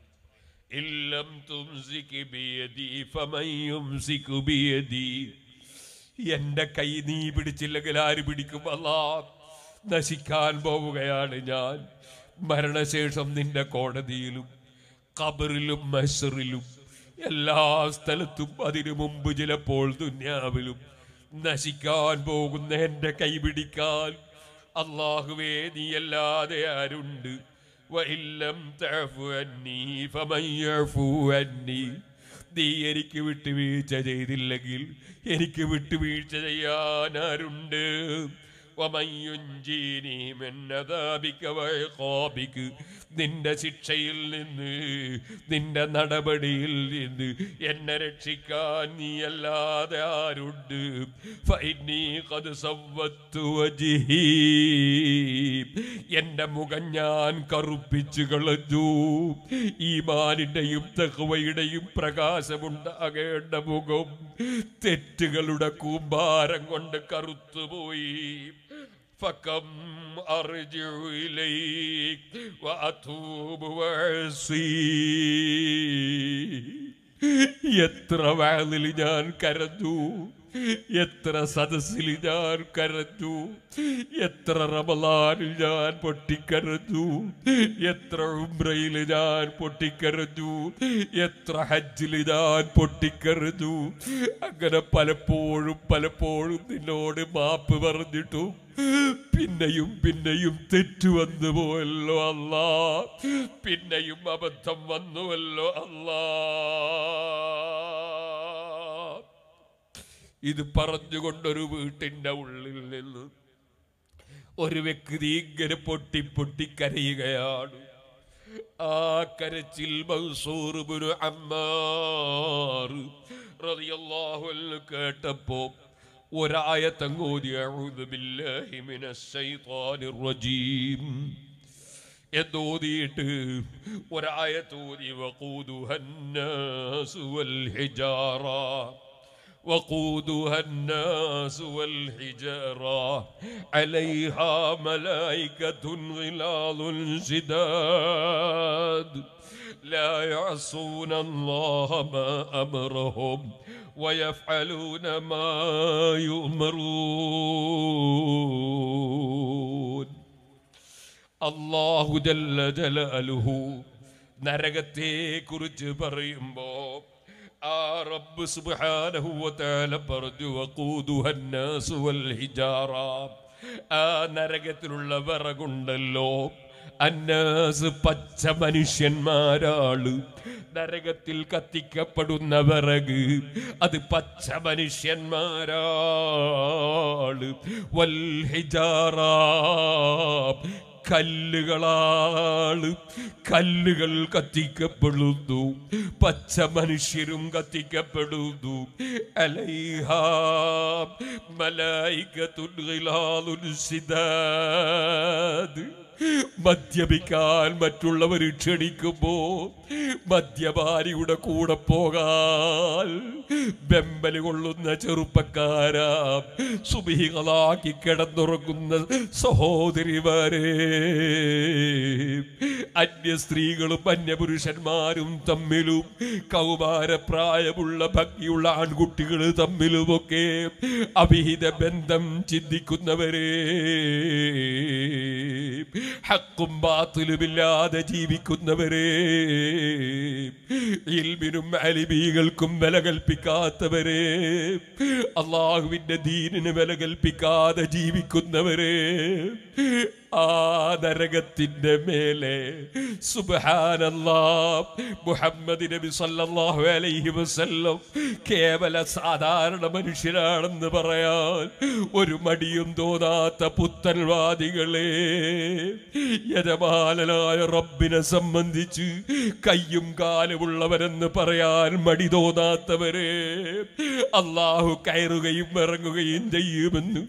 Speaker 1: إن لم تمسك بيدي فمن يمسك بيدي കൈ നീ പിടിച്ചില്ലെങ്കിൽ ആര് പിടിക്കും അല്ലാ നശിക്കാൻ പോവുകയാണ് ഞാൻ മരണശേഷം നിന്റെ കോടതിയിലും കബറിലും മസറിലും എല്ലാ സ്ഥലത്തും അതിനു മുമ്പ് ചിലപ്പോൾ ദുന്യാവിലും നശിക്കാൻ പോകുന്ന എന്റെ കൈ പിടിക്കാൻ അള്ളാഹുവേ നീ അല്ലാതെ ആരുണ്ട് وإن لم تعفو عني فمن يعفو عني നീ എനിക്ക് വിട്ടുവീഴ്ച ചെയ്തില്ലെങ്കിൽ എനിക്ക് വിട്ടുവീഴ്ച ചെയ്യാനാരുണ്ട് ഒമയുഞ്ചി നീ മെന്നതാപിക്കവൾ കോപിക്ക് നിന്റെ ശിക്ഷയിൽ നിന്ന് നിന്റെ നടപടിയിൽ നിന്ന് എന്നെ രക്ഷിക്കാൻ നീ അല്ലാതെ ആരുണ്ട് എന്റെ മുഖം ഞാൻ കറുപ്പിച്ചു കളഞ്ഞു ഈ മാനിന്റെയും തഹുവയുടെയും പ്രകാശമുണ്ടാകേണ്ട മുഖം തെറ്റുകളുടെ കൂമ്പാരം കൊണ്ട് കറുത്തുപോയി فكم أرجع إليك وأتوب وعصي يترى بعض ഞാൻ കരഞ്ഞു എത്ര സദസ്സിൽ ഞാൻ കരഞ്ഞു എത്ര റമലാനിൽ ഞാൻ പൊട്ടിക്കരഞ്ഞു എത്ര ഉംറയിൽ ഞാൻ പൊട്ടിക്കരഞ്ഞു എത്ര ഹജ്ജിൽ ഞാൻ പൊട്ടിക്കരഞ്ഞു അങ്ങനെ പലപ്പോഴും പലപ്പോഴും നിന്നോട് മാപ്പ് പറഞ്ഞിട്ടു പിന്നെയും പിന്നെയും തെറ്റു വന്നു പോയല്ലോ അല്ല പിന്നെയും അബദ്ധം വന്നുവല്ലോ അല്ലാ ഇത് പറഞ്ഞുകൊണ്ടൊരു വീട്ടിൻ്റെ ഉള്ളിൽ നിന്ന് ഒരു വ്യക്തി ഇങ്ങനെ പൊട്ടി പൊട്ടി കരയുകയാണ് ആ കരച്ചിൽ മൻസൂർ അമ്മാർ കേട്ടപ്പോ ഒരായത്തങ്ങോതിയാഹുദില്ലാഹിമിനീം എന്നോതിയിട്ട് ഒരായത്തോതി വക്കൂതുഹന്നാസുവൽ ഹിജാറ وقودها الناس والحجارة عليها ملائكة غلاظ شداد لا يعصون الله ما أمرهم ويفعلون ما يؤمرون الله جل جلاله كرج പറയുമ്പോൾ ആ റബ്ബ് സുബാനഹുവല പറഞ്ഞു വക്കൂതുഹന്നാസുവൽഹിജാറ ആ നരകത്തിലുള്ള വിറകുണ്ടല്ലോ അന്നാസ് പച്ച മനുഷ്യന്മാരാള് നരകത്തിൽ കത്തിക്കപ്പെടുന്ന വിറക് അത് പച്ച മനുഷ്യന്മാരാള് വൽഹിജാറ കല്ലുകളാണ് കല്ലുകൾ കത്തിക്കപ്പെടുന്നു പച്ച മനുഷ്യരും കത്തിക്കപ്പെടുന്നു അലൈഹാം മലായിക തുൽ മദ്യപിക്കാൻ മറ്റുള്ളവർ ക്ഷണിക്കുമ്പോ മദ്യപാരിയുടെ കൂടെ പോകാൻ ബെമ്പല് കൊള്ളുന്ന ചെറുപ്പക്കാരാ സുബിഹികളാക്കി കിടന്നുറങ്ങുന്ന സഹോദരിമാരെ അന്യ സ്ത്രീകളും അന്യപുരുഷന്മാരും തമ്മിലും കൗമാരപ്രായമുള്ള ഭംഗിയുള്ള ആൺകുട്ടികൾ തമ്മിലുമൊക്കെ അവിഹിത ബന്ധം ചിന്തിക്കുന്നവരെ ഹക്കും ബാത്തിലുമില്ലാതെ ജീവിക്കുന്നവരെ ഇൽമിനും അലിബികൾക്കും വില കൽപ്പിക്കാത്തവരെ അള്ളാഹുവിൻ്റെ ദീനിന് വില കൽപ്പിക്കാതെ ജീവിക്കുന്നവരെ ആ നരകത്തിന്റെ മേലെ മുഹമ്മദ് നബി സല്ലല്ലാഹു അലൈഹി വസല്ലം കേവല സാധാരണ മനുഷ്യരാണെന്ന് പറയാൻ ഒരു മടിയും തോന്നാത്ത പുത്തൻവാദികളേ യജമാനായ റബ്ബിനെ സംബന്ധിച്ച് കയ്യും കാലുമുള്ളവരെന്ന് പറയാൻ മടി തോന്നാത്തവരെ അള്ളാഹു കയറുകയും ഇറങ്ങുകയും ചെയ്യുമെന്ന്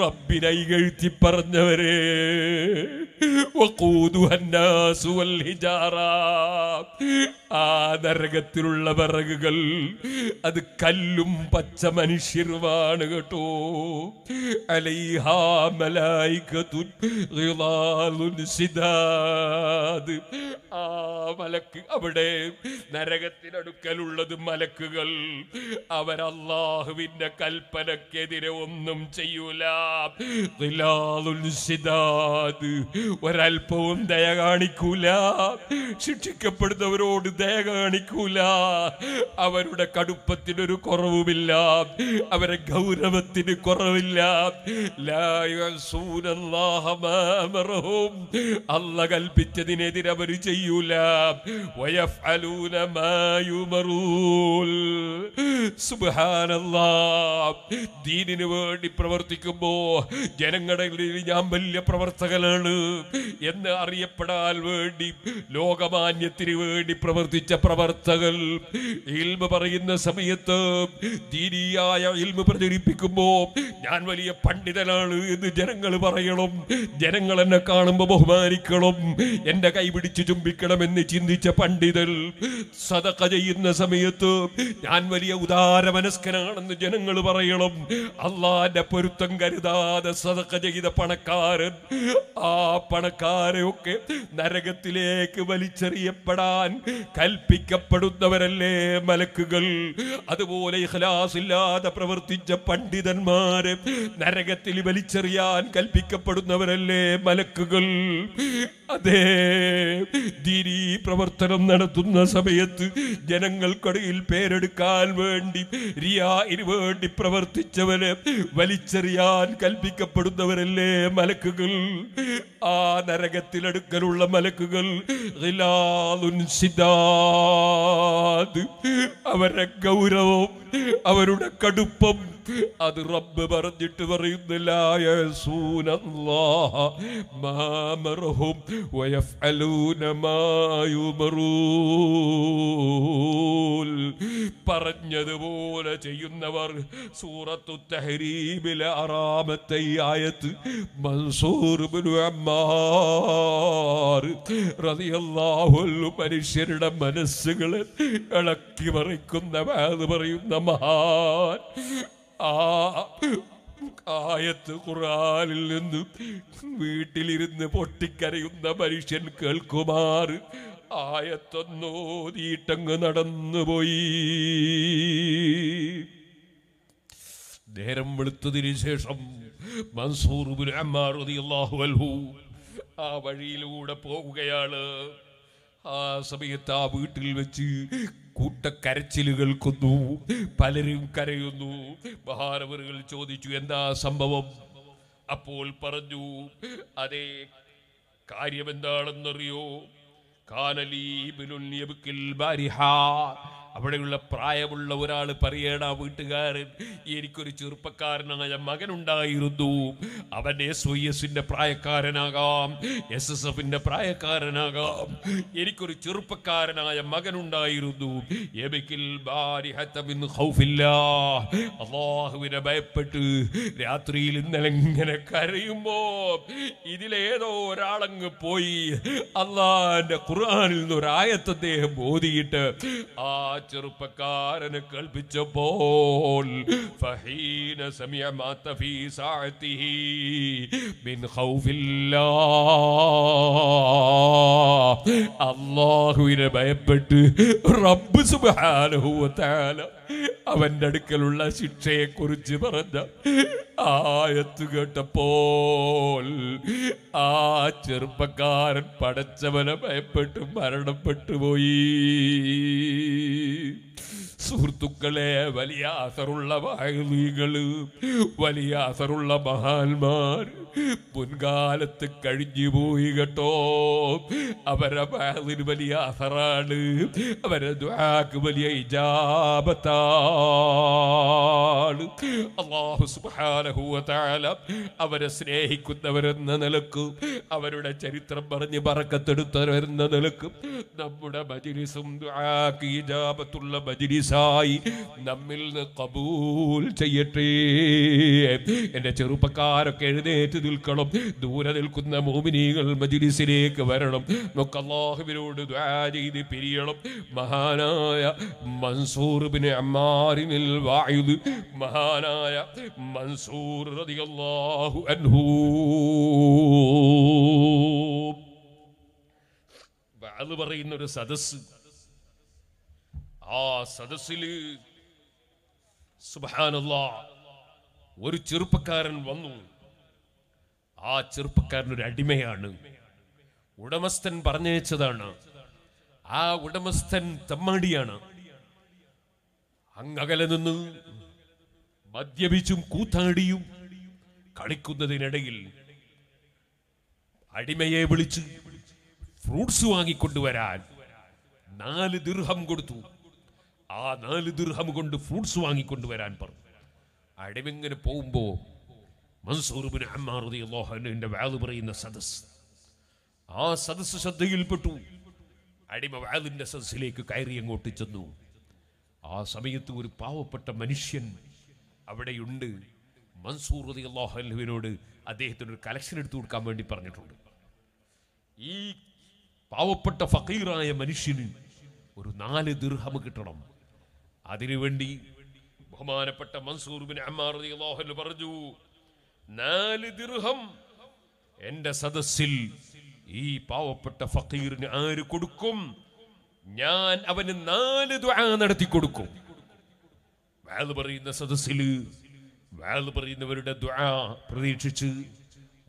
Speaker 1: റബ്ബിനെ ഇകഴ്ത്തി പറഞ്ഞവരെ ആ നരകത്തിലുള്ള വിറകുകൾ അത് കല്ലും പച്ച മനുഷ്യരുമാണ് കേട്ടോ അലൈഹാ മലായിക്കത്തു ആ മലക്ക് അവിടെ നരകത്തിനടുക്കലുള്ളത് മലക്കുകൾ അവരല്ലാഹുവിന്റെ കൽപ്പനക്കെതിരെ ഒന്നും ചെയ്യൂല ഒരൽപ്പവും ദയ കാണിക്കൂല ശിക്ഷിക്കപ്പെടുന്നവരോട് ദയ കാണിക്കൂല അവരുടെ കടുപ്പത്തിനൊരു കുറവുമില്ല അവരെ ഗൗരവത്തിന് കുറവില്ല ലായ സൂനല്ലാഹ അള്ളാഹുവും അല്ല കൽപ്പിച്ചതിനെതിരെ അവർ ചെയ്യൂല ദീനിനു വേണ്ടി പ്രവർത്തിക്കുമ്പോ ജനങ്ങളുടെ ഞാൻ വലിയ പ്രവർത്തകനാണ് എന്ന് അറിയപ്പെടാൻ വേണ്ടി ലോകമാന്യത്തിന് വേണ്ടി പ്രവർത്തിച്ച പ്രവർത്തകൻ ഇൽമ പറയുന്ന സമയത്ത് ദീനിയായ ഇൽമ പ്രചരിപ്പിക്കുമ്പോ ഞാൻ വലിയ പണ്ഡിതനാണ് എന്ന് ജനങ്ങൾ പറയണം ജനങ്ങൾ എന്നെ കാണുമ്പോ ബഹുമാനിക്കണം എന്റെ കൈ പിടിച്ച് ചുംബിക്കണമെന്ന് ചിന്തിച്ച പണ്ഡിതൻ സതക്ക ചെയ്യുന്ന സമയത്ത് ഞാൻ വലിയ ഉദാര മനസ്കനാണെന്ന് ജനങ്ങൾ പറയണം അള്ളാന്റെ പൊരുത്തം കരുതാതെ സതക്ക ചെയ്ത പണക്കാരൻ ആ പണക്കാരെയൊക്കെ നരകത്തിലേക്ക് വലിച്ചെറിയപ്പെടാൻ കൽപ്പിക്കപ്പെടുന്നവരല്ലേ മലക്കുകൾ അതുപോലെ ഇഹ്ലാസില്ലാതെ പ്രവർത്തിച്ച പണ്ഡിതന്മാരെ നരകത്തിൽ വലിച്ചെറിയാൻ കൽപ്പിക്കപ്പെടുന്നവരല്ലേ മലക്കുകൾ ആളുകൾ അതേ ദിരി പ്രവർത്തനം നടത്തുന്ന സമയത്ത് ജനങ്ങൾക്കിടയിൽ പേരെടുക്കാൻ വേണ്ടി റിയായിന് വേണ്ടി പ്രവർത്തിച്ചവരെ വലിച്ചെറിയാൻ കൽപ്പിക്കപ്പെടുന്നവരല്ലേ മലക്കുകൾ ആ നരകത്തിലെടുക്കലുള്ള മലക്കുകൾ അവരുടെ ഗൗരവം അവരുടെ കടുപ്പം അത് റബ്ബ് പറഞ്ഞിട്ട് പറയുന്നില്ല പറഞ്ഞതുപോലെ ചെയ്യുന്നവർ സൂറത്തു തഹരീബിലെ ആറാമത്തെ ആയത്ത് മൻസൂർ മനുഷ്യരുടെ മനസ്സുകളെ ഇളക്കി മറിക്കുന്നവ എന്ന് പറയുന്ന മഹാൻ ആ ആയത്ത് ഖുറാനിൽ നിന്ന് വീട്ടിലിരുന്ന് പൊട്ടിക്കരയുന്ന മനുഷ്യൻ കേൾക്കുമാർ ആയത്തൊന്നോതീട്ടങ്ങ് നടന്നുപോയി നേരം വെളുത്തതിന് ശേഷം മൻസൂർ അൻഹു ആ വഴിയിലൂടെ പോവുകയാണ് ആ സമയത്ത് ആ വീട്ടിൽ വെച്ച് കൂട്ടക്കരച്ചിലുകൾക്കുന്നു പലരും കരയുന്നു മഹാനവറുകൾ ചോദിച്ചു എന്താ സംഭവം അപ്പോൾ പറഞ്ഞു അതേ കാര്യമെന്താണെന്നറിയോ കാനലീബിനുൽ ഭാര്യ അവിടെയുള്ള പ്രായമുള്ള ഒരാൾ പറയണ വീട്ടുകാരൻ എനിക്കൊരു ചെറുപ്പക്കാരനായ മകനുണ്ടായിരുന്നു അവൻ എസ് ഒ എസിന്റെ പ്രായക്കാരനാകാം എസ് എസ് എഫിന്റെ പ്രായക്കാരനാകാം എനിക്കൊരു ചെറുപ്പക്കാരനായ മകനുണ്ടായിരുന്നു അള്ളാഹുവിനെ ഭയപ്പെട്ട് രാത്രിയിൽ ഇന്നലെ ഇങ്ങനെ കരയുമ്പോ ഇതിലേതോ ഒരാളങ്ങ് പോയി അള്ളാന്റെ ഖുർആാനിൽ നിന്ന് ഒരായത്തദ്ദേഹം ബോധിയിട്ട് ആ ചെറുപ്പക്കാരന് കൽപ്പിച്ചപ്പോൾ ഫഹീന അള്ളാഹുവിനെ ഭയപ്പെട്ട് റബ്ബ് സുബ്ഹാനഹു അവന്റെ അടുക്കലുള്ള ശിക്ഷയെക്കുറിച്ച് പറഞ്ഞ ആയത്തു കേട്ടപ്പോൾ ആ ചെറുപ്പക്കാരൻ പടച്ചവനെ ഭയപ്പെട്ട് മരണപ്പെട്ടു പോയി സുഹൃത്തുക്കളെ വലിയ അസറുള്ള വാഹനികൾ വലിയ അസറുള്ള മഹാന്മാർ മുൻകാലത്ത് കഴിഞ്ഞു പോയി കേട്ടോ അവരെ വാഹനിന് വലിയ അസറാണ് അവരെ വലിയ ഇജാപത്താ അള്ളാഹു സുബാനഹൂവല അവരെ സ്നേഹിക്കുന്നവരെന്ന നിലക്ക് അവരുടെ ചരിത്രം പറഞ്ഞ് പറക്കത്തെടുത്തവരെന്ന നിലക്ക് നമ്മുടെ മജിരിസും ഈജാപത്തുള്ള മജിരിസായി നമ്മിൽ നിന്ന് കബൂൽ ചെയ്യട്ടേ എൻ്റെ ചെറുപ്പക്കാരൊക്കെ എഴുന്നേറ്റ് നിൽക്കണം ദൂരെ നിൽക്കുന്ന മോമിനികൾ മജിലിസിലേക്ക് വരണം നമുക്ക് അള്ളാഹുവിനോട് ചെയ്ത് പിരിയണം മഹാനായ മൻസൂർ പിന്നെ അമ്മാരിനിൽ വായു മഹാ മഹാനായ മൻസൂർ റളിയല്ലാഹു അൻഹു വാത് പറയുന്ന ഒരു സദസ് ആ സദസ്സിൽ സുബാനല്ലാ ഒരു ചെറുപ്പക്കാരൻ വന്നു ആ ചെറുപ്പക്കാരൻ ഒരു അടിമയാണ് ഉടമസ്ഥൻ പറഞ്ഞയച്ചതാണ് ആ ഉടമസ്ഥൻ തമ്മാടിയാണ് അങ്ങകലെ നിന്ന് മദ്യപിച്ചും കൂത്താടിയും കളിക്കുന്നതിനിടയിൽ അടിമയെ വിളിച്ച് ഫ്രൂട്ട്സ് വാങ്ങിക്കൊണ്ടുവരാൻ നാല് ദീർഘം കൊടുത്തു ആ നാല് ദീർഘം കൊണ്ട് ഫ്രൂട്ട്സ് വാങ്ങിക്കൊണ്ടുവരാൻ പറഞ്ഞു അടിമിങ്ങനെ പോകുമ്പോ മൻസൂർബിൻ അമ്മാറുതി അള്ളാഹുവിന്റെ വാല് പറയുന്ന സദസ് ആ സദസ് ശ്രദ്ധയിൽപ്പെട്ടു അടിമ വാലിന്റെ സദസ്സിലേക്ക് കയറി അങ്ങോട്ട് ചെന്നു ആ സമയത്ത് ഒരു പാവപ്പെട്ട മനുഷ്യൻ അവിടെയുണ്ട് മൻസൂർ റതി അള്ളാഹുവിനോട് അദ്ദേഹത്തിന് ഒരു കലക്ഷൻ എടുത്തു കൊടുക്കാൻ വേണ്ടി പറഞ്ഞിട്ടുണ്ട് ഈ പാവപ്പെട്ട ഫക്കീറായ മനുഷ്യന് ഒരു നാല് ദീർഹം കിട്ടണം അതിനുവേണ്ടി ബഹുമാനപ്പെട്ട മൻസൂർ അമ്മാർ പറഞ്ഞു നാല് ദീർഹം എൻ്റെ സദസ്സിൽ ഈ പാവപ്പെട്ട ഫക്കീറിന് ആര് കൊടുക്കും ഞാൻ അവന് നാല് ദ്വാ നടത്തി കൊടുക്കും വാള് പറയുന്ന സദസ്സിൽ വാള് പറയുന്നവരുടെ ദ്വാ പ്രതീക്ഷിച്ച്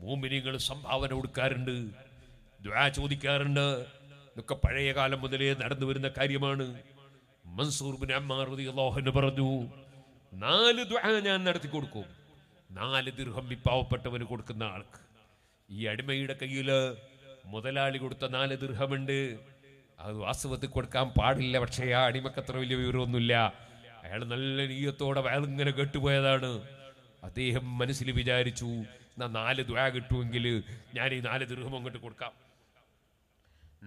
Speaker 1: മൂമിനിങ്ങൾ സംഭാവന കൊടുക്കാറുണ്ട് ദ്വാ ചോദിക്കാറുണ്ട് ഇതൊക്കെ പഴയ കാലം മുതലേ നടന്നു വരുന്ന കാര്യമാണ് മൻസൂർ ബിൻ അമ്മാറുദി അള്ളാഹുന് പറഞ്ഞു നാല് ദ്വാ ഞാൻ നടത്തി കൊടുക്കും നാല് ദീർഘം വിപ്പാവപ്പെട്ടവന് കൊടുക്കുന്ന ആൾക്ക് ഈ അടിമയുടെ കയ്യിൽ മുതലാളി കൊടുത്ത നാല് ദീർഘമുണ്ട് അത് വാസ്തവത്തിൽ കൊടുക്കാൻ പാടില്ല പക്ഷേ ആ അടിമക്കത്ര വലിയ വിവരമൊന്നുമില്ല അയാൾ നല്ല നീയത്തോടെ അയാൾ ഇങ്ങനെ കേട്ടുപോയതാണ് അദ്ദേഹം മനസ്സിൽ വിചാരിച്ചു എന്നാ നാല് ദ്വാ കിട്ടുമെങ്കിൽ ഞാൻ ഈ നാല് ദീർഘം അങ്ങോട്ട് കൊടുക്കാം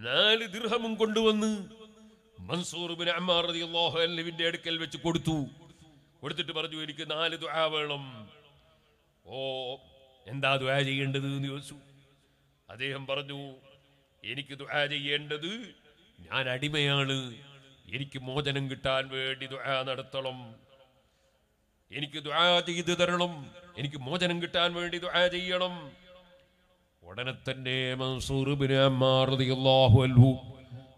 Speaker 1: നാല് ദീർഘമും കൊണ്ടുവന്ന് മൻസൂർ ബിൻ അമ്മാർ അൻഹുവിന്റെ അടുക്കൽ വെച്ച് കൊടുത്തു കൊടുത്തിട്ട് പറഞ്ഞു എനിക്ക് നാല് ദ്വാ വേണം ഓ എന്താ ദ്വാ ചെയ്യേണ്ടത് എന്ന് ചോദിച്ചു അദ്ദേഹം പറഞ്ഞു എനിക്ക് ദ്വാ ചെയ്യേണ്ടത് ഞാൻ അടിമയാണ് എനിക്ക് മോചനം കിട്ടാൻ വേണ്ടി ദുആ നടത്തണം എനിക്ക് ദുആ ചെയ്ത് തരണം എനിക്ക് മോചനം കിട്ടാൻ വേണ്ടി ദുആ ചെയ്യണം ഉടനെ തന്നെ മൻസൂർ ഇബ്നു അമ്മാർ റളിയല്ലാഹു അൻഹു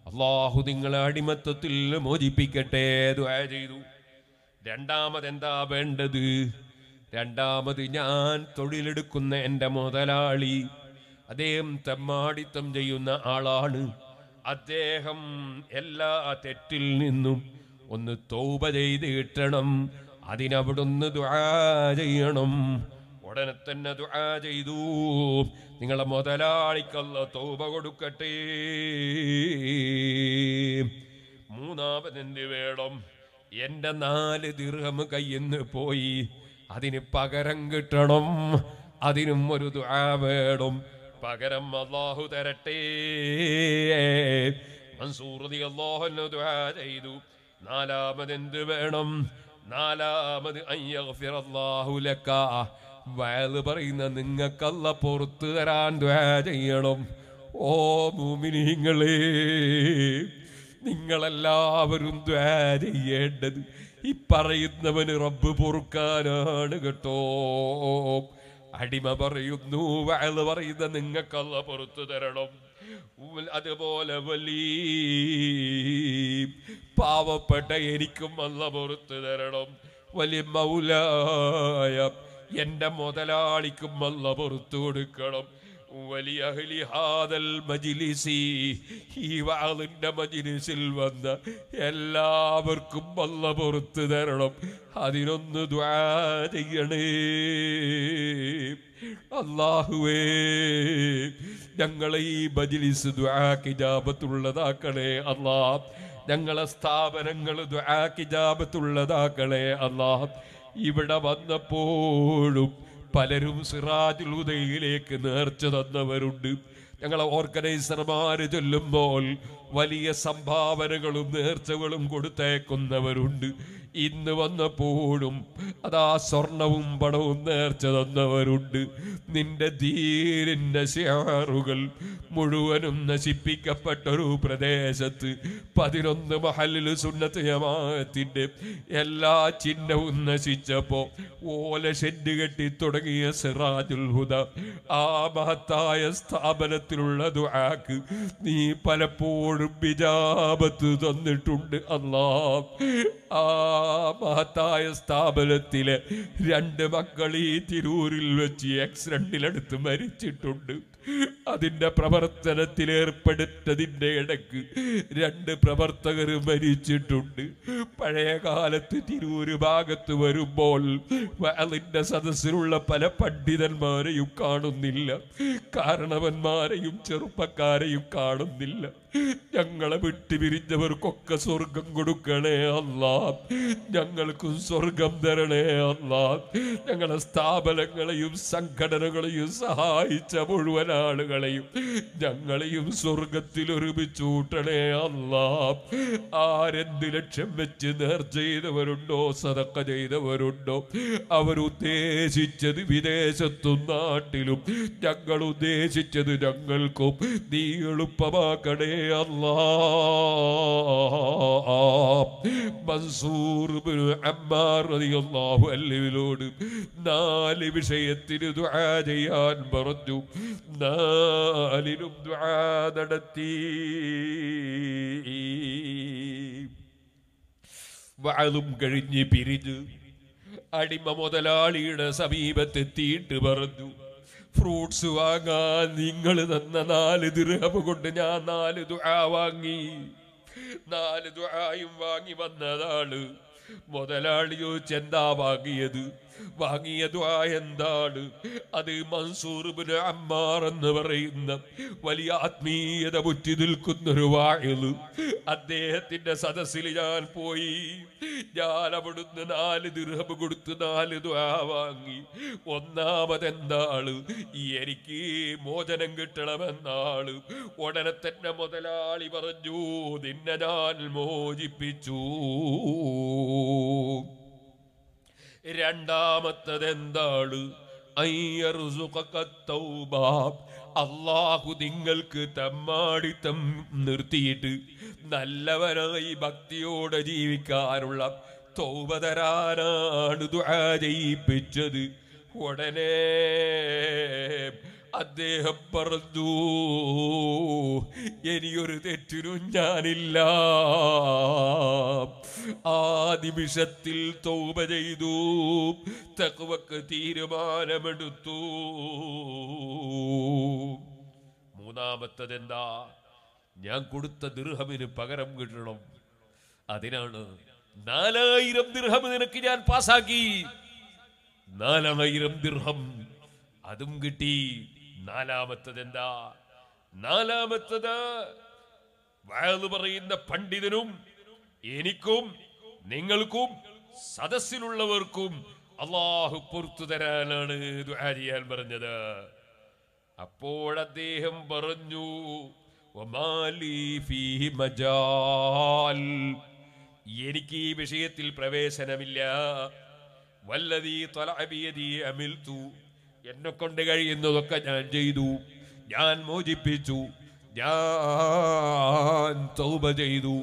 Speaker 1: അള്ളാഹു നിങ്ങളെ അടിമത്തത്തിൽ മോചിപ്പിക്കട്ടെ ദുആ ചെയ്തു രണ്ടാമത് എന്താ വേണ്ടത് രണ്ടാമത് ഞാൻ തൊഴിലെടുക്കുന്ന എൻ്റെ മുതലാളി അദ്ദേഹം തെമ്മാടിത്തം ചെയ്യുന്ന ആളാണ് അദ്ദേഹം എല്ലാ തെറ്റിൽ നിന്നും ഒന്ന് തൗബ ചെയ്ത് കിട്ടണം അതിനവിടുന്ന് ദുആ ചെയ്യണം ഉടനെ തന്നെ ദുആ ചെയ്തു നിങ്ങളെ മുതലാളിക്കല്ല തൗബ കൊടുക്കട്ടെ മൂന്നാമത് എന്ത് വേണം എന്റെ നാല് ദീർഘം കയ്യെന്ന് പോയി അതിന് പകരം കിട്ടണം അതിനും ഒരു ദുആ വേണം പകരം അള്ളാഹു തരട്ടെ മൻസൂർതി അള്ളാഹുന്നു ചെയ്തു നാലാമത് എന്ത് വേണം നാലാമത് അയ്യഫിറല്ലാഹുലക്ക വയല് പറയുന്ന നിങ്ങൾക്കല്ല പുറത്തു തരാൻ ദ്വാ ചെയ്യണം ഓ മൂമിനിങ്ങളെ നിങ്ങളെല്ലാവരും ദ്വാ ചെയ്യേണ്ടത് ഈ പറയുന്നവന് റബ്ബ് പൊറുക്കാനാണ് കേട്ടോ അടിമ പറയുന്നു വയൽ പറയുന്ന നിങ്ങൾക്കുള്ള പുറത്തു തരണം അതുപോലെ വലിയ പാവപ്പെട്ട എനിക്കും അല്ല പുറത്തു തരണം വലിയ മൗലായ എന്റെ മുതലാളിക്കും അല്ല പുറത്തു കൊടുക്കണം മജിലിസിൽ വന്ന എല്ലാവർക്കും വല്ല പുറത്ത് തരണം അതിനൊന്ന് ചെയ്യണേ അള്ളാഹുവേ ഞങ്ങളെ ഈ മജിലിസ് ദ്വാ അള്ളാ ഞങ്ങളെ സ്ഥാപനങ്ങൾ ദ്വാ അള്ളാഹ് ഇവിടെ വന്നപ്പോഴും പലരും സിറാജുൽ ഉദയിലേക്ക് നേർച്ച തന്നവരുണ്ട് ഞങ്ങളെ ഓർഗനൈസർമാര് ചൊല്ലുമ്പോൾ വലിയ സംഭാവനകളും നേർച്ചകളും കൊടുത്തേക്കുന്നവരുണ്ട് ഇന്ന് വന്നപ്പോഴും അതാ സ്വർണവും പണവും നേർച്ച തന്നവരുണ്ട് നിന്റെ ധീരൻ്റെ ഷെയറുകൾ മുഴുവനും നശിപ്പിക്കപ്പെട്ടൊരു പ്രദേശത്ത് പതിനൊന്ന് മഹലിൽ സുന്നത്ത് ജമാഅത്തിൻ്റെ എല്ലാ ചിഹ്നവും നശിച്ചപ്പോൾ ഓല ഷെഡ് കെട്ടി തുടങ്ങിയ സിറാജുൽ ഹുദ ആ മഹത്തായ സ്ഥാപനത്തിലുള്ള ദുആക്ക് നീ പലപ്പോഴും വിജാപത്ത് തന്നിട്ടുണ്ട് അല്ലാ ആ മഹത്തായ സ്ഥാപനത്തിലെ രണ്ട് മക്കൾ ഈ തിരൂരിൽ വെച്ച് ആക്സിഡന്റിലെടുത്ത് മരിച്ചിട്ടുണ്ട് അതിന്റെ പ്രവർത്തനത്തിൽ ഏർപ്പെടുത്തതിൻ്റെ ഇടക്ക് രണ്ട് പ്രവർത്തകർ മരിച്ചിട്ടുണ്ട് പഴയ കാലത്ത് തിരൂര് ഭാഗത്ത് വരുമ്പോൾ അതിൻ്റെ സദസ്സിലുള്ള പല പണ്ഡിതന്മാരെയും കാണുന്നില്ല കാരണവന്മാരെയും ചെറുപ്പക്കാരെയും കാണുന്നില്ല ഞങ്ങളെ വിട്ടുപിരിഞ്ഞവർക്കൊക്കെ സ്വർഗം കൊടുക്കണേ അല്ല ഞങ്ങൾക്കും സ്വർഗം തരണേ അല്ല ഞങ്ങളെ സ്ഥാപനങ്ങളെയും സംഘടനകളെയും സഹായിച്ച മുഴുവൻ ആളുകളെയും ഞങ്ങളെയും സ്വർഗത്തിൽ ഒരുമിച്ചൂട്ടണേ അല്ല ആരെന്ത് ലക്ഷ്യം വെച്ച് നേർ ചെയ്തവരുണ്ടോ സതക്ക ചെയ്തവരുണ്ടോ അവരുദ്ദേശിച്ചത് വിദേശത്തും നാട്ടിലും ഞങ്ങൾ ഉദ്ദേശിച്ചത് ഞങ്ങൾക്കും നീ എളുപ്പമാക്കണേ അല്ല മൻസൂർ അമ്മാറിയാഹു അല്ലുവിലോട് നാല് വിഷയത്തിന് ദുആ ചെയ്യാൻ പറഞ്ഞു ظلال الدعاء നടത്തി വാളും കഴിഞ്ഞ് പിരിഞ്ഞ് അടിമ മുതലാളിയുടെ സമീപത്തെത്തിയിട്ട് പറഞ്ഞു ഫ്രൂട്ട്സ് വാങ്ങാൻ നിങ്ങൾ തന്ന നാല് ദിർഹം കൊണ്ട് ഞാൻ നാല് ദുആ വാങ്ങി നാല് ദുആയും വാങ്ങി വന്നതാണ് മുതലാളിയോ ചെന്താ വാങ്ങിയത് വാങ്ങിയ ദ്വാ എന്താണ് അത് മൻസൂർ അമ്മാർ എന്ന് പറയുന്ന വലിയ ആത്മീയത പുറ്റി നിൽക്കുന്ന ഒരു വാഴു അദ്ദേഹത്തിന്റെ സദസ്സിൽ ഞാൻ പോയി ഞാൻ അവിടുന്ന് നാല് ദുർഹബ് കൊടുത്ത് നാല് ദ്വാ വാങ്ങി ഒന്നാമതെന്താള് എനിക്ക് മോചനം കിട്ടണമെന്നാള് ഉടനെ തന്നെ മുതലാളി പറഞ്ഞു നിന്നെ ഞാൻ മോചിപ്പിച്ചു രണ്ടാമത്തത് എന്താണ് അള്ളാഹു നിങ്ങൾക്ക് തമ്മാടിത്തം നിർത്തിയിട്ട് നല്ലവനായി ഭക്തിയോടെ ജീവിക്കാനുള്ള തൗബ തരാനാണ് ദുആ ഉടനെ അദ്ദേഹം പറഞ്ഞു ഇനിയൊരു തെറ്റിനും ഞാനില്ല ആ നിമിഷത്തിൽ തോപ ചെയ്തു തകവക്ക് തീരുമാനമെടുത്തു മൂന്നാമത്തതെന്താ ഞാൻ കൊടുത്ത ദീർഘമിന് പകരം കിട്ടണം അതിനാണ് നാലായിരം ദീർഘം നിനക്ക് ഞാൻ പാസാക്കി നാലായിരം ദീർഘം അതും കിട്ടി നാലാമത്തത് എന്താ നാലാമത്തത് വയല് പറയുന്ന പണ്ഡിതനും എനിക്കും നിങ്ങൾക്കും സദസ്സിലുള്ളവർക്കും അള്ളാഹു പുറത്തു തരാനാണ് ദുഹാരിയാൻ പറഞ്ഞത് അപ്പോൾ അദ്ദേഹം പറഞ്ഞു എനിക്ക് ഈ വിഷയത്തിൽ പ്രവേശനമില്ല വല്ലതീ തൊലഅബിയതീ അമിൽത്തു എന്നെ കൊണ്ട് കഴിയുന്നതൊക്കെ ഞാൻ ചെയ്തു ഞാൻ മോചിപ്പിച്ചു ഞാൻ തൗബ ചെയ്തു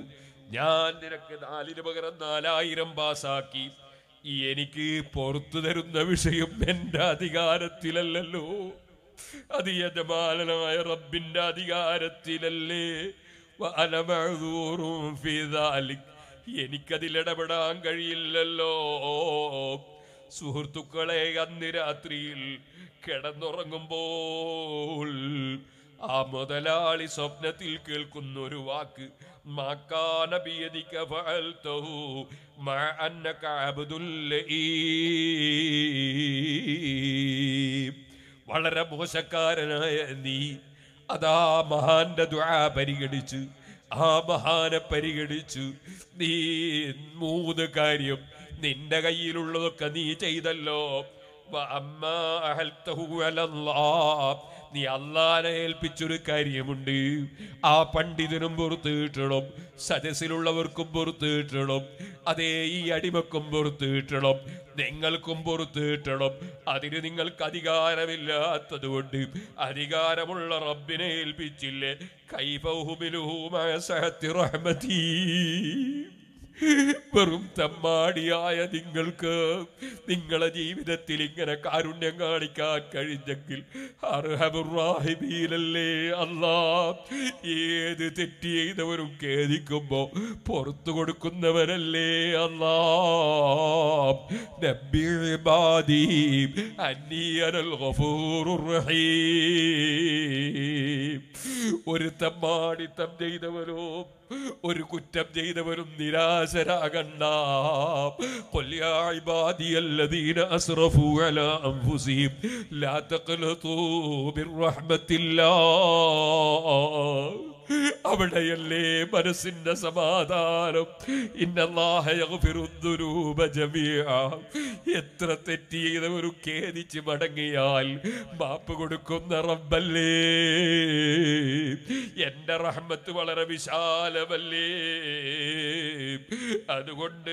Speaker 1: ഞാൻ നിനക്ക് നാലിന് പകരം നാലായിരം പാസാക്കി എനിക്ക് പുറത്തു തരുന്ന വിഷയം എൻ്റെ അധികാരത്തിലല്ലോ അത് യജമാനമായ റബ്ബിന്റെ അധികാരത്തിലല്ലേ എനിക്കതിലിടപെടാൻ കഴിയില്ലല്ലോ സുഹൃത്തുക്കളെ അന്ന് രാത്രിയിൽ കിടന്നുറങ്ങുമ്പോൾ ആ മുതലാളി സ്വപ്നത്തിൽ കേൾക്കുന്ന ഒരു വാക്ക് വളരെ മോശക്കാരനായ നീ അതാ മഹാന്റെ ദ്വാ പരിഗണിച്ച് ആ മഹാനെ പരിഗണിച്ചു നീ മൂന്ന് കാര്യം നിന്റെ കയ്യിലുള്ളതൊക്കെ നീ ചെയ്തല്ലോ നീ അല്ലാനെ ഏൽപ്പിച്ചൊരു കാര്യമുണ്ട് ആ പണ്ഡിതനും പുറത്ത് സദസ്സിലുള്ളവർക്കും പുറത്ത് അതേ ഈ അടിമക്കും പുറത്ത് നിങ്ങൾക്കും പുറത്ത് അതിന് നിങ്ങൾക്ക് അധികാരമില്ലാത്തത് കൊണ്ട് അധികാരമുള്ള റബ്ബിനെ ഏൽപ്പിച്ചില്ലേ കൈപൗഹുമിലുഹുമായ സഹത്തി റഹ്മതീ വെറും തമ്മാടിയായ നിങ്ങൾക്ക് നിങ്ങളെ ജീവിതത്തിൽ ഇങ്ങനെ കാരുണ്യം കാണിക്കാൻ കഴിഞ്ഞെങ്കിൽ അർഹബുറാഹിബീലല്ലേ അല്ല ഏത് തെറ്റ് ചെയ്തവരും ഖേദിക്കുമ്പോ പുറത്തു കൊടുക്കുന്നവരല്ലേ അല്ലാ ഒരു തമ്മാടിത്തം ചെയ്തവരും ഒരു കുറ്റം ചെയ്തവരും നിരാ تنازع النار قل يا عبادي الذين أسرفوا على أنفسهم لا تقنطوا من رحمة الله അവിടെയല്ലേ മനസ്സിന്റെ സമാധാനം എത്ര തെറ്റിയതൊരു ഒരു ഖേദിച്ച് മടങ്ങിയാൽ മാപ്പ് കൊടുക്കുന്ന റബ്ബല്ലേ എന്റെ റഹ്മത്ത് വളരെ വിശാലമല്ലേ അതുകൊണ്ട്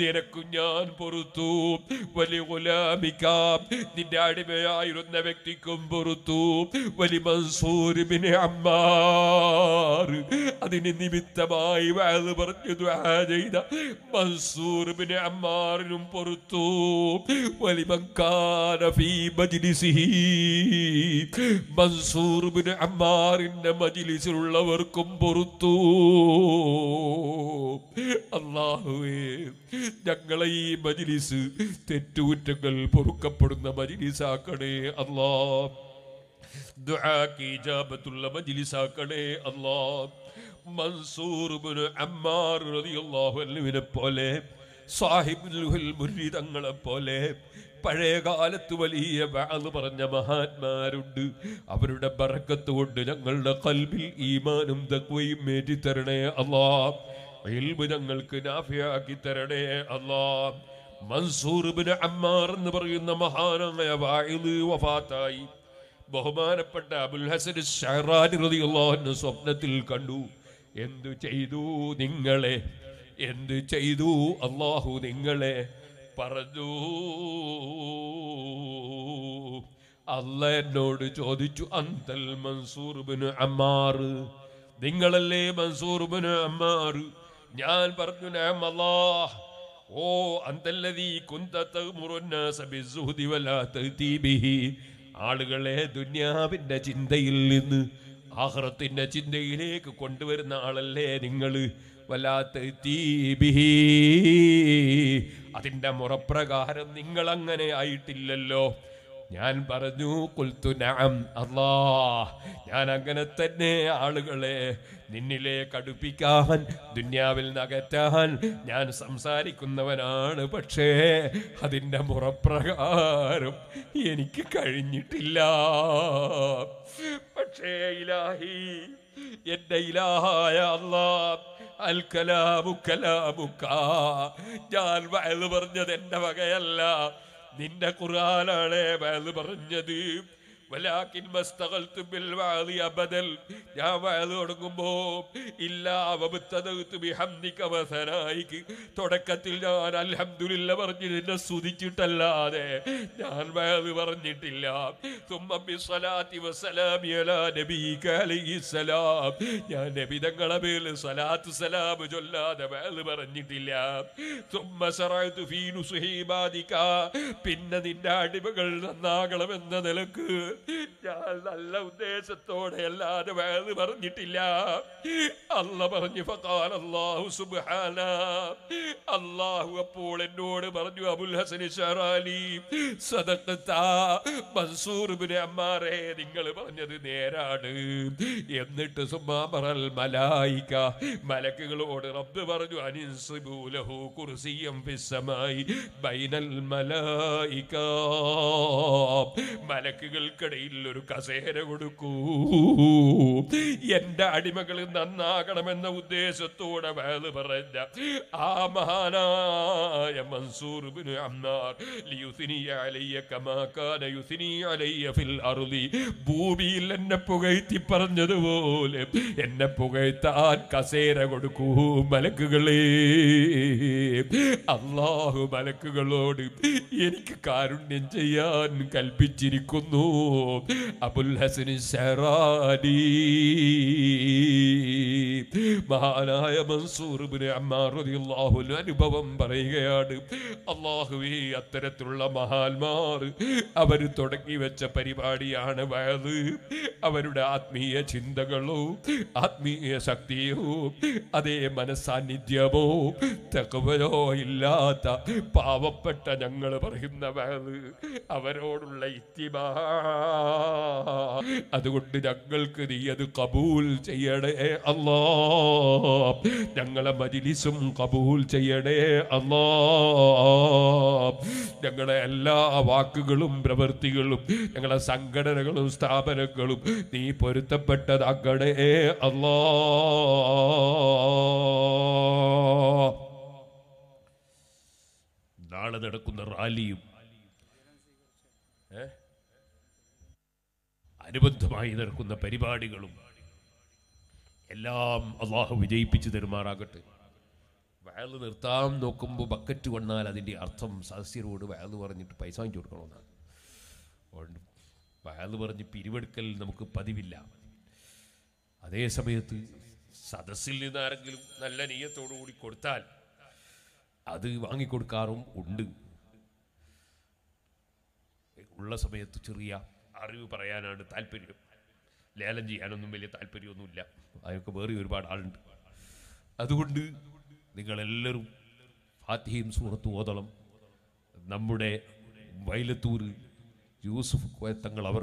Speaker 1: നിനക്കു ഞാൻ പൊറുത്തു വലിയ ഗുലാമിക്കാം നിന്റെ അടിമയായിരുന്ന വ്യക്തിക്കും പൊറുത്തു വലി മൻസൂർ മുസ്ലിമിനെ അമ്മാറ് അതിന് നിമിത്തമായി വാത് പറഞ്ഞു ചെയ്ത മൻസൂറിബിനെ അമ്മാറിനും പുറത്തു മൻസൂർബിന് അമ്മാറിന്റെ മജിലിസിലുള്ളവർക്കും പുറത്തു അള്ളാഹുവേ ഞങ്ങളെ ഈ മജിലിസ് തെറ്റുകുറ്റങ്ങൾ പൊറുക്കപ്പെടുന്ന മജിലിസാക്കണേ അള്ളാഹ് ദുആക്ക് മൻസൂർ ഇബ്നു അമ്മാർ റളിയല്ലാഹു പോലെ സാഹിബുൽ തങ്ങളെ പോലെ പഴയ വലിയ വാള് പറഞ്ഞ മഹാന്മാരുണ്ട് അവരുടെ ബറക്കത്ത് കൊണ്ട് ഞങ്ങളുടെ കൽവിൽ ഈമാനും തക്വയും മേറ്റിത്തരണേ അല്ലാ ഇൽമു ഞങ്ങൾക്ക് നാഫിയാക്കി തരണേ അല്ലാ മൻസൂർ ബിൻ അമ്മാർ എന്ന് പറയുന്ന മഹാനായ വായിൽ വഫാത്തായി ബഹുമാനപ്പെട്ട അബുൽ ഹസൻ ഷഹറാനിറിയുള്ള സ്വപ്നത്തിൽ കണ്ടു എന്തു ചെയ്തു നിങ്ങളെ എന്തു ചെയ്തു അള്ളാഹു നിങ്ങളെ പറഞ്ഞു അല്ല എന്നോട് ചോദിച്ചു അന്തൽ മൻസൂർബിന് അമ്മാർ നിങ്ങളല്ലേ മൻസൂർബിന് അമ്മാർ ഞാൻ പറഞ്ഞു അല്ലാഹ് ഓ അന്തല്ലതീ കുന്തത്ത് മുറുന്ന സബിസുഹുദി വലാ തഹ്തീബിഹി ആളുകളെ ദുന്യാവിന്റെ ചിന്തയിൽ നിന്ന് ആഹ്റത്തിന്റെ ചിന്തയിലേക്ക് കൊണ്ടുവരുന്ന ആളല്ലേ നിങ്ങൾ വല്ലാത്ത തീബിഹി അതിൻ്റെ മുറപ്രകാരം നിങ്ങളങ്ങനെ ആയിട്ടില്ലല്ലോ ഞാൻ പറഞ്ഞു കുൽത്തു നഅം അള്ളാ ഞാൻ അങ്ങനെ തന്നെ ആളുകളെ നിന്നിലെ കടുപ്പിക്കാൻ ദുന്യാവിൽ നകറ്റാൻ ഞാൻ സംസാരിക്കുന്നവനാണ് പക്ഷേ അതിൻ്റെ മുറപ്രകാരം എനിക്ക് കഴിഞ്ഞിട്ടില്ല പക്ഷേ ഇലാഹി എന്റെ ഇലാഹായ അള്ളാ അൽ ഞാൻ വയത് പറഞ്ഞത് എൻ്റെ വകയല്ല നിന്റെ ഖുർആനാണ് എന്ന് പറഞ്ഞത് ഞാൻ വയത് തുടങ്ങുമ്പോ ഇല്ലാവനായിക്ക് തുടക്കത്തിൽ ഞാൻ അൽഹംദുലില്ല പറഞ്ഞു നിന്നെ സ്തുതിച്ചിട്ടല്ലാതെ ഞാൻ വയത് പറഞ്ഞിട്ടില്ല ഞാൻ നബിതങ്ങളെ മേൽ സലാത്ത് സലാം ചൊല്ലാതെ വേല് പറഞ്ഞിട്ടില്ല പിന്നെ നിന്റെ അടിമകൾ നന്നാകണമെന്ന നിലക്ക് ഞാൻ നല്ല ഉദ്ദേശത്തോടെ അല്ലാതെ വേറെ പറഞ്ഞിട്ടില്ല അല്ല പറഞ്ഞു അള്ളാഹു സുബാന അള്ളാഹു അപ്പോൾ എന്നോട് പറഞ്ഞു അബുൽ ഹസൻ ഷറാലി മൻസൂർ അമ്മാരെ നിങ്ങൾ പറഞ്ഞത് നേരാണ് എന്നിട്ട് സുമാമറൽ മലായിക്ക മലക്കുകളോട് റബ്ബ് പറഞ്ഞു അനിൻസിബൂലഹു കുർസിയം ഫിസ്സമായി ബൈനൽ മലായിക മലക്കുകൾക്ക് കടയിൽ ഒരു കസേര കൊടുക്കൂ എന്റെ അടിമകൾ നന്നാകണമെന്ന ഉദ്ദേശത്തോടെ വേള് പറഞ്ഞ ആ മഹാനായ മൻസൂർ ബിൻ ഫിൽ അറുതി ഭൂമിയിൽ എന്നെ പുകഴ്ത്തി പറഞ്ഞതുപോലെ എന്നെ പുകഴ്ത്താൻ കസേര കൊടുക്കൂ മലക്കുകളെ അള്ളാഹു മലക്കുകളോട് എനിക്ക് കാരുണ്യം ചെയ്യാൻ കൽപ്പിച്ചിരിക്കുന്നു അബുൽ ഹസൻ ഷെറാനി മഹാനായ മൻസൂർ അമ്മാറുദിയാഹു അനുഭവം പറയുകയാണ് അള്ളാഹുവേ അത്തരത്തിലുള്ള മഹാന്മാർ അവർ തുടങ്ങി വെച്ച പരിപാടിയാണ് വയത് അവരുടെ ആത്മീയ ചിന്തകളോ ആത്മീയ ശക്തിയോ അതേ മനസാന്നിധ്യമോ തെക്കവരോ ഇല്ലാത്ത പാവപ്പെട്ട ഞങ്ങൾ പറയുന്ന വയത് അവരോടുള്ള ഇത്തിമാ അതുകൊണ്ട് ഞങ്ങൾക്ക് നീ അത് കബൂൽ ചെയ്യണേ അല്ലാ ഞങ്ങളെ മജിലിസും കബൂൽ ചെയ്യണേ അല്ലാ ഞങ്ങളുടെ എല്ലാ വാക്കുകളും പ്രവൃത്തികളും ഞങ്ങളുടെ സംഘടനകളും സ്ഥാപനങ്ങളും നീ പൊരുത്തപ്പെട്ടതാക്കണേ അല്ലാ നാളെ നടക്കുന്ന റാലിയും അനുബന്ധമായി നടക്കുന്ന പരിപാടികളും എല്ലാം അള്ളാഹു വിജയിപ്പിച്ചു തെരുമാറാകട്ടെ വയല് നിർത്താം നോക്കുമ്പോൾ ബക്കറ്റ് കൊണ്ടാൽ അതിൻ്റെ അർത്ഥം സദസ്യരോട് വയല് പറഞ്ഞിട്ട് പൈസ വാങ്ങിച്ചു കൊടുക്കണമെന്നാണ് അതുകൊണ്ട് വയൽ പറഞ്ഞ് പിരിവെടുക്കൽ നമുക്ക് പതിവില്ല അതേ സമയത്ത് സദസ്സിൽ നിന്ന് ആരെങ്കിലും നല്ല നീയത്തോടു കൂടി കൊടുത്താൽ അത് വാങ്ങിക്കൊടുക്കാറും ഉണ്ട് ഉള്ള സമയത്ത് ചെറിയ അറിവ് പറയാനാണ് താല്പര്യം ലേലം ചെയ്യാനൊന്നും വലിയ താല്പര്യമൊന്നുമില്ല അതിനൊക്കെ വേറെ ഒരുപാട് ആളുണ്ട് അതുകൊണ്ട് നിങ്ങളെല്ലാവരും ഫാത്തിഹയും സുഹൃത്തു ഓതളം നമ്മുടെ വൈലത്തൂർ യൂസുഫ് കോയത്തങ്ങൾ അവർ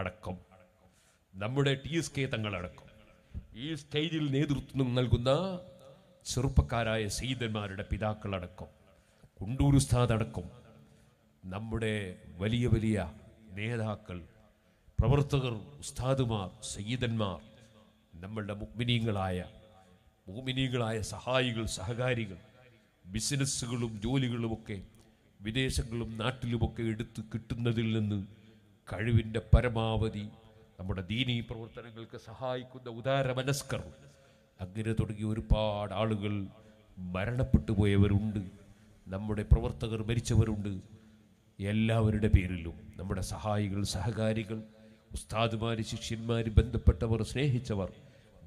Speaker 1: അടക്കം നമ്മുടെ ടി എസ് കെ തങ്ങളടക്കം ഈ സ്റ്റേജിൽ നേതൃത്വം നൽകുന്ന ചെറുപ്പക്കാരായ സീതന്മാരുടെ പിതാക്കളടക്കം കുണ്ടൂർ നമ്മുടെ വലിയ വലിയ നേതാക്കൾ പ്രവർത്തകർ ഉസ്താദുമാർ സയ്യിദന്മാർ നമ്മളുടെ മുഗ്മിനീങ്ങളായ ഭൂമിനീകളായ സഹായികൾ സഹകാരികൾ ബിസിനസ്സുകളും ജോലികളുമൊക്കെ വിദേശങ്ങളും നാട്ടിലുമൊക്കെ എടുത്ത് കിട്ടുന്നതിൽ നിന്ന് കഴിവിൻ്റെ പരമാവധി നമ്മുടെ ദീനീ പ്രവർത്തനങ്ങൾക്ക് സഹായിക്കുന്ന ഉദാര മനസ്കർ അങ്ങനെ തുടങ്ങിയ ഒരുപാട് ആളുകൾ മരണപ്പെട്ടു പോയവരുണ്ട് നമ്മുടെ പ്രവർത്തകർ മരിച്ചവരുണ്ട് എല്ലാവരുടെ പേരിലും നമ്മുടെ സഹായികൾ സഹകാരികൾ ഉസ്താദുമാർ ശിഷ്യന്മാർ ബന്ധപ്പെട്ടവർ സ്നേഹിച്ചവർ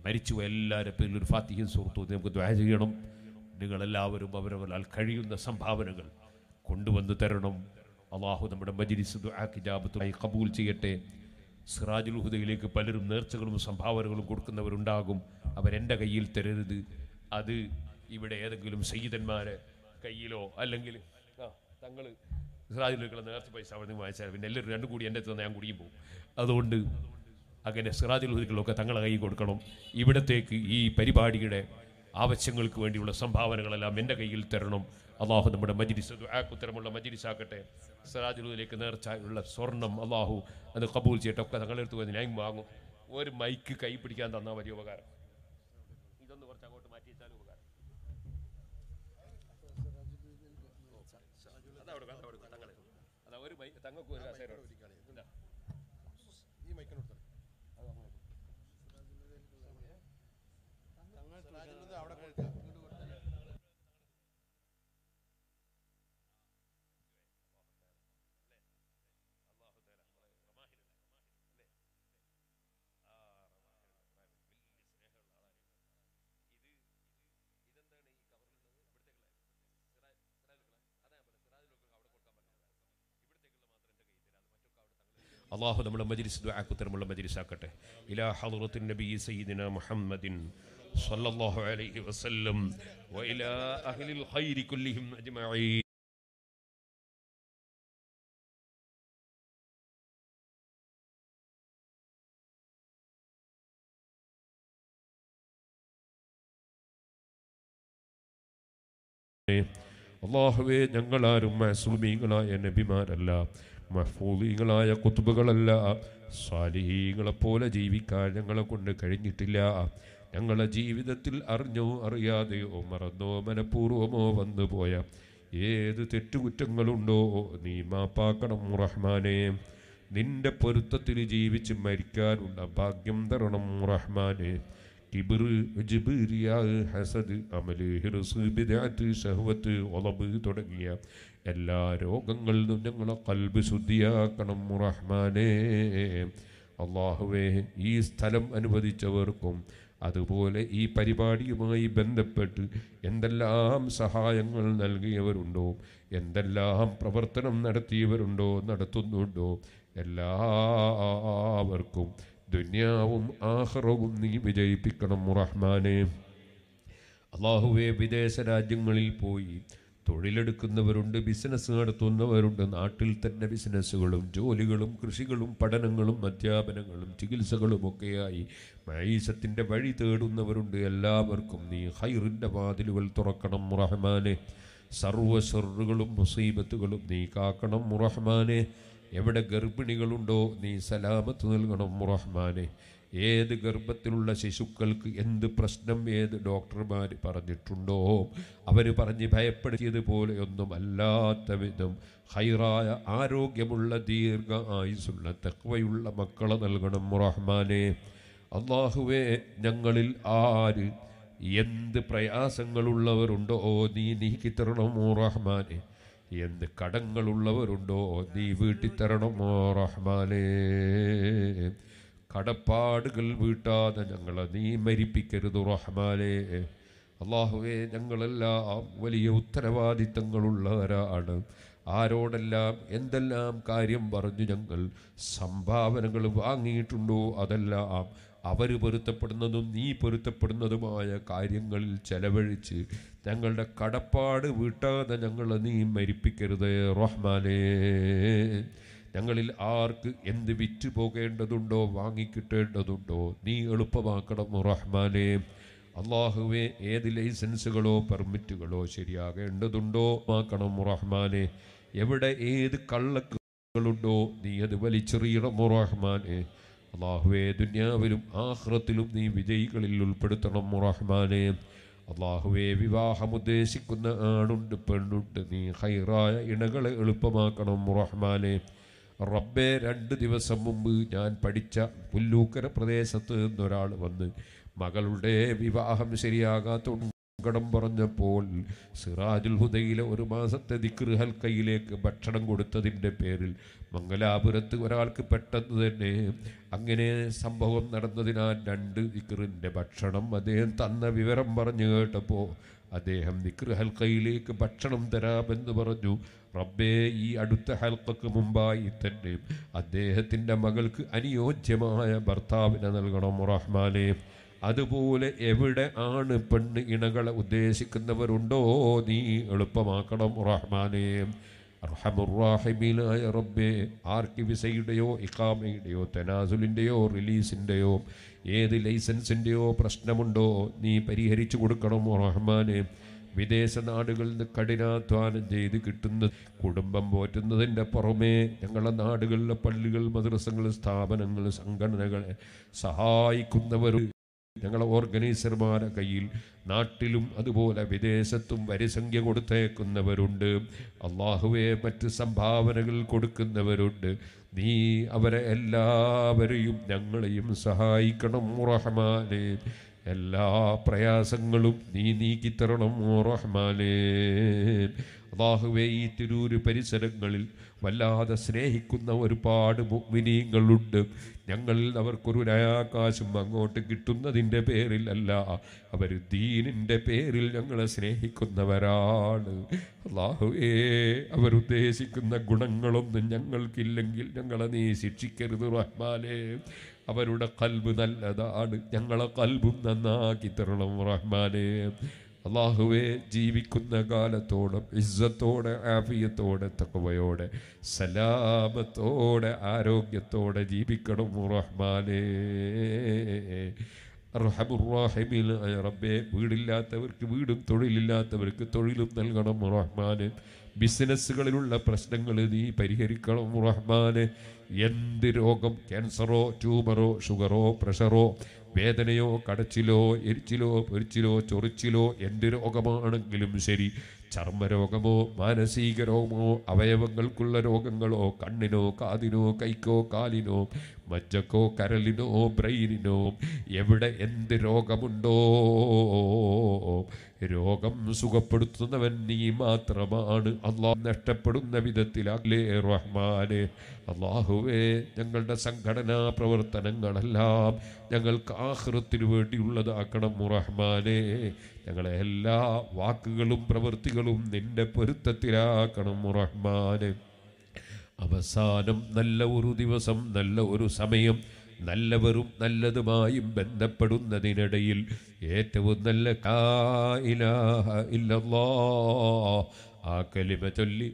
Speaker 1: മരിച്ചു എല്ലാവരുടെ പേരിൽ ഒരു ഫാത്തിഹ്യം സുഹൃത്തു നമുക്ക് ദ്വാ ചെയ്യണം നിങ്ങളെല്ലാവരും അവരവരാൽ കഴിയുന്ന സംഭാവനകൾ കൊണ്ടുവന്ന് തരണം അള്ളാഹു നമ്മുടെ മജിരി ദ്വാഖിജാബത്തുമായി കബൂൽ ചെയ്യട്ടെ സിറാജുൽ ഹുദയിലേക്ക് പലരും നേർച്ചകളും സംഭാവനകളും കൊടുക്കുന്നവരുണ്ടാകും അവരെൻ്റെ കയ്യിൽ തരരുത് അത് ഇവിടെ ഏതെങ്കിലും സയ്യിദന്മാരെ കയ്യിലോ അല്ലെങ്കിൽ ആ തങ്ങൾ സിറാജുലുക്കളെ നേർച്ച പൈസ അവിടെ നിന്ന് വാങ്ങിച്ചാൽ പിന്നെ എല്ലാവരും രണ്ടും കൂടി എൻ്റെ അടുത്ത് ഞാൻ കുടിയും പോകും അതുകൊണ്ട് അങ്ങനെ സിറാജുലുക്കളൊക്കെ തങ്ങളെ കൈ കൊടുക്കണം ഇവിടത്തേക്ക് ഈ പരിപാടിയുടെ ആവശ്യങ്ങൾക്ക് വേണ്ടിയുള്ള സംഭാവനകളെല്ലാം എൻ്റെ കയ്യിൽ തരണം അള്ളാഹു നമ്മുടെ മജിരിസ് ഉത്തരമുള്ള മജിരിസാക്കട്ടെ സിറാജുലുദിലേക്ക് നേർച്ച ഉള്ള സ്വർണം അള്ളാഹു അത് കബൂൽ ചെയ്യട്ടെ ഒക്കെ തങ്ങളെടുത്ത് പോയി ഞാൻ വാങ്ങും ഒരു മൈക്ക് കൈ പിടിക്കാൻ തന്നാൽ വലിയ ഉപകാരം الله نمل مجلس دعاك ترمل مجلس آكت إلى حضرة النبي سيدنا محمد صلى الله عليه وسلم وإلى أهل الخير كلهم أجمعين الله وجنگل آرومه سومینگل آینه بیمار الله മഹ്ഫൂദീങ്ങളായ കുത്തുബുകളല്ല പോലെ ജീവിക്കാൻ ഞങ്ങളെ കൊണ്ട് കഴിഞ്ഞിട്ടില്ല ഞങ്ങളെ ജീവിതത്തിൽ അറിഞ്ഞോ അറിയാതെയോ മറന്നോ മനഃപൂർവമോ പോയ ഏത് തെറ്റുകുറ്റങ്ങളുണ്ടോ നീ മാപ്പാക്കണം റഹ്മാനെ നിന്റെ പൊരുത്തത്തിൽ ജീവിച്ച് മരിക്കാനുള്ള ഭാഗ്യം തരണം റഹ്മാനെ കിബിറ് ഹസദ് അമല് ഹിർസ് ബിദാത്ത് ഷഹ്വത്ത് ഒളബ് തുടങ്ങിയ എല്ലാ രോഗങ്ങളിൽ നിന്നും ഞങ്ങളെ കൽബ് ശുദ്ധിയാക്കണം റഹ്മാനേ അള്ളാഹുവേ ഈ സ്ഥലം അനുവദിച്ചവർക്കും അതുപോലെ ഈ പരിപാടിയുമായി ബന്ധപ്പെട്ട് എന്തെല്ലാം സഹായങ്ങൾ നൽകിയവരുണ്ടോ എന്തെല്ലാം പ്രവർത്തനം നടത്തിയവരുണ്ടോ നടത്തുന്നുണ്ടോ എല്ലാവർക്കും ദുന്യാവും ആഹ്റവും നീ വിജയിപ്പിക്കണം റഹ്മാനെ അള്ളാഹുവെ വിദേശ രാജ്യങ്ങളിൽ പോയി തൊഴിലെടുക്കുന്നവരുണ്ട് ബിസിനസ് നടത്തുന്നവരുണ്ട് നാട്ടിൽ തന്നെ ബിസിനസ്സുകളും ജോലികളും കൃഷികളും പഠനങ്ങളും അധ്യാപനങ്ങളും ചികിത്സകളും ഒക്കെയായി മൈസത്തിൻ്റെ വഴി തേടുന്നവരുണ്ട് എല്ലാവർക്കും നീ ഹൈറിൻ്റെ വാതിലുകൾ തുറക്കണം റഹ്മാനെ സർവ്വ മുസീബത്തുകളും നീ കാക്കണം റഹ്മാനെ എവിടെ ഗർഭിണികളുണ്ടോ നീ സലാമത്ത് നൽകണം റഹ്മാനെ ഏത് ഗർഭത്തിലുള്ള ശിശുക്കൾക്ക് എന്ത് പ്രശ്നം ഏത് ഡോക്ടർമാർ പറഞ്ഞിട്ടുണ്ടോ അവർ പറഞ്ഞ് ഭയപ്പെടുത്തിയതുപോലെ ഒന്നും അല്ലാത്ത വിധം ഹൈറായ ആരോഗ്യമുള്ള ദീർഘ ആയുസുള്ള തെക്കുവയുള്ള മക്കളെ നൽകണം റഹ്മാനെ അള്ളാഹുവേ ഞങ്ങളിൽ ആര് എന്ത് പ്രയാസങ്ങളുള്ളവരുണ്ടോ നീ നീക്കി തരണമോ റഹ്മാനെ എന്ത് കടങ്ങളുള്ളവരുണ്ടോ നീ വീട്ടിത്തരണമോ റഹ്മാനേ കടപ്പാടുകൾ വീട്ടാതെ ഞങ്ങളെ നീ മരിപ്പിക്കരുത് റഹ്മാനെ അള്ളാഹുവേ ഞങ്ങളെല്ലാം വലിയ ഉത്തരവാദിത്തങ്ങളുള്ളവരാണ് ആരോടെല്ലാം എന്തെല്ലാം കാര്യം പറഞ്ഞു ഞങ്ങൾ സംഭാവനകൾ വാങ്ങിയിട്ടുണ്ടോ അതെല്ലാം അവർ പൊരുത്തപ്പെടുന്നതും നീ പൊരുത്തപ്പെടുന്നതുമായ കാര്യങ്ങളിൽ ചെലവഴിച്ച് ഞങ്ങളുടെ കടപ്പാട് വീട്ടാതെ ഞങ്ങളെ നീ മരിപ്പിക്കരുത് റഹ്മാനേ ഞങ്ങളിൽ ആർക്ക് എന്ത് വിറ്റു പോകേണ്ടതുണ്ടോ വാങ്ങിക്കിട്ടേണ്ടതുണ്ടോ നീ എളുപ്പമാക്കണം റഹ്മാനെ അള്ളാഹുവെ ഏത് ലൈസൻസുകളോ പെർമിറ്റുകളോ ശരിയാകേണ്ടതുണ്ടോ ആക്കണം റഹ്മാനെ എവിടെ ഏത് കള്ളക്കളുണ്ടോ നീ അത് വലിച്ചെറിയണം റഹ്മാനെ അള്ളാഹുവെ ദുന്യാവിലും ആഹ്റത്തിലും നീ വിജയികളിൽ ഉൾപ്പെടുത്തണം റഹ്മാനെ അള്ളാഹുവെ വിവാഹം ഉദ്ദേശിക്കുന്ന ആണുണ്ട് പെണ്ണുണ്ട് നീ ഹൈറായ ഇണകളെ എളുപ്പമാക്കണം റഹ്മാനെ റബ്ബെ രണ്ട് ദിവസം മുമ്പ് ഞാൻ പഠിച്ച പുല്ലൂക്കര പ്രദേശത്ത് നിന്നൊരാൾ വന്ന് മകളുടെ വിവാഹം ശരിയാകാത്തതുകൊണ്ട് ടം പറഞ്ഞപ്പോൾ സിറാജുൽ ഹുദയിലെ ഒരു മാസത്തെ ദിക്റുഹൽക്കയിലേക്ക് ഭക്ഷണം കൊടുത്തതിൻ്റെ പേരിൽ മംഗലാപുരത്ത് ഒരാൾക്ക് പെട്ടെന്ന് തന്നെ അങ്ങനെ സംഭവം നടന്നതിനാൽ രണ്ട് ദിക്റിൻ്റെ ഭക്ഷണം അദ്ദേഹം തന്ന വിവരം പറഞ്ഞു കേട്ടപ്പോൾ അദ്ദേഹം ദിക്റുഹൽക്കയിലേക്ക് ഭക്ഷണം തരാമെന്ന് പറഞ്ഞു റബ്ബേ ഈ അടുത്ത ഹൽക്കക്ക് മുമ്പായി തന്നെ അദ്ദേഹത്തിൻ്റെ മകൾക്ക് അനുയോജ്യമായ ഭർത്താവിനെ നൽകണം റഹ്മാനെ അതുപോലെ എവിടെ ആണ് പെണ്ണ് ഇണകളെ ഉദ്ദേശിക്കുന്നവരുണ്ടോ നീ എളുപ്പമാക്കണം റഹ്മാനെ അർഹമുറാഹിമീനായ റബ്ബെ ആർക്ക് വിസയുടെയോ ഇക്കാമയുടെയോ തെനാസുലിൻ്റെയോ റിലീസിൻ്റെയോ ഏത് ലൈസൻസിൻ്റെയോ പ്രശ്നമുണ്ടോ നീ പരിഹരിച്ചു കൊടുക്കണം റഹ്മാനെ വിദേശ നാടുകളിൽ നിന്ന് കഠിനാധ്വാനം ചെയ്ത് കിട്ടുന്ന കുടുംബം പോറ്റുന്നതിൻ്റെ പുറമേ ഞങ്ങളുടെ നാടുകളിലെ പള്ളികൾ മദ്രസങ്ങൾ സ്ഥാപനങ്ങൾ സംഘടനകളെ സഹായിക്കുന്നവർ ഞങ്ങളെ ഓർഗനൈസർമാരെ കയ്യിൽ നാട്ടിലും അതുപോലെ വിദേശത്തും വരിസംഖ്യ കൊടുത്തേക്കുന്നവരുണ്ട് അള്ളാഹുവെ മറ്റ് സംഭാവനകൾ കൊടുക്കുന്നവരുണ്ട് നീ അവരെ എല്ലാവരെയും ഞങ്ങളെയും സഹായിക്കണം റഹ്മാനെ എല്ലാ പ്രയാസങ്ങളും നീ നീക്കിത്തരണം റഹ്മാനേ അതാഹുവേ ഈ തിരൂര് പരിസരങ്ങളിൽ വല്ലാതെ സ്നേഹിക്കുന്ന ഒരുപാട് മുഗ്മിനീങ്ങളുണ്ട് ഞങ്ങളിൽ അവർക്കൊരു രാകാശും അങ്ങോട്ട് കിട്ടുന്നതിൻ്റെ പേരിലല്ല അവർ ദീനിൻ്റെ പേരിൽ ഞങ്ങളെ സ്നേഹിക്കുന്നവരാണ് അള്ളാഹുവേ അവരുദ്ദേശിക്കുന്ന ഗുണങ്ങളൊന്നും ഞങ്ങൾക്കില്ലെങ്കിൽ ഞങ്ങളെ നീ ശിക്ഷിക്കരുത് റഹ്മാനേ അവരുടെ കൽബ് നല്ലതാണ് ഞങ്ങളെ കൽബും നന്നാക്കി തരണം റഹ്മാനെ അള്ളാഹുവെ ജീവിക്കുന്ന കാലത്തോളം ഇസ്സത്തോടെ ആഫിയത്തോടെ തക്കവയോടെ സലാമത്തോടെ ആരോഗ്യത്തോടെ ജീവിക്കണം റഹ്മാനെ റഹമുറാഹിമിൽ റബ്ബെ വീടില്ലാത്തവർക്ക് വീടും തൊഴിലില്ലാത്തവർക്ക് തൊഴിലും നൽകണം റഹ്മാന് ബിസിനസ്സുകളിലുള്ള പ്രശ്നങ്ങൾ നീ പരിഹരിക്കണം റഹ്മാന് എന്ത് രോഗം ക്യാൻസറോ ട്യൂമറോ ഷുഗറോ പ്രഷറോ വേദനയോ കടച്ചിലോ എരിച്ചിലോ പൊരിച്ചിലോ ചൊറിച്ചിലോ എന്ത് രോഗമാണെങ്കിലും ശരി ചർമ്മരോഗമോ മാനസിക രോഗമോ അവയവങ്ങൾക്കുള്ള രോഗങ്ങളോ കണ്ണിനോ കാതിനോ കൈക്കോ കാലിനോ മജ്ജക്കോ കരലിനോ ബ്രെയിനിനോ എവിടെ എന്ത് രോഗമുണ്ടോ രോഗം സുഖപ്പെടുത്തുന്നവൻ നീ മാത്രമാണ് അള്ളാഹ് നഷ്ടപ്പെടുന്ന വിധത്തിലല്ലേ റഹ്മാനെ അള്ളാഹുവേ ഞങ്ങളുടെ സംഘടനാ പ്രവർത്തനങ്ങളെല്ലാം ഞങ്ങൾക്ക് ആഹൃത്തിനു വേണ്ടിയുള്ളതാക്കണം റഹ്മാനെ ഞങ്ങളെ എല്ലാ വാക്കുകളും പ്രവൃത്തികളും നിന്റെ പൊരുത്തത്തിലാക്കണം റഹ്മാനെ അവസാനം നല്ല ഒരു ദിവസം നല്ല ഒരു സമയം നല്ലവരും നല്ലതുമായും ബന്ധപ്പെടുന്നതിനിടയിൽ ഏറ്റവും നല്ല കായിലോ ആ കലിമ ചൊല്ലി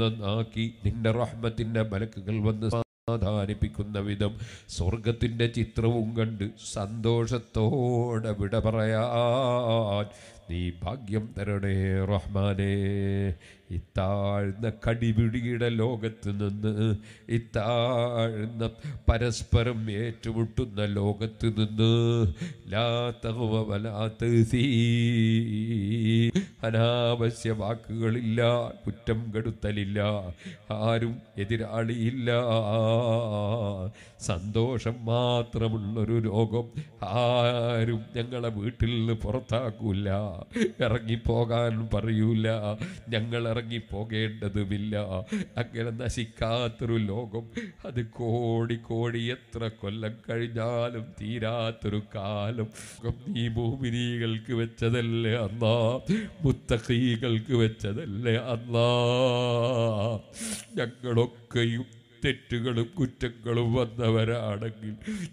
Speaker 1: നന്നാക്കി നിന്റെ റഹ്മത്തിൻ്റെ മലക്കുകൾ വന്ന് സമാധാനിപ്പിക്കുന്ന വിധം സ്വർഗത്തിൻ്റെ ചിത്രവും കണ്ട് സന്തോഷത്തോടെ വിട പറയാൻ നീ ഭാഗ്യം തരണേ റഹ്മാനേ ഇത്താഴ്ന്ന കടിപിടിയുടെ ലോകത്ത് നിന്ന് ഇത്താഴ്ന്ന പരസ്പരം ഏറ്റുമുട്ടുന്ന ലോകത്ത് നിന്ന് അനാവശ്യ വാക്കുകളില്ല കുറ്റം കെടുത്തലില്ല ആരും എതിരാളിയില്ല സന്തോഷം മാത്രമുള്ളൊരു രോഗം ആരും ഞങ്ങളെ വീട്ടിൽ നിന്ന് പുറത്താക്കൂല ഇറങ്ങിപ്പോകാൻ പറയൂല ഞങ്ങൾ ഇറങ്ങിപ്പോകേണ്ടതുമില്ല അങ്ങനെ നശിക്കാത്തൊരു ലോകം അത് കോടി കോടി എത്ര കൊല്ലം കഴിഞ്ഞാലും തീരാത്തൊരു കാലം ഈ ഭൂമിനികൾക്ക് വെച്ചതല്ലേ അന്ന മുത്തഖീകൾക്ക് വെച്ചതല്ലേ അന്ന ഞങ്ങളൊക്കെയും തെറ്റുകളും കുറ്റങ്ങളും വന്നവരാണെങ്കിൽ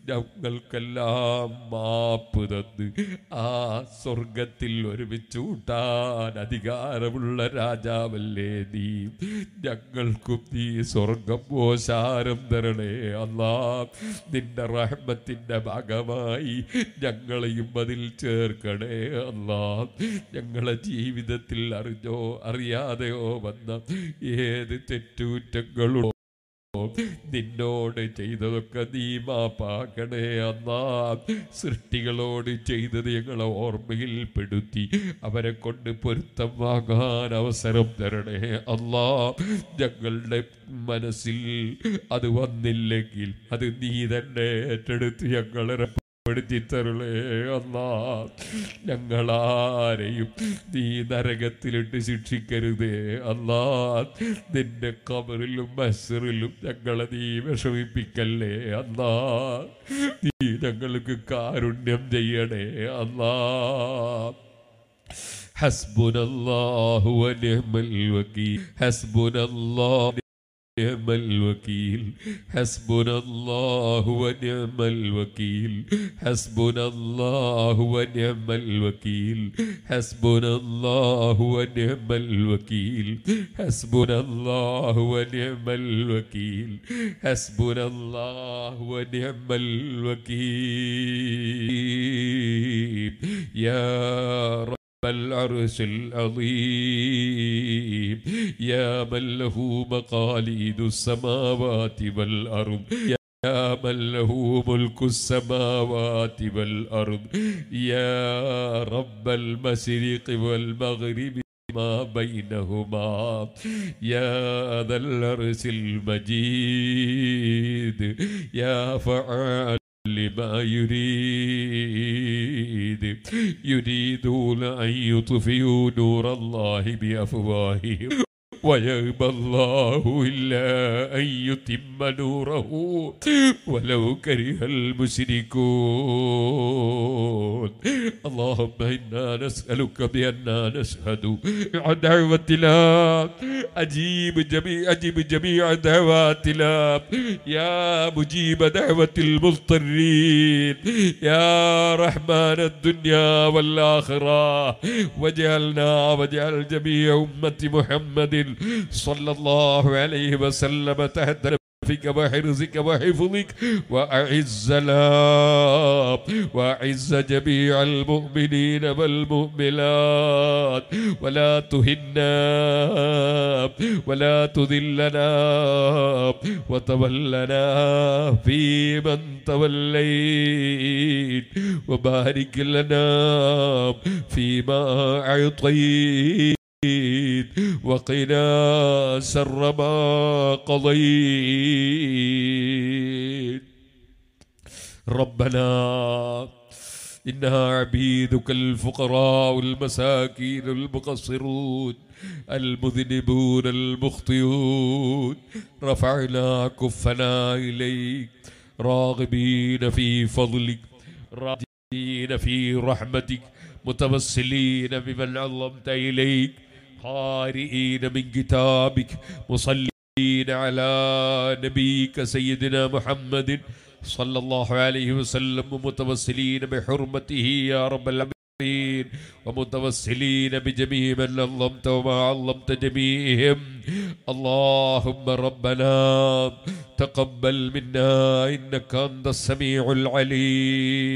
Speaker 1: ഞങ്ങൾക്കെല്ലാം മാപ്പ് തന്ന് ആ സ്വർഗത്തിൽ ഒരുമിച്ച് കൂട്ടാൻ അധികാരമുള്ള രാജാവല്ലേ നീ ഞങ്ങൾക്കും നീ സ്വർഗം ഓശാരം തരണേ അല്ലാ നിന്റെ റഹ്മത്തിൻ്റെ ഭാഗമായി ഞങ്ങളെയും അതിൽ ചേർക്കണേ അല്ലാ ഞങ്ങളെ ജീവിതത്തിൽ അറിഞ്ഞോ അറിയാതെയോ വന്ന ഏത് തെറ്റുകുറ്റങ്ങളോ നിന്നോട് ചെയ്തതൊക്കെ നീ മാപ്പാക്കണേ അന്നാ സൃഷ്ടികളോട് ചെയ്തത് ഞങ്ങളെ ഓർമ്മയിൽ പെടുത്തി അവരെ കൊണ്ട് പൊരുത്തം വാങ്ങാൻ അവസരം തരണേ അല്ലാ ഞങ്ങളുടെ മനസ്സിൽ അത് വന്നില്ലെങ്കിൽ അത് നീ തന്നെ ഏറ്റെടുത്ത് ഞങ്ങളെ പെടുത്തിത്തരുളേ അന്നാ ഞങ്ങളാരെയും നീ നരകത്തിലിട്ട് ശിക്ഷിക്കരുതേ അന്നാ നിന്റെ കബറിലും മസറിലും ഞങ്ങളെ നീ വിഷമിപ്പിക്കല്ലേ അന്നാ നീ ഞങ്ങൾക്ക് കാരുണ്യം ചെയ്യണേ അന്നാ ഹസ്ബുനല്ലാഹു വനിഹ്മൽ വകീൽ ഹസ്ബുനല്ലാഹു نعم الوكيل حسبنا الله ونعم الوكيل حسبنا الله ونعم الوكيل حسبنا الله ونعم الوكيل حسبنا الله ونعم الوكيل حسبنا الله ونعم الوكيل يا رب العرس العظيم يا من له مقاليد السماوات والأرض يا من له ملك السماوات والأرض يا رب المشرق والمغرب ما بينهما يا ذا العرس المجيد يا فعال لما يريد يريدون أن يطفئوا نور الله بأفواههم ويأبى الله إلا أن يتم نوره ولو كره المشركون اللهم إنا نسألك بأننا نشهد الله أجيب جميع أجيب جميع دعوات الله يا مجيب دعوة المضطرين يا رحمن الدنيا والآخرة واجعلنا واجعل جميع أمة محمد محمد صلى الله عليه وسلم تهدر فيك وحرزك وحفظك وأعز لا وأعز جميع المؤمنين والمؤمنات ولا تهنا ولا تذلنا وتولنا في من توليت وبارك لنا فيما أعطيت الحديد وقنا سر ما قضيت ربنا إنها عبيدك الفقراء والمساكين المقصرون المذنبون المخطئون رفعنا كفنا إليك راغبين في فضلك راغبين في رحمتك متوسلين بمن علمت إليك قارئين من كتابك مصلين على نبيك سيدنا محمد صلى الله عليه وسلم ومتوسلين بحرمته يا رب العالمين ومتوسلين بجميع من علمت وما علمت جميعهم اللهم ربنا تقبل منا إنك أنت السميع العليم